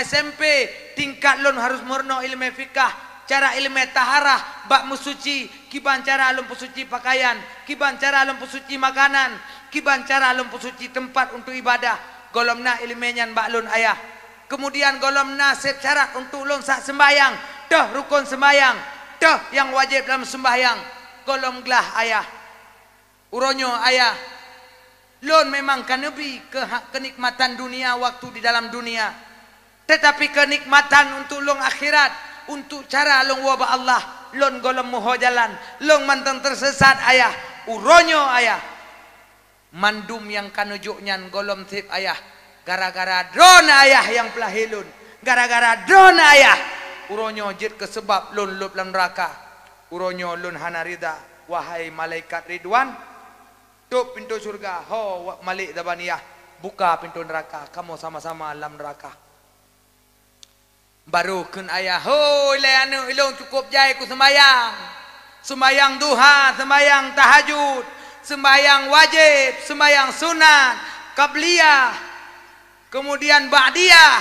SMP tingkat lon harus merno ilmu fikah cara ilmu taharah bak musuci kiban cara lon pesuci pakaian kiban cara lon pesuci makanan kiban cara lon pesuci tempat untuk ibadah golong na ilmenyan bak lon ayah kemudian golom nasib syarat untuk ulung sah sembahyang dah rukun sembahyang dah yang wajib dalam sembahyang golom gelah ayah uronyo ayah lon memang kan nabi ke ha- kenikmatan dunia waktu di dalam dunia tetapi kenikmatan untuk ulung akhirat untuk cara ulung wabah Allah lon golom muho jalan lon mantan tersesat ayah uronyo ayah mandum yang kanujuknya golom tip ayah gara-gara drone ayah yang pelahilun gara-gara drone ayah uronyo jid ke sebab lun lup lam neraka uronyo lun hanarida wahai malaikat ridwan tutup pintu surga ho malik dabaniyah buka pintu neraka kamu sama-sama dalam neraka baru kun ayah ho ilai anu ilung cukup jai ku sembayang sembayang duha sembayang tahajud sembayang wajib sembayang sunat qabliyah kemudian ba'diyah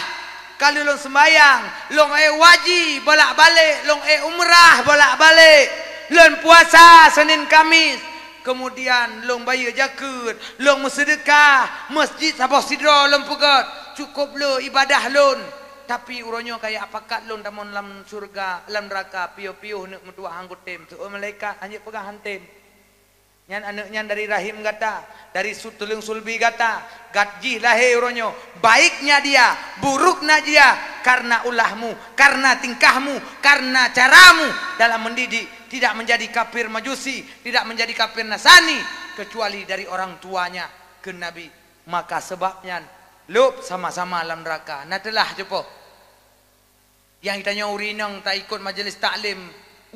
kalau long sembahyang long e wajib bolak balik long e umrah bolak balik long puasa senin kamis kemudian long bayar jakut, long sedekah masjid sabah sidro, long pegat cukup lo ibadah lo, tapi uronyo kayak apakah long damon dalam surga dalam neraka pio-pio nak mutua hangut tem tu oh, mereka hanya pegah hantem Nyan anak nyan dari rahim kata, dari sutuleng sulbi kata, gadji lah ronyo. Baiknya dia, buruk dia, karena ulahmu, karena tingkahmu, karena caramu dalam mendidik tidak menjadi kafir majusi, tidak menjadi kafir nasani kecuali dari orang tuanya ke nabi. Maka sebabnya lup sama-sama alam neraka. Nah telah jepo. Yang kita nyawurinang tak ikut majlis taklim.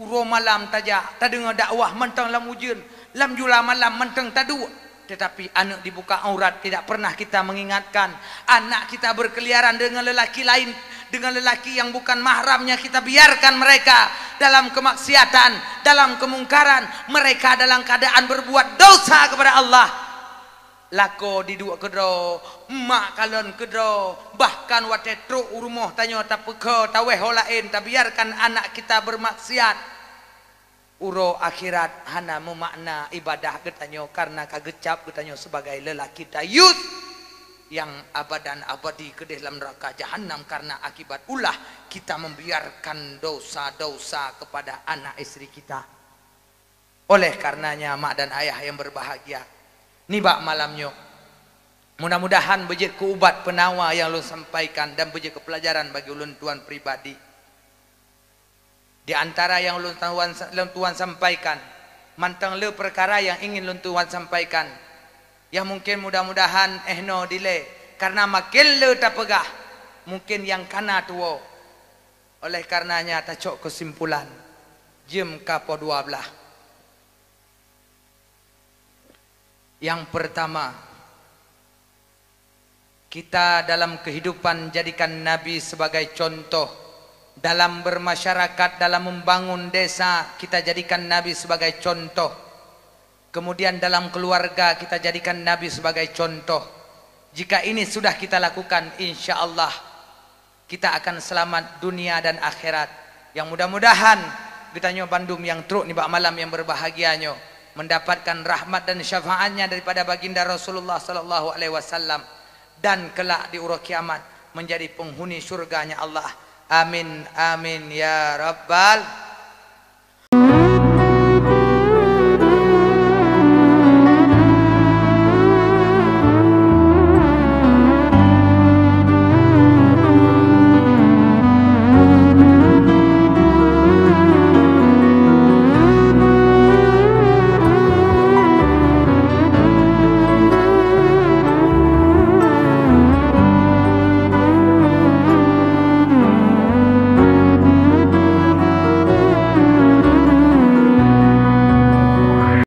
Uro malam tajak. Tak dengar dakwah mentang dalam ujian lam yula lam menteng tadu tetapi anak dibuka aurat tidak pernah kita mengingatkan anak kita berkeliaran dengan lelaki lain dengan lelaki yang bukan mahramnya kita biarkan mereka dalam kemaksiatan dalam kemungkaran mereka dalam keadaan berbuat dosa kepada Allah lako di dua kedro mak kalon kedro bahkan watetruk tru rumah tanyo tapi ke taweh holain tapi biarkan anak kita bermaksiat uro akhirat hana memakna ibadah getanyo karena kagecap getanyo sebagai lelaki dayut yang abad abadan abadi ke dalam neraka jahanam karena akibat ulah kita membiarkan dosa-dosa kepada anak istri kita oleh karenanya mak dan ayah yang berbahagia niba malamnyo mudah-mudahan bejir ke ubat penawa yang lu sampaikan dan bejir ke pelajaran bagi ulun tuan pribadi di antara yang luntuan-luntuan sampaikan Mantang le perkara yang ingin luntuan sampaikan Yang mungkin mudah-mudahan eh no dile Karena makin le tak pegah, Mungkin yang kana tuo Oleh karenanya tak cok kesimpulan Jem kapo dua belah Yang pertama Kita dalam kehidupan jadikan Nabi sebagai contoh dalam bermasyarakat, dalam membangun desa, kita jadikan Nabi sebagai contoh. Kemudian dalam keluarga kita jadikan Nabi sebagai contoh. Jika ini sudah kita lakukan, insya Allah kita akan selamat dunia dan akhirat. Yang mudah-mudahan kita nyo Bandung yang truk ni bak malam yang berbahagianya mendapatkan rahmat dan syafaatnya daripada baginda Rasulullah sallallahu alaihi wasallam dan kelak di urah kiamat menjadi penghuni syurganya Allah. Amin, amin ya Rabbal.